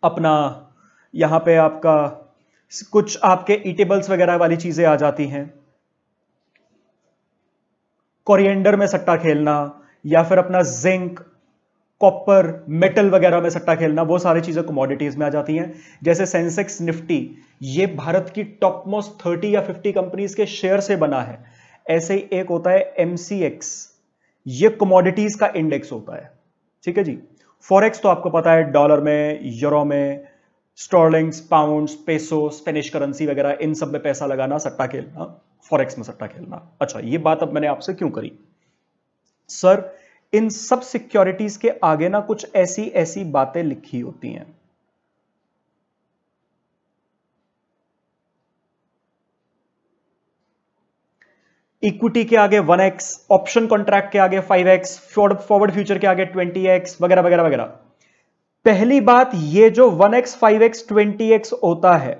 Speaker 1: अपना यहां पे आपका कुछ आपके ईटेबल्स वगैरह वाली चीजें आ जाती हैं कोरिएंडर में सट्टा खेलना या फिर अपना जिंक कॉपर मेटल वगैरह में सट्टा खेलना वो सारी चीजें कमोडिटीज में आ जाती हैं जैसे सेंसेक्स निफ्टी ये भारत की टॉप मोस्ट थर्टी या फिफ्टी कंपनीज के शेयर से बना है ऐसे ही एक होता है एमसीएक्स ये कमोडिटीज का इंडेक्स होता है ठीक है जी फॉरेक्स तो आपको पता है डॉलर में यूरो में sterlings pound peso Spanish currency वगैरह इन सब में पैसा लगाना सट्टा खेलना फॉरेक्स में सट्टा खेलना अच्छा ये बात अब मैंने आपसे क्यों करी सर इन सब सिक्योरिटीज के आगे ना कुछ ऐसी ऐसी बातें लिखी होती हैं इक्विटी के आगे 1x ऑप्शन कॉन्ट्रैक्ट के आगे 5x फॉरवर्ड फ्यूचर के आगे 20x वगैरह वगैरह वगैरह पहली बात ये जो 1x, 5x, 20x होता है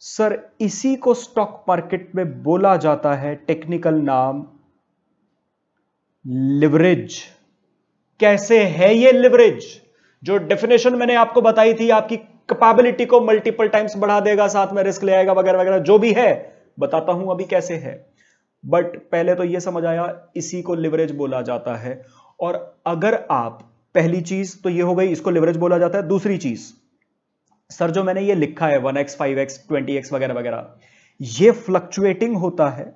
Speaker 1: सर इसी को स्टॉक मार्केट में बोला जाता है टेक्निकल नाम लिवरेज कैसे है ये लिवरेज जो डेफिनेशन मैंने आपको बताई थी आपकी कैपेबिलिटी को मल्टीपल टाइम्स बढ़ा देगा साथ में रिस्क ले आएगा वगैरह वगैरह जो भी है बताता हूं अभी कैसे है बट पहले तो यह समझ आया इसी को लिवरेज बोला जाता है और अगर आप पहली चीज तो ये हो गई इसको लिवरेज बोला जाता है दूसरी चीज सर जो मैंने ये लिखा है one x five x twenty x वगैरह वगैरह ये फ्लक्चुएटिंग होता है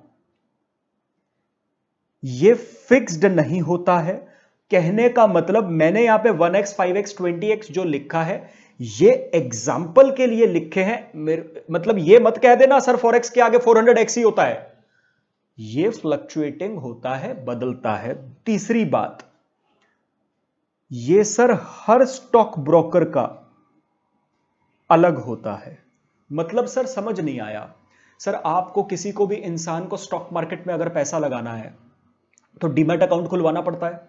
Speaker 1: ये फिक्स्ड नहीं होता है कहने का मतलब मैंने यहां पे 1x, 5x, 20x जो लिखा है ये एग्जाम्पल के लिए लिखे हैं मतलब ये मत कह देना सर 4x के आगे 400x ही होता है ये फ्लक्चुएटिंग होता है बदलता है तीसरी बात ये सर हर स्टॉक ब्रोकर का अलग होता है मतलब सर समझ नहीं आया सर आपको किसी को भी इंसान को स्टॉक मार्केट में अगर पैसा लगाना है तो डीमेट अकाउंट खुलवाना पड़ता है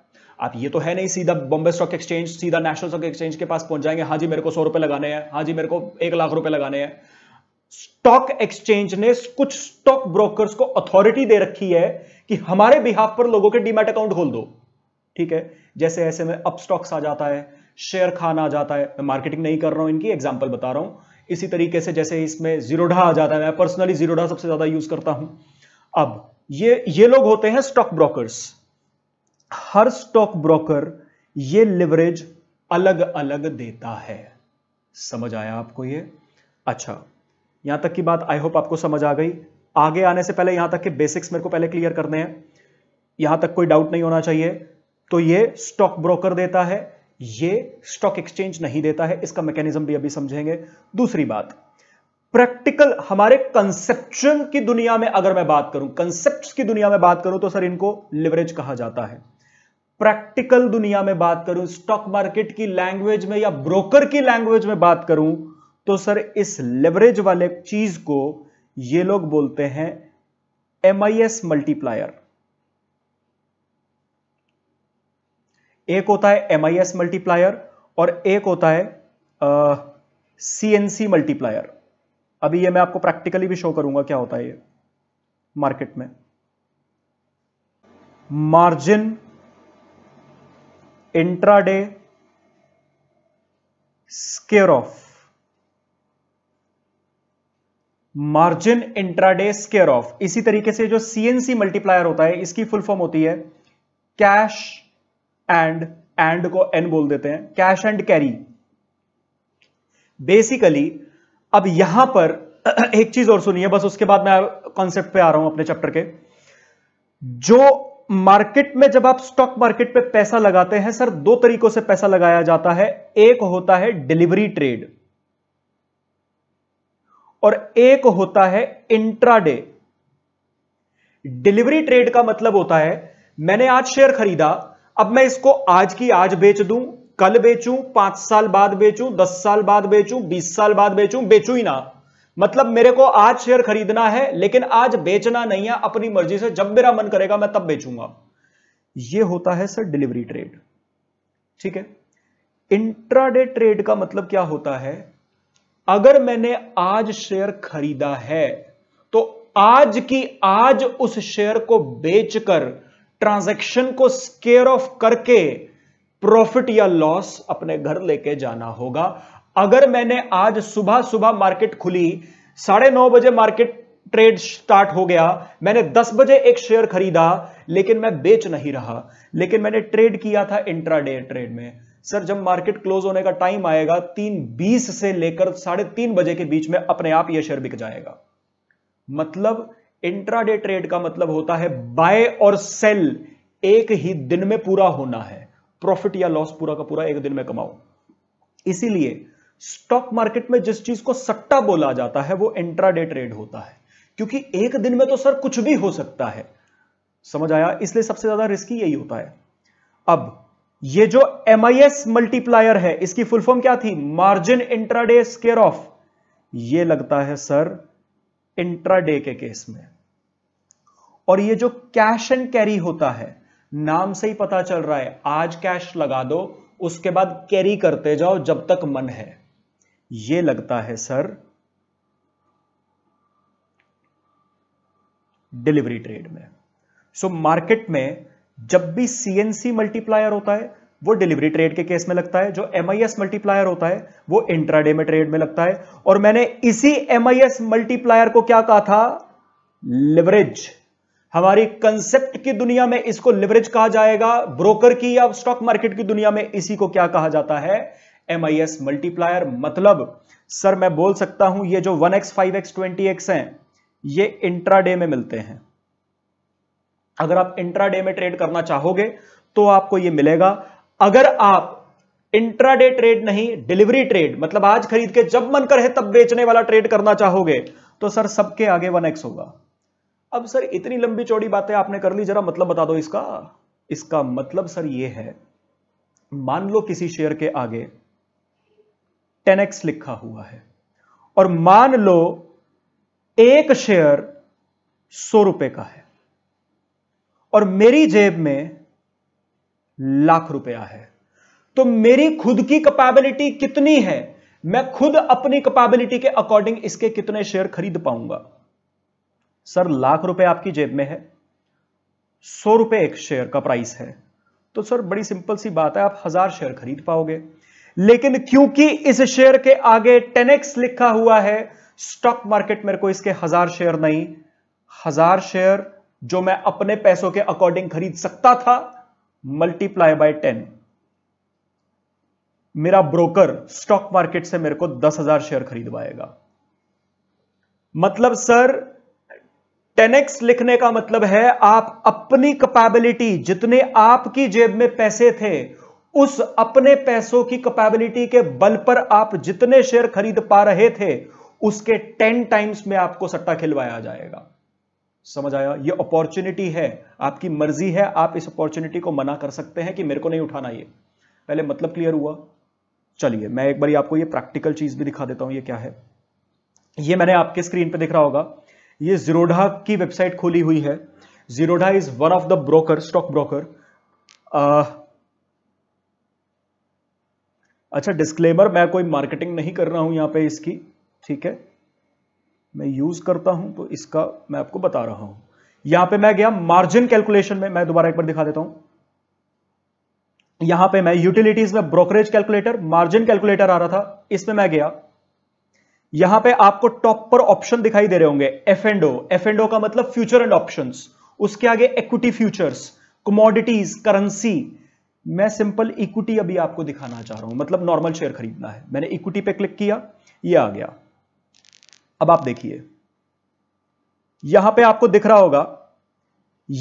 Speaker 1: आप ये तो है नहीं सीधा बॉम्बे स्टॉक एक्सचेंज सीधा नेशनल स्टॉक एक्सचेंज के पास पहुंच जाएंगे हाँ जी मेरे को सौ रुपए लगाने हैं हाँ जी मेरे को एक लाख रुपए लगाने हैं स्टॉक एक्सचेंज ने कुछ स्टॉक ब्रोकर्स को अथॉरिटी दे रखी है कि हमारे बिहाफ पर लोगों के डीमेट अकाउंट खोल दो ठीक है जैसे ऐसे में अपस्टॉक्स आ जाता है शेयर खान आ जाता है मैं मार्केटिंग नहीं कर रहा हूं इनकी एग्जाम्पल बता रहा हूं इसी तरीके से जैसे इसमें जीरोडा आ जाता है मैं पर्सनली जीरोडा सबसे ज्यादा यूज करता हूं अब ये ये लोग होते हैं स्टॉक ब्रोकर्स हर स्टॉक ब्रोकर ये लिवरेज अलग अलग देता है समझ आया आपको ये अच्छा यहां तक की बात आई होप आपको समझ आ गई आगे आने से पहले यहां तक के बेसिक्स मेरे को पहले क्लियर करने हैं यहां तक कोई डाउट नहीं होना चाहिए तो ये स्टॉक ब्रोकर देता है ये स्टॉक एक्सचेंज नहीं देता है इसका मैकेनिज्म भी अभी समझेंगे दूसरी बात प्रैक्टिकल हमारे कंसेप्शन की दुनिया में अगर मैं बात करूं कंसेप्ट की दुनिया में बात करूं तो सर इनको लिवरेज कहा जाता है प्रैक्टिकल दुनिया में बात करूं स्टॉक मार्केट की लैंग्वेज में या ब्रोकर की लैंग्वेज में बात करूं तो सर इस लेवरेज वाले चीज को ये लोग बोलते हैं एम आई एस मल्टीप्लायर एक होता है एम मल्टीप्लायर और एक होता है सी एन सी मल्टीप्लायर अभी ये मैं आपको प्रैक्टिकली भी शो करूंगा क्या होता है ये मार्केट में margin intraday square off margin intraday square off इसी तरीके से जो सीएनसी मल्टीप्लायर होता है इसकी फुल फॉर्म होती है कैश एंड एंड को एन बोल देते हैं कैश एंड कैरी बेसिकली अब यहां पर [clears throat] एक चीज और सुनिए बस उसके बाद मैं कॉन्सेप्ट पे आ रहा हूं अपने चैप्टर के जो मार्केट में जब आप स्टॉक मार्केट पे पैसा लगाते हैं सर दो तरीकों से पैसा लगाया जाता है एक होता है डिलीवरी ट्रेड और एक होता है इंट्राडे डिलीवरी ट्रेड का मतलब होता है मैंने आज शेयर खरीदा अब मैं इसको आज की आज बेच दूं कल बेचूं पांच साल बाद बेचूं दस साल बाद बेचूं बीस साल बाद बेचूं बेचू ही ना मतलब मेरे को आज शेयर खरीदना है लेकिन आज बेचना नहीं है अपनी मर्जी से जब मेरा मन करेगा मैं तब बेचूंगा यह होता है सर डिलीवरी ट्रेड ठीक है इंट्राडे ट्रेड का मतलब क्या होता है अगर मैंने आज शेयर खरीदा है तो आज की आज उस शेयर को बेचकर ट्रांजैक्शन को स्केयर ऑफ करके प्रॉफिट या लॉस अपने घर लेके जाना होगा अगर मैंने आज सुबह सुबह मार्केट खुली साढ़े नौ बजे मार्केट ट्रेड स्टार्ट हो गया मैंने 10 बजे एक शेयर खरीदा लेकिन मैं बेच नहीं रहा लेकिन मैंने ट्रेड किया था इंट्राडे ट्रेड में सर जब मार्केट क्लोज होने का टाइम आएगा तीन बीस से लेकर साढ़े तीन बजे के बीच में अपने आप यह शेयर बिक जाएगा मतलब इंट्राडे ट्रेड का मतलब होता है बाय और सेल एक ही दिन में पूरा होना है प्रॉफिट या लॉस पूरा का पूरा एक दिन में कमाओ इसीलिए स्टॉक मार्केट में जिस चीज को सट्टा बोला जाता है वो इंट्राडे ट्रेड होता है क्योंकि एक दिन में तो सर कुछ भी हो सकता है समझ आया इसलिए सबसे ज्यादा रिस्की यही होता है अब ये जो एम मल्टीप्लायर है इसकी फुल फॉर्म क्या थी मार्जिन इंट्राडे स्केयर ऑफ ये लगता है सर इंट्राडे के केस में और ये जो कैश एंड कैरी होता है नाम से ही पता चल रहा है आज कैश लगा दो उसके बाद कैरी करते जाओ जब तक मन है ये लगता है सर डिलीवरी ट्रेड में सो so, मार्केट में जब भी सीएनसी मल्टीप्लायर होता है वो डिलीवरी ट्रेड के केस में लगता है जो एम मल्टीप्लायर होता है वो इंट्राडे में ट्रेड में लगता है और मैंने इसी एम मल्टीप्लायर को क्या कहा था लिवरेज हमारी कंसेप्ट की दुनिया में इसको लिवरेज कहा जाएगा ब्रोकर की या स्टॉक मार्केट की दुनिया में इसी को क्या कहा जाता है एम मल्टीप्लायर मतलब सर मैं बोल सकता हूं ये जो one x five x twenty x है ये इंट्राडे में मिलते हैं अगर आप इंट्राडे में ट्रेड करना चाहोगे तो आपको ये मिलेगा अगर आप इंट्राडे ट्रेड नहीं डिलीवरी ट्रेड मतलब आज खरीद के जब मन करे तब बेचने वाला ट्रेड करना चाहोगे तो सर सबके आगे वन एक्स होगा अब सर इतनी लंबी चौड़ी बातें आपने कर ली जरा मतलब बता दो इसका इसका मतलब सर ये है मान लो किसी शेयर के आगे टेन एक्स लिखा हुआ है और मान लो एक शेयर सौ रुपए का है और मेरी जेब में लाख रुपया है तो मेरी खुद की कैपेबिलिटी कितनी है मैं खुद अपनी कैपेबिलिटी के अकॉर्डिंग इसके कितने शेयर खरीद पाऊंगा सर लाख रुपए आपकी जेब में है सौ रुपए एक शेयर का प्राइस है तो सर बड़ी सिंपल सी बात है आप हजार शेयर खरीद पाओगे लेकिन क्योंकि इस शेयर के आगे टेनेक्स लिखा हुआ है स्टॉक मार्केट मेरे को इसके हजार शेयर नहीं हजार शेयर जो मैं अपने पैसों के अकॉर्डिंग खरीद सकता था मल्टीप्लाई बाय टेन मेरा ब्रोकर स्टॉक मार्केट से मेरे को दस हजार शेयर खरीदवाएगा मतलब सर टेनेक्स लिखने का मतलब है आप अपनी कैपेबिलिटी जितने आपकी जेब में पैसे थे उस अपने पैसों की कैपेबिलिटी के बल पर आप जितने शेयर खरीद पा रहे थे उसके टेन टाइम्स में आपको सट्टा खिलवाया जाएगा समझ आया ये अपॉर्चुनिटी है आपकी मर्जी है आप इस अपॉर्चुनिटी को मना कर सकते हैं कि मेरे को नहीं उठाना ये पहले मतलब क्लियर हुआ चलिए मैं एक बार आपको ये प्रैक्टिकल चीज़ भी दिखा देता हूं ये क्या है ये मैंने आपके स्क्रीन पे दिख रहा होगा ये जीरोढा की वेबसाइट खोली हुई है Zerodha is one of the broker stock broker अच्छा डिस्क्लेमर मैं कोई मार्केटिंग नहीं कर रहा हूं यहां पे इसकी ठीक है मैं यूज करता हूं तो इसका मैं आपको बता रहा हूं यहां पे मैं गया मार्जिन कैलकुलेशन में मैं दोबारा एक बार दिखा देता हूं यहां पे मैं यूटिलिटीज में ब्रोकरेज कैलकुलेटर मार्जिन कैलकुलेटर आ रहा था इसमें मैं गया यहां पे आपको टॉप पर ऑप्शन दिखाई दे रहे होंगे एफ एंडो एफ एंडो का मतलब फ्यूचर एंड ऑप्शन उसके आगे इक्विटी फ्यूचर्स कमोडिटीज करेंसी मैं सिंपल इक्विटी अभी आपको दिखाना चाह रहा हूं मतलब नॉर्मल शेयर खरीदना है मैंने इक्विटी पे क्लिक किया ये आ गया अब आप देखिए यहां पे आपको दिख रहा होगा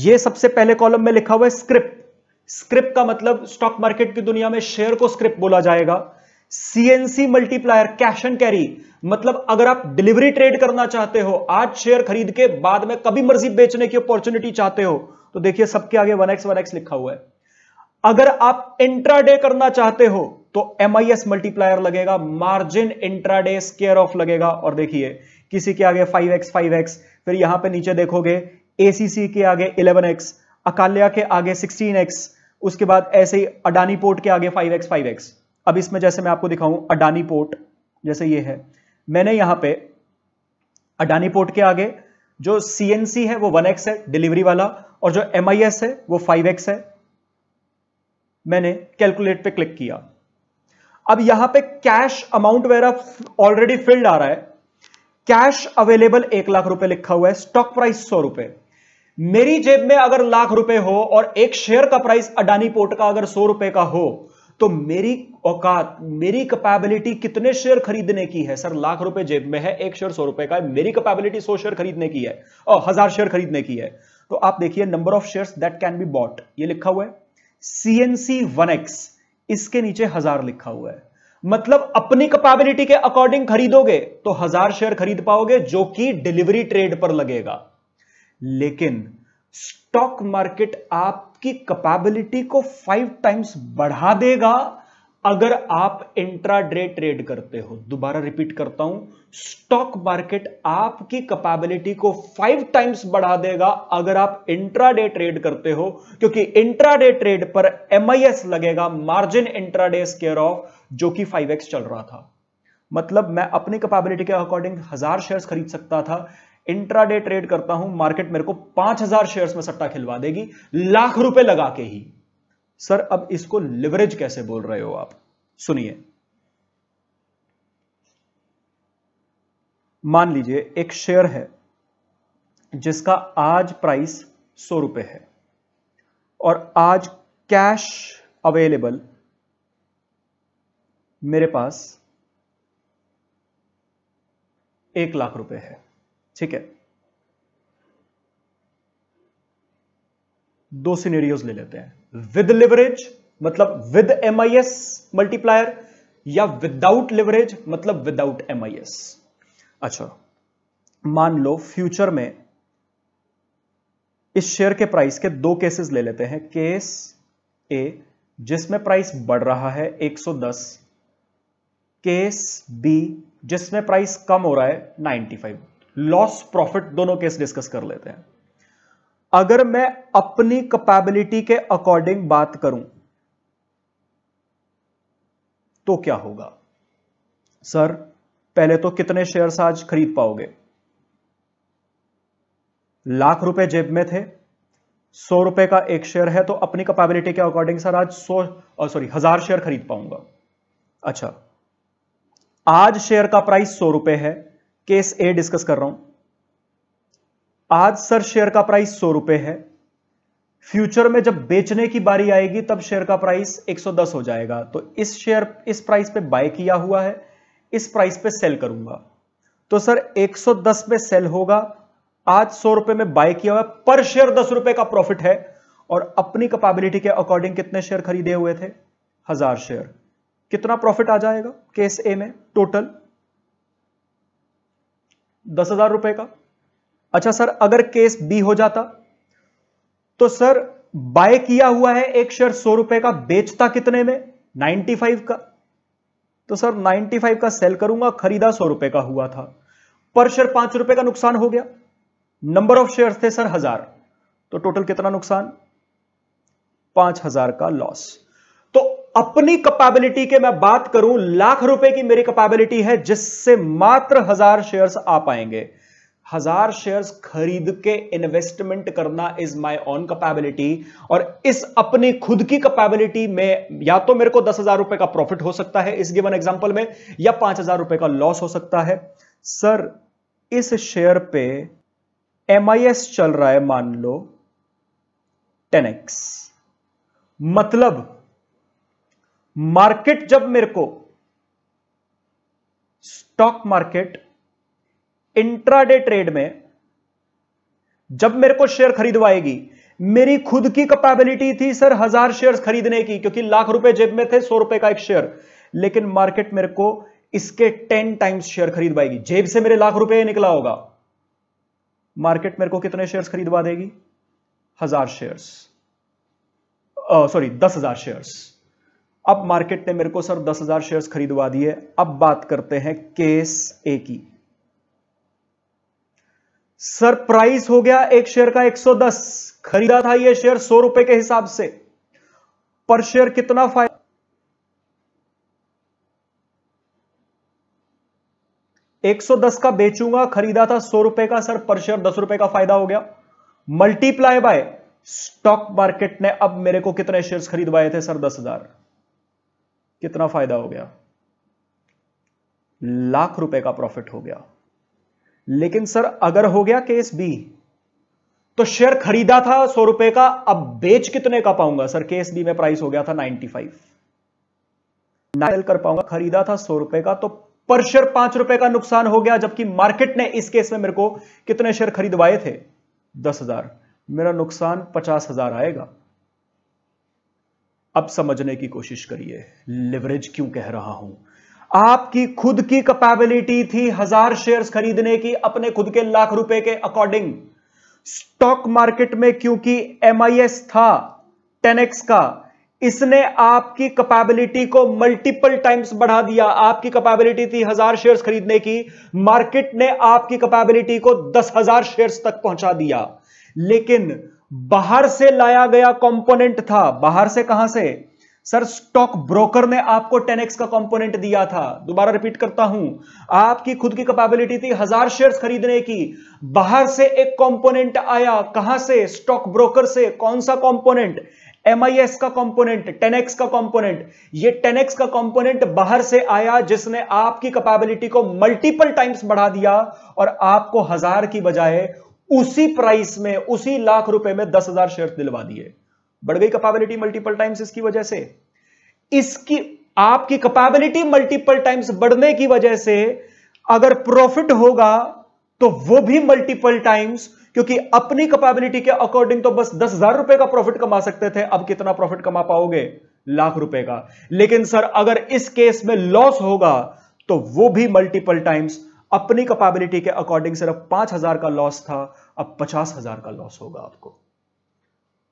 Speaker 1: ये सबसे पहले कॉलम में लिखा हुआ है स्क्रिप्ट स्क्रिप्ट का मतलब स्टॉक मार्केट की दुनिया में शेयर को स्क्रिप्ट बोला जाएगा CNC multiplier cash and carry मतलब अगर आप डिलीवरी ट्रेड करना चाहते हो आज शेयर खरीद के बाद में कभी मर्जी बेचने की अपॉर्चुनिटी चाहते हो तो देखिए सबके आगे वन एक्स लिखा हुआ है अगर आप इंट्राडे करना चाहते हो तो एम आई एस मल्टीप्लायर लगेगा मार्जिन इंट्राडे स्केयर ऑफ लगेगा और देखिए किसी के आगे 5x 5x फिर यहां पे नीचे देखोगे एसीसी के आगे 11x अकाल्या के आगे 16x उसके बाद ऐसे ही अडानी पोर्ट के आगे 5x 5x अब इसमें जैसे मैं आपको दिखाऊं अडानी पोर्ट जैसे ये है मैंने यहां पे अडानी पोर्ट के आगे जो सीएनसी है वो 1x है डिलीवरी वाला और जो एम है वो 5x है मैंने कैलकुलेट पे क्लिक किया अब यहां पे कैश अमाउंट वेरा ऑलरेडी फिल्ड आ रहा है कैश अवेलेबल एक लाख रुपए लिखा हुआ है स्टॉक प्राइस सौ रुपए मेरी जेब में अगर लाख रुपए हो और एक शेयर का प्राइस अडानी पोर्ट का अगर सौ रुपए का हो तो मेरी औकात मेरी कैपेबिलिटी कितने शेयर खरीदने की है सर लाख रुपए जेब में है एक शेयर सौ रुपए का है मेरी कैपेबिलिटी सौ शेयर खरीदने की है और हजार शेयर खरीदने की है तो आप देखिए number of shares that can be bought ये लिखा हुआ है सीएनसी वन एक्स इसके नीचे हजार लिखा हुआ है मतलब अपनी कैपेबिलिटी के अकॉर्डिंग खरीदोगे तो हजार शेयर खरीद पाओगे जो कि डिलीवरी ट्रेड पर लगेगा लेकिन स्टॉक मार्केट आपकी कैपेबिलिटी को फाइव टाइम्स बढ़ा देगा अगर आप इंट्राडे ट्रेड करते हो दोबारा रिपीट करता हूं स्टॉक मार्केट आपकी कैपेबिलिटी को फाइव टाइम्स बढ़ा देगा अगर आप इंट्राडे ट्रेड करते हो क्योंकि इंट्राडे ट्रेड पर एमआईएस लगेगा मार्जिन इंट्राडे स्केयर ऑफ जो कि फाइव एक्स चल रहा था मतलब मैं अपनी कैपेबिलिटी के अकॉर्डिंग हजार शेयर खरीद सकता था इंट्राडे ट्रेड करता हूं मार्केट मेरे को पांच हजार शेयर में सट्टा खिलवा देगी लाख रुपए लगा के ही सर अब इसको लिवरेज कैसे बोल रहे हो आप सुनिए मान लीजिए एक शेयर है जिसका आज प्राइस सौ रुपए है और आज कैश अवेलेबल मेरे पास एक लाख रुपए है ठीक है दो सीनेरियोज ले लेते हैं विद लिवरेज मतलब with M I S multiplier या विदाउट लिवरेज मतलब विदाउट एम आई एस अच्छा मान लो फ्यूचर में इस शेयर के प्राइस के दो केसेस ले लेते हैं केस ए जिसमें प्राइस बढ़ रहा है 110 केस बी जिसमें प्राइस कम हो रहा है 95 लॉस प्रॉफिट दोनों केस डिस्कस कर लेते हैं अगर मैं अपनी कैपेबिलिटी के अकॉर्डिंग बात करूं तो क्या होगा सर पहले तो कितने शेयर्स आज खरीद पाओगे लाख रुपए जेब में थे सौ रुपए का एक शेयर है तो अपनी कैपेबिलिटी के अकॉर्डिंग सर आज सौ सॉरी हजार शेयर खरीद पाऊंगा अच्छा आज शेयर का प्राइस सौ रुपए है केस ए डिस्कस कर रहा हूं आज सर शेयर का प्राइस सौ रुपए है फ्यूचर में जब बेचने की बारी आएगी तब शेयर का प्राइस 110 हो जाएगा तो इस शेयर इस प्राइस पे बाय किया हुआ है इस प्राइस पे सेल करूंगा तो सर 110 पे सेल होगा आज सौ रुपए में बाय किया हुआ पर शेयर दस रुपए का प्रॉफिट है और अपनी कैपेबिलिटी के अकॉर्डिंग कितने शेयर खरीदे हुए थे हजार शेयर कितना प्रॉफिट आ जाएगा केस ए में टोटल दस हजार रुपए का अच्छा सर अगर केस बी हो जाता तो सर बाय किया हुआ है एक शेयर सौ रुपए का बेचता कितने में 95 का तो सर 95 का सेल करूंगा खरीदा सौ रुपए का हुआ था पर शेयर पांच रुपए का नुकसान हो गया नंबर ऑफ शेयर थे सर हजार तो टोटल कितना नुकसान पांच हजार का लॉस तो अपनी कैपेबिलिटी के मैं बात करूं लाख रुपए की मेरी कैपेबिलिटी है जिससे मात्र हजार शेयर्स आ पाएंगे हजार शेयर्स खरीद के इन्वेस्टमेंट करना इज माय ऑन कैपेबिलिटी और इस अपनी खुद की कैपेबिलिटी में या तो मेरे को दस हजार रुपए का प्रॉफिट हो सकता है इस गिवन एग्जांपल में या पांच हजार रुपए का लॉस हो सकता है सर इस शेयर पे एम चल रहा है मान लो टेन एक्स मतलब मार्केट जब मेरे को स्टॉक मार्केट इंट्राडे ट्रेड में जब मेरे को शेयर खरीदवाएगी मेरी खुद की कैपेबिलिटी थी सर हजार शेयर्स खरीदने की क्योंकि लाख रुपए जेब में थे सौ रुपए का एक शेयर लेकिन मार्केट मेरे को इसके टेन टाइम्स शेयर खरीदवाएगी जेब से मेरे लाख रुपए निकला होगा मार्केट मेरे को कितने शेयर्स खरीदवा देगी हजार शेयर्स सॉरी दस हजार शेयर्स अब मार्केट ने मेरे को सर दस हजार शेयर्स खरीदवा दिए अब बात करते हैं केस ए की सर प्राइस हो गया एक शेयर का 110 खरीदा था यह शेयर सौ रुपए के हिसाब से पर शेयर कितना फायदा एक सौ दस का बेचूंगा खरीदा था सौ रुपए का सर पर शेयर दस रुपए का फायदा हो गया मल्टीप्लाई बाय स्टॉक मार्केट ने अब मेरे को कितने शेयर्स खरीदवाए थे सर दस हजार कितना फायदा हो गया लाख रुपए का प्रॉफिट हो गया लेकिन सर अगर हो गया केस बी तो शेयर खरीदा था सौ रुपए का अब बेच कितने का पाऊंगा सर केस बी में प्राइस हो गया था नाइनटी फाइव नाइल कर पाऊंगा खरीदा था सौ रुपए का तो पर शेयर पांच रुपए का नुकसान हो गया जबकि मार्केट ने इस केस में मेरे को कितने शेयर खरीदवाए थे दस हजार मेरा नुकसान पचास हजार आएगा अब समझने की कोशिश करिए लिवरेज क्यों कह रहा हूं आपकी खुद की कैपेबिलिटी थी हजार शेयर्स खरीदने की अपने खुद के लाख रुपए के अकॉर्डिंग स्टॉक मार्केट में क्योंकि एम था 10x का इसने आपकी कैपेबिलिटी को मल्टीपल टाइम्स बढ़ा दिया आपकी कैपेबिलिटी थी हजार शेयर्स खरीदने की मार्केट ने आपकी कैपेबिलिटी को दस हजार शेयर्स तक पहुंचा दिया लेकिन बाहर से लाया गया कंपोनेंट था बाहर से कहां से सर स्टॉक ब्रोकर ने आपको 10x का कंपोनेंट दिया था दोबारा रिपीट करता हूं आपकी खुद की कैपेबिलिटी थी हजार शेयर्स खरीदने की बाहर से एक कंपोनेंट आया कहां से स्टॉक ब्रोकर से कौन सा कंपोनेंट एमआईएस का कंपोनेंट 10x का कंपोनेंट ये 10x का कंपोनेंट बाहर से आया जिसने आपकी कैपेबिलिटी को मल्टीपल टाइम्स बढ़ा दिया और आपको हजार की बजाय उसी प्राइस में उसी लाख रुपए में दस हजार शेयर दिलवा दिए बढ़ गई कैपेबिलिटी मल्टीपल टाइम्स इसकी वजह से इसकी आपकी कैपेबिलिटी मल्टीपल टाइम्स बढ़ने की वजह से अगर प्रॉफिट होगा तो वो भी मल्टीपल टाइम्स क्योंकि अपनी कैपेबिलिटी के अकॉर्डिंग तो बस दस हजार रुपए का प्रॉफिट कमा सकते थे अब कितना प्रॉफिट कमा पाओगे लाख रुपए का लेकिन सर अगर इस केस में लॉस होगा तो वो भी मल्टीपल टाइम्स अपनी कैपेबिलिटी के अकॉर्डिंग सिर्फ पांच हजार का लॉस था अब पचास हजार का लॉस होगा आपको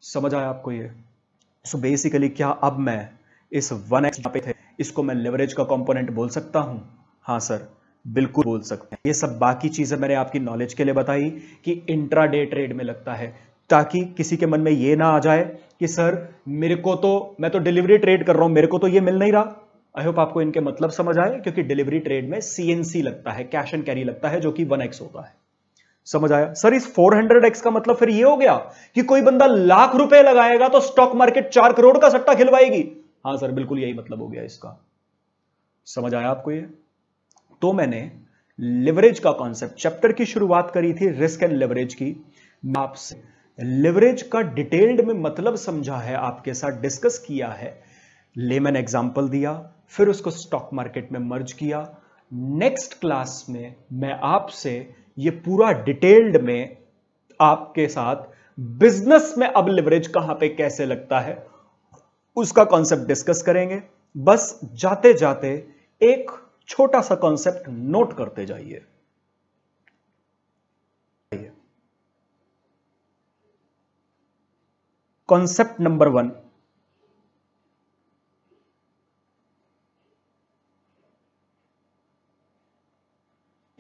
Speaker 1: समझ आया आपको ये सो so बेसिकली क्या अब मैं इस वन एक्स पे थे इसको मैं लेवरेज का कंपोनेंट बोल सकता हूं हाँ सर बिल्कुल बोल सकते हैं ये सब बाकी चीज़ें मैंने आपकी नॉलेज के लिए बताई कि डे ट्रेड में लगता है ताकि किसी के मन में ये ना आ जाए कि सर मेरे को तो मैं तो डिलीवरी ट्रेड कर रहा हूं मेरे को तो ये मिल नहीं रहा आई होप आपको इनके मतलब समझ आए क्योंकि डिलीवरी ट्रेड में सीएनसी लगता है कैश एंड कैरी लगता है जो कि वन एक्स होता है समझ आया सर इस 400x का मतलब फिर ये हो गया कि कोई बंदा लाख रुपए लगाएगा तो स्टॉक मार्केट चार करोड़ का सट्टा खिलवाएगी हाँ सर बिल्कुल यही मतलब हो गया इसका समझ आया आपको ये तो मैंने लिवरेज का कॉन्सेप्ट चैप्टर की शुरुआत करी थी रिस्क एंड लेवरेज की आपसे लेवरेज का डिटेल्ड में मतलब समझा है आपके साथ डिस्कस किया है लेमन एग्जाम्पल दिया फिर उसको स्टॉक मार्केट में मर्ज किया नेक्स्ट क्लास में मैं आपसे ये पूरा डिटेल्ड में आपके साथ बिजनेस में अब लिवरेज कहां पे कैसे लगता है उसका कॉन्सेप्ट डिस्कस करेंगे बस जाते जाते एक छोटा सा कॉन्सेप्ट नोट करते जाइए concept number one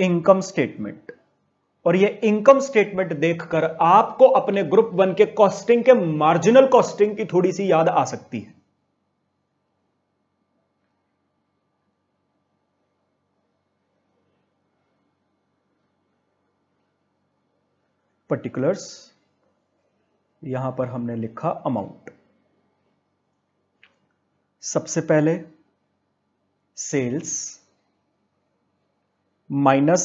Speaker 1: income statement और ये इनकम स्टेटमेंट देखकर आपको अपने ग्रुप वन के कॉस्टिंग के मार्जिनल कॉस्टिंग की थोड़ी सी याद आ सकती है पर्टिकुलर्स यहां पर हमने लिखा अमाउंट सबसे पहले सेल्स माइनस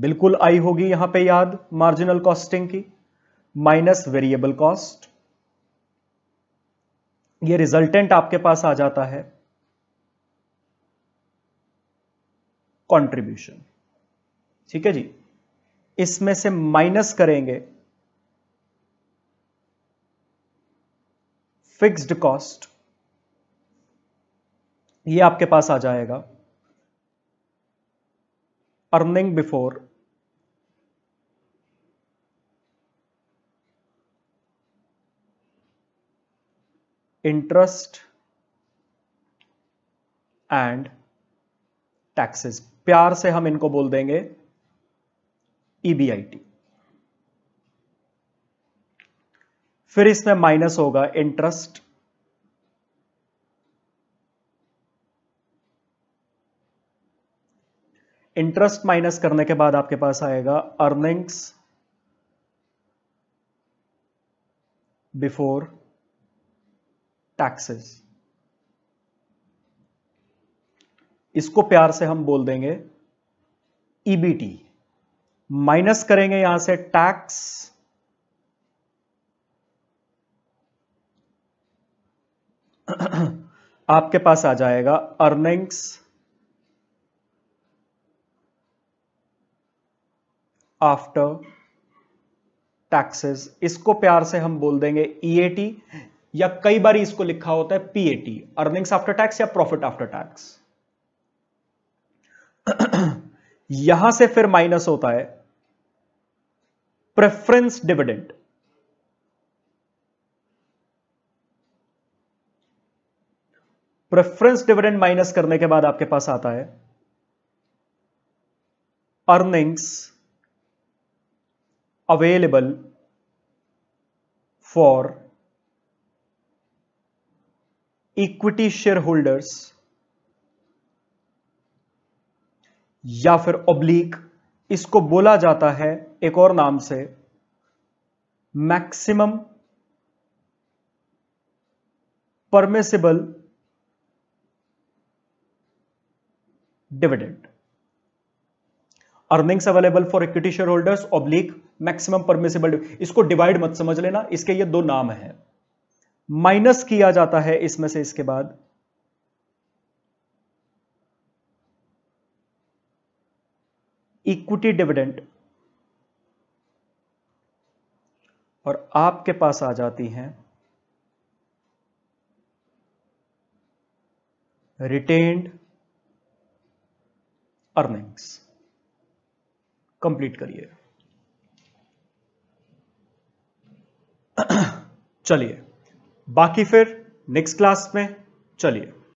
Speaker 1: बिल्कुल आई होगी यहां पे याद मार्जिनल कॉस्टिंग की माइनस वेरिएबल कॉस्ट ये रिजल्टेंट आपके पास आ जाता है कंट्रीब्यूशन ठीक है जी इसमें से माइनस करेंगे फिक्स्ड कॉस्ट ये आपके पास आ जाएगा earning before interest and taxes प्यार से हम इनको बोल देंगे ईबीआईटी e फिर इसमें माइनस होगा इंटरेस्ट इंटरेस्ट माइनस करने के बाद आपके पास आएगा अर्निंग्स बिफोर टैक्सेस इसको प्यार से हम बोल देंगे ईबीटी e माइनस करेंगे यहां से टैक्स [clears throat] आपके पास आ जाएगा अर्निंग्स आफ्टर टैक्सेस इसको प्यार से हम बोल देंगे ईएटी e या कई बार इसको लिखा होता है पीएटी अर्निंग्स आफ्टर टैक्स या प्रॉफिट आफ्टर टैक्स यहां से फिर माइनस होता है preference dividend preference dividend minus करने के बाद आपके पास आता है earnings available for equity share holders या फिर ओब्लिक इसको बोला जाता है एक और नाम से maximum permissible dividend earnings available for equity share holders oblique maximum permissible इसको डिवाइड मत समझ लेना इसके ये दो नाम हैं माइनस किया जाता है इसमें से इसके बाद इक्विटी डिविडेंड और आपके पास आ जाती हैं रिटेन्ड अर्निंग्स कंप्लीट करिए [clears throat] चलिए बाकी फिर नेक्स्ट क्लास में चलिए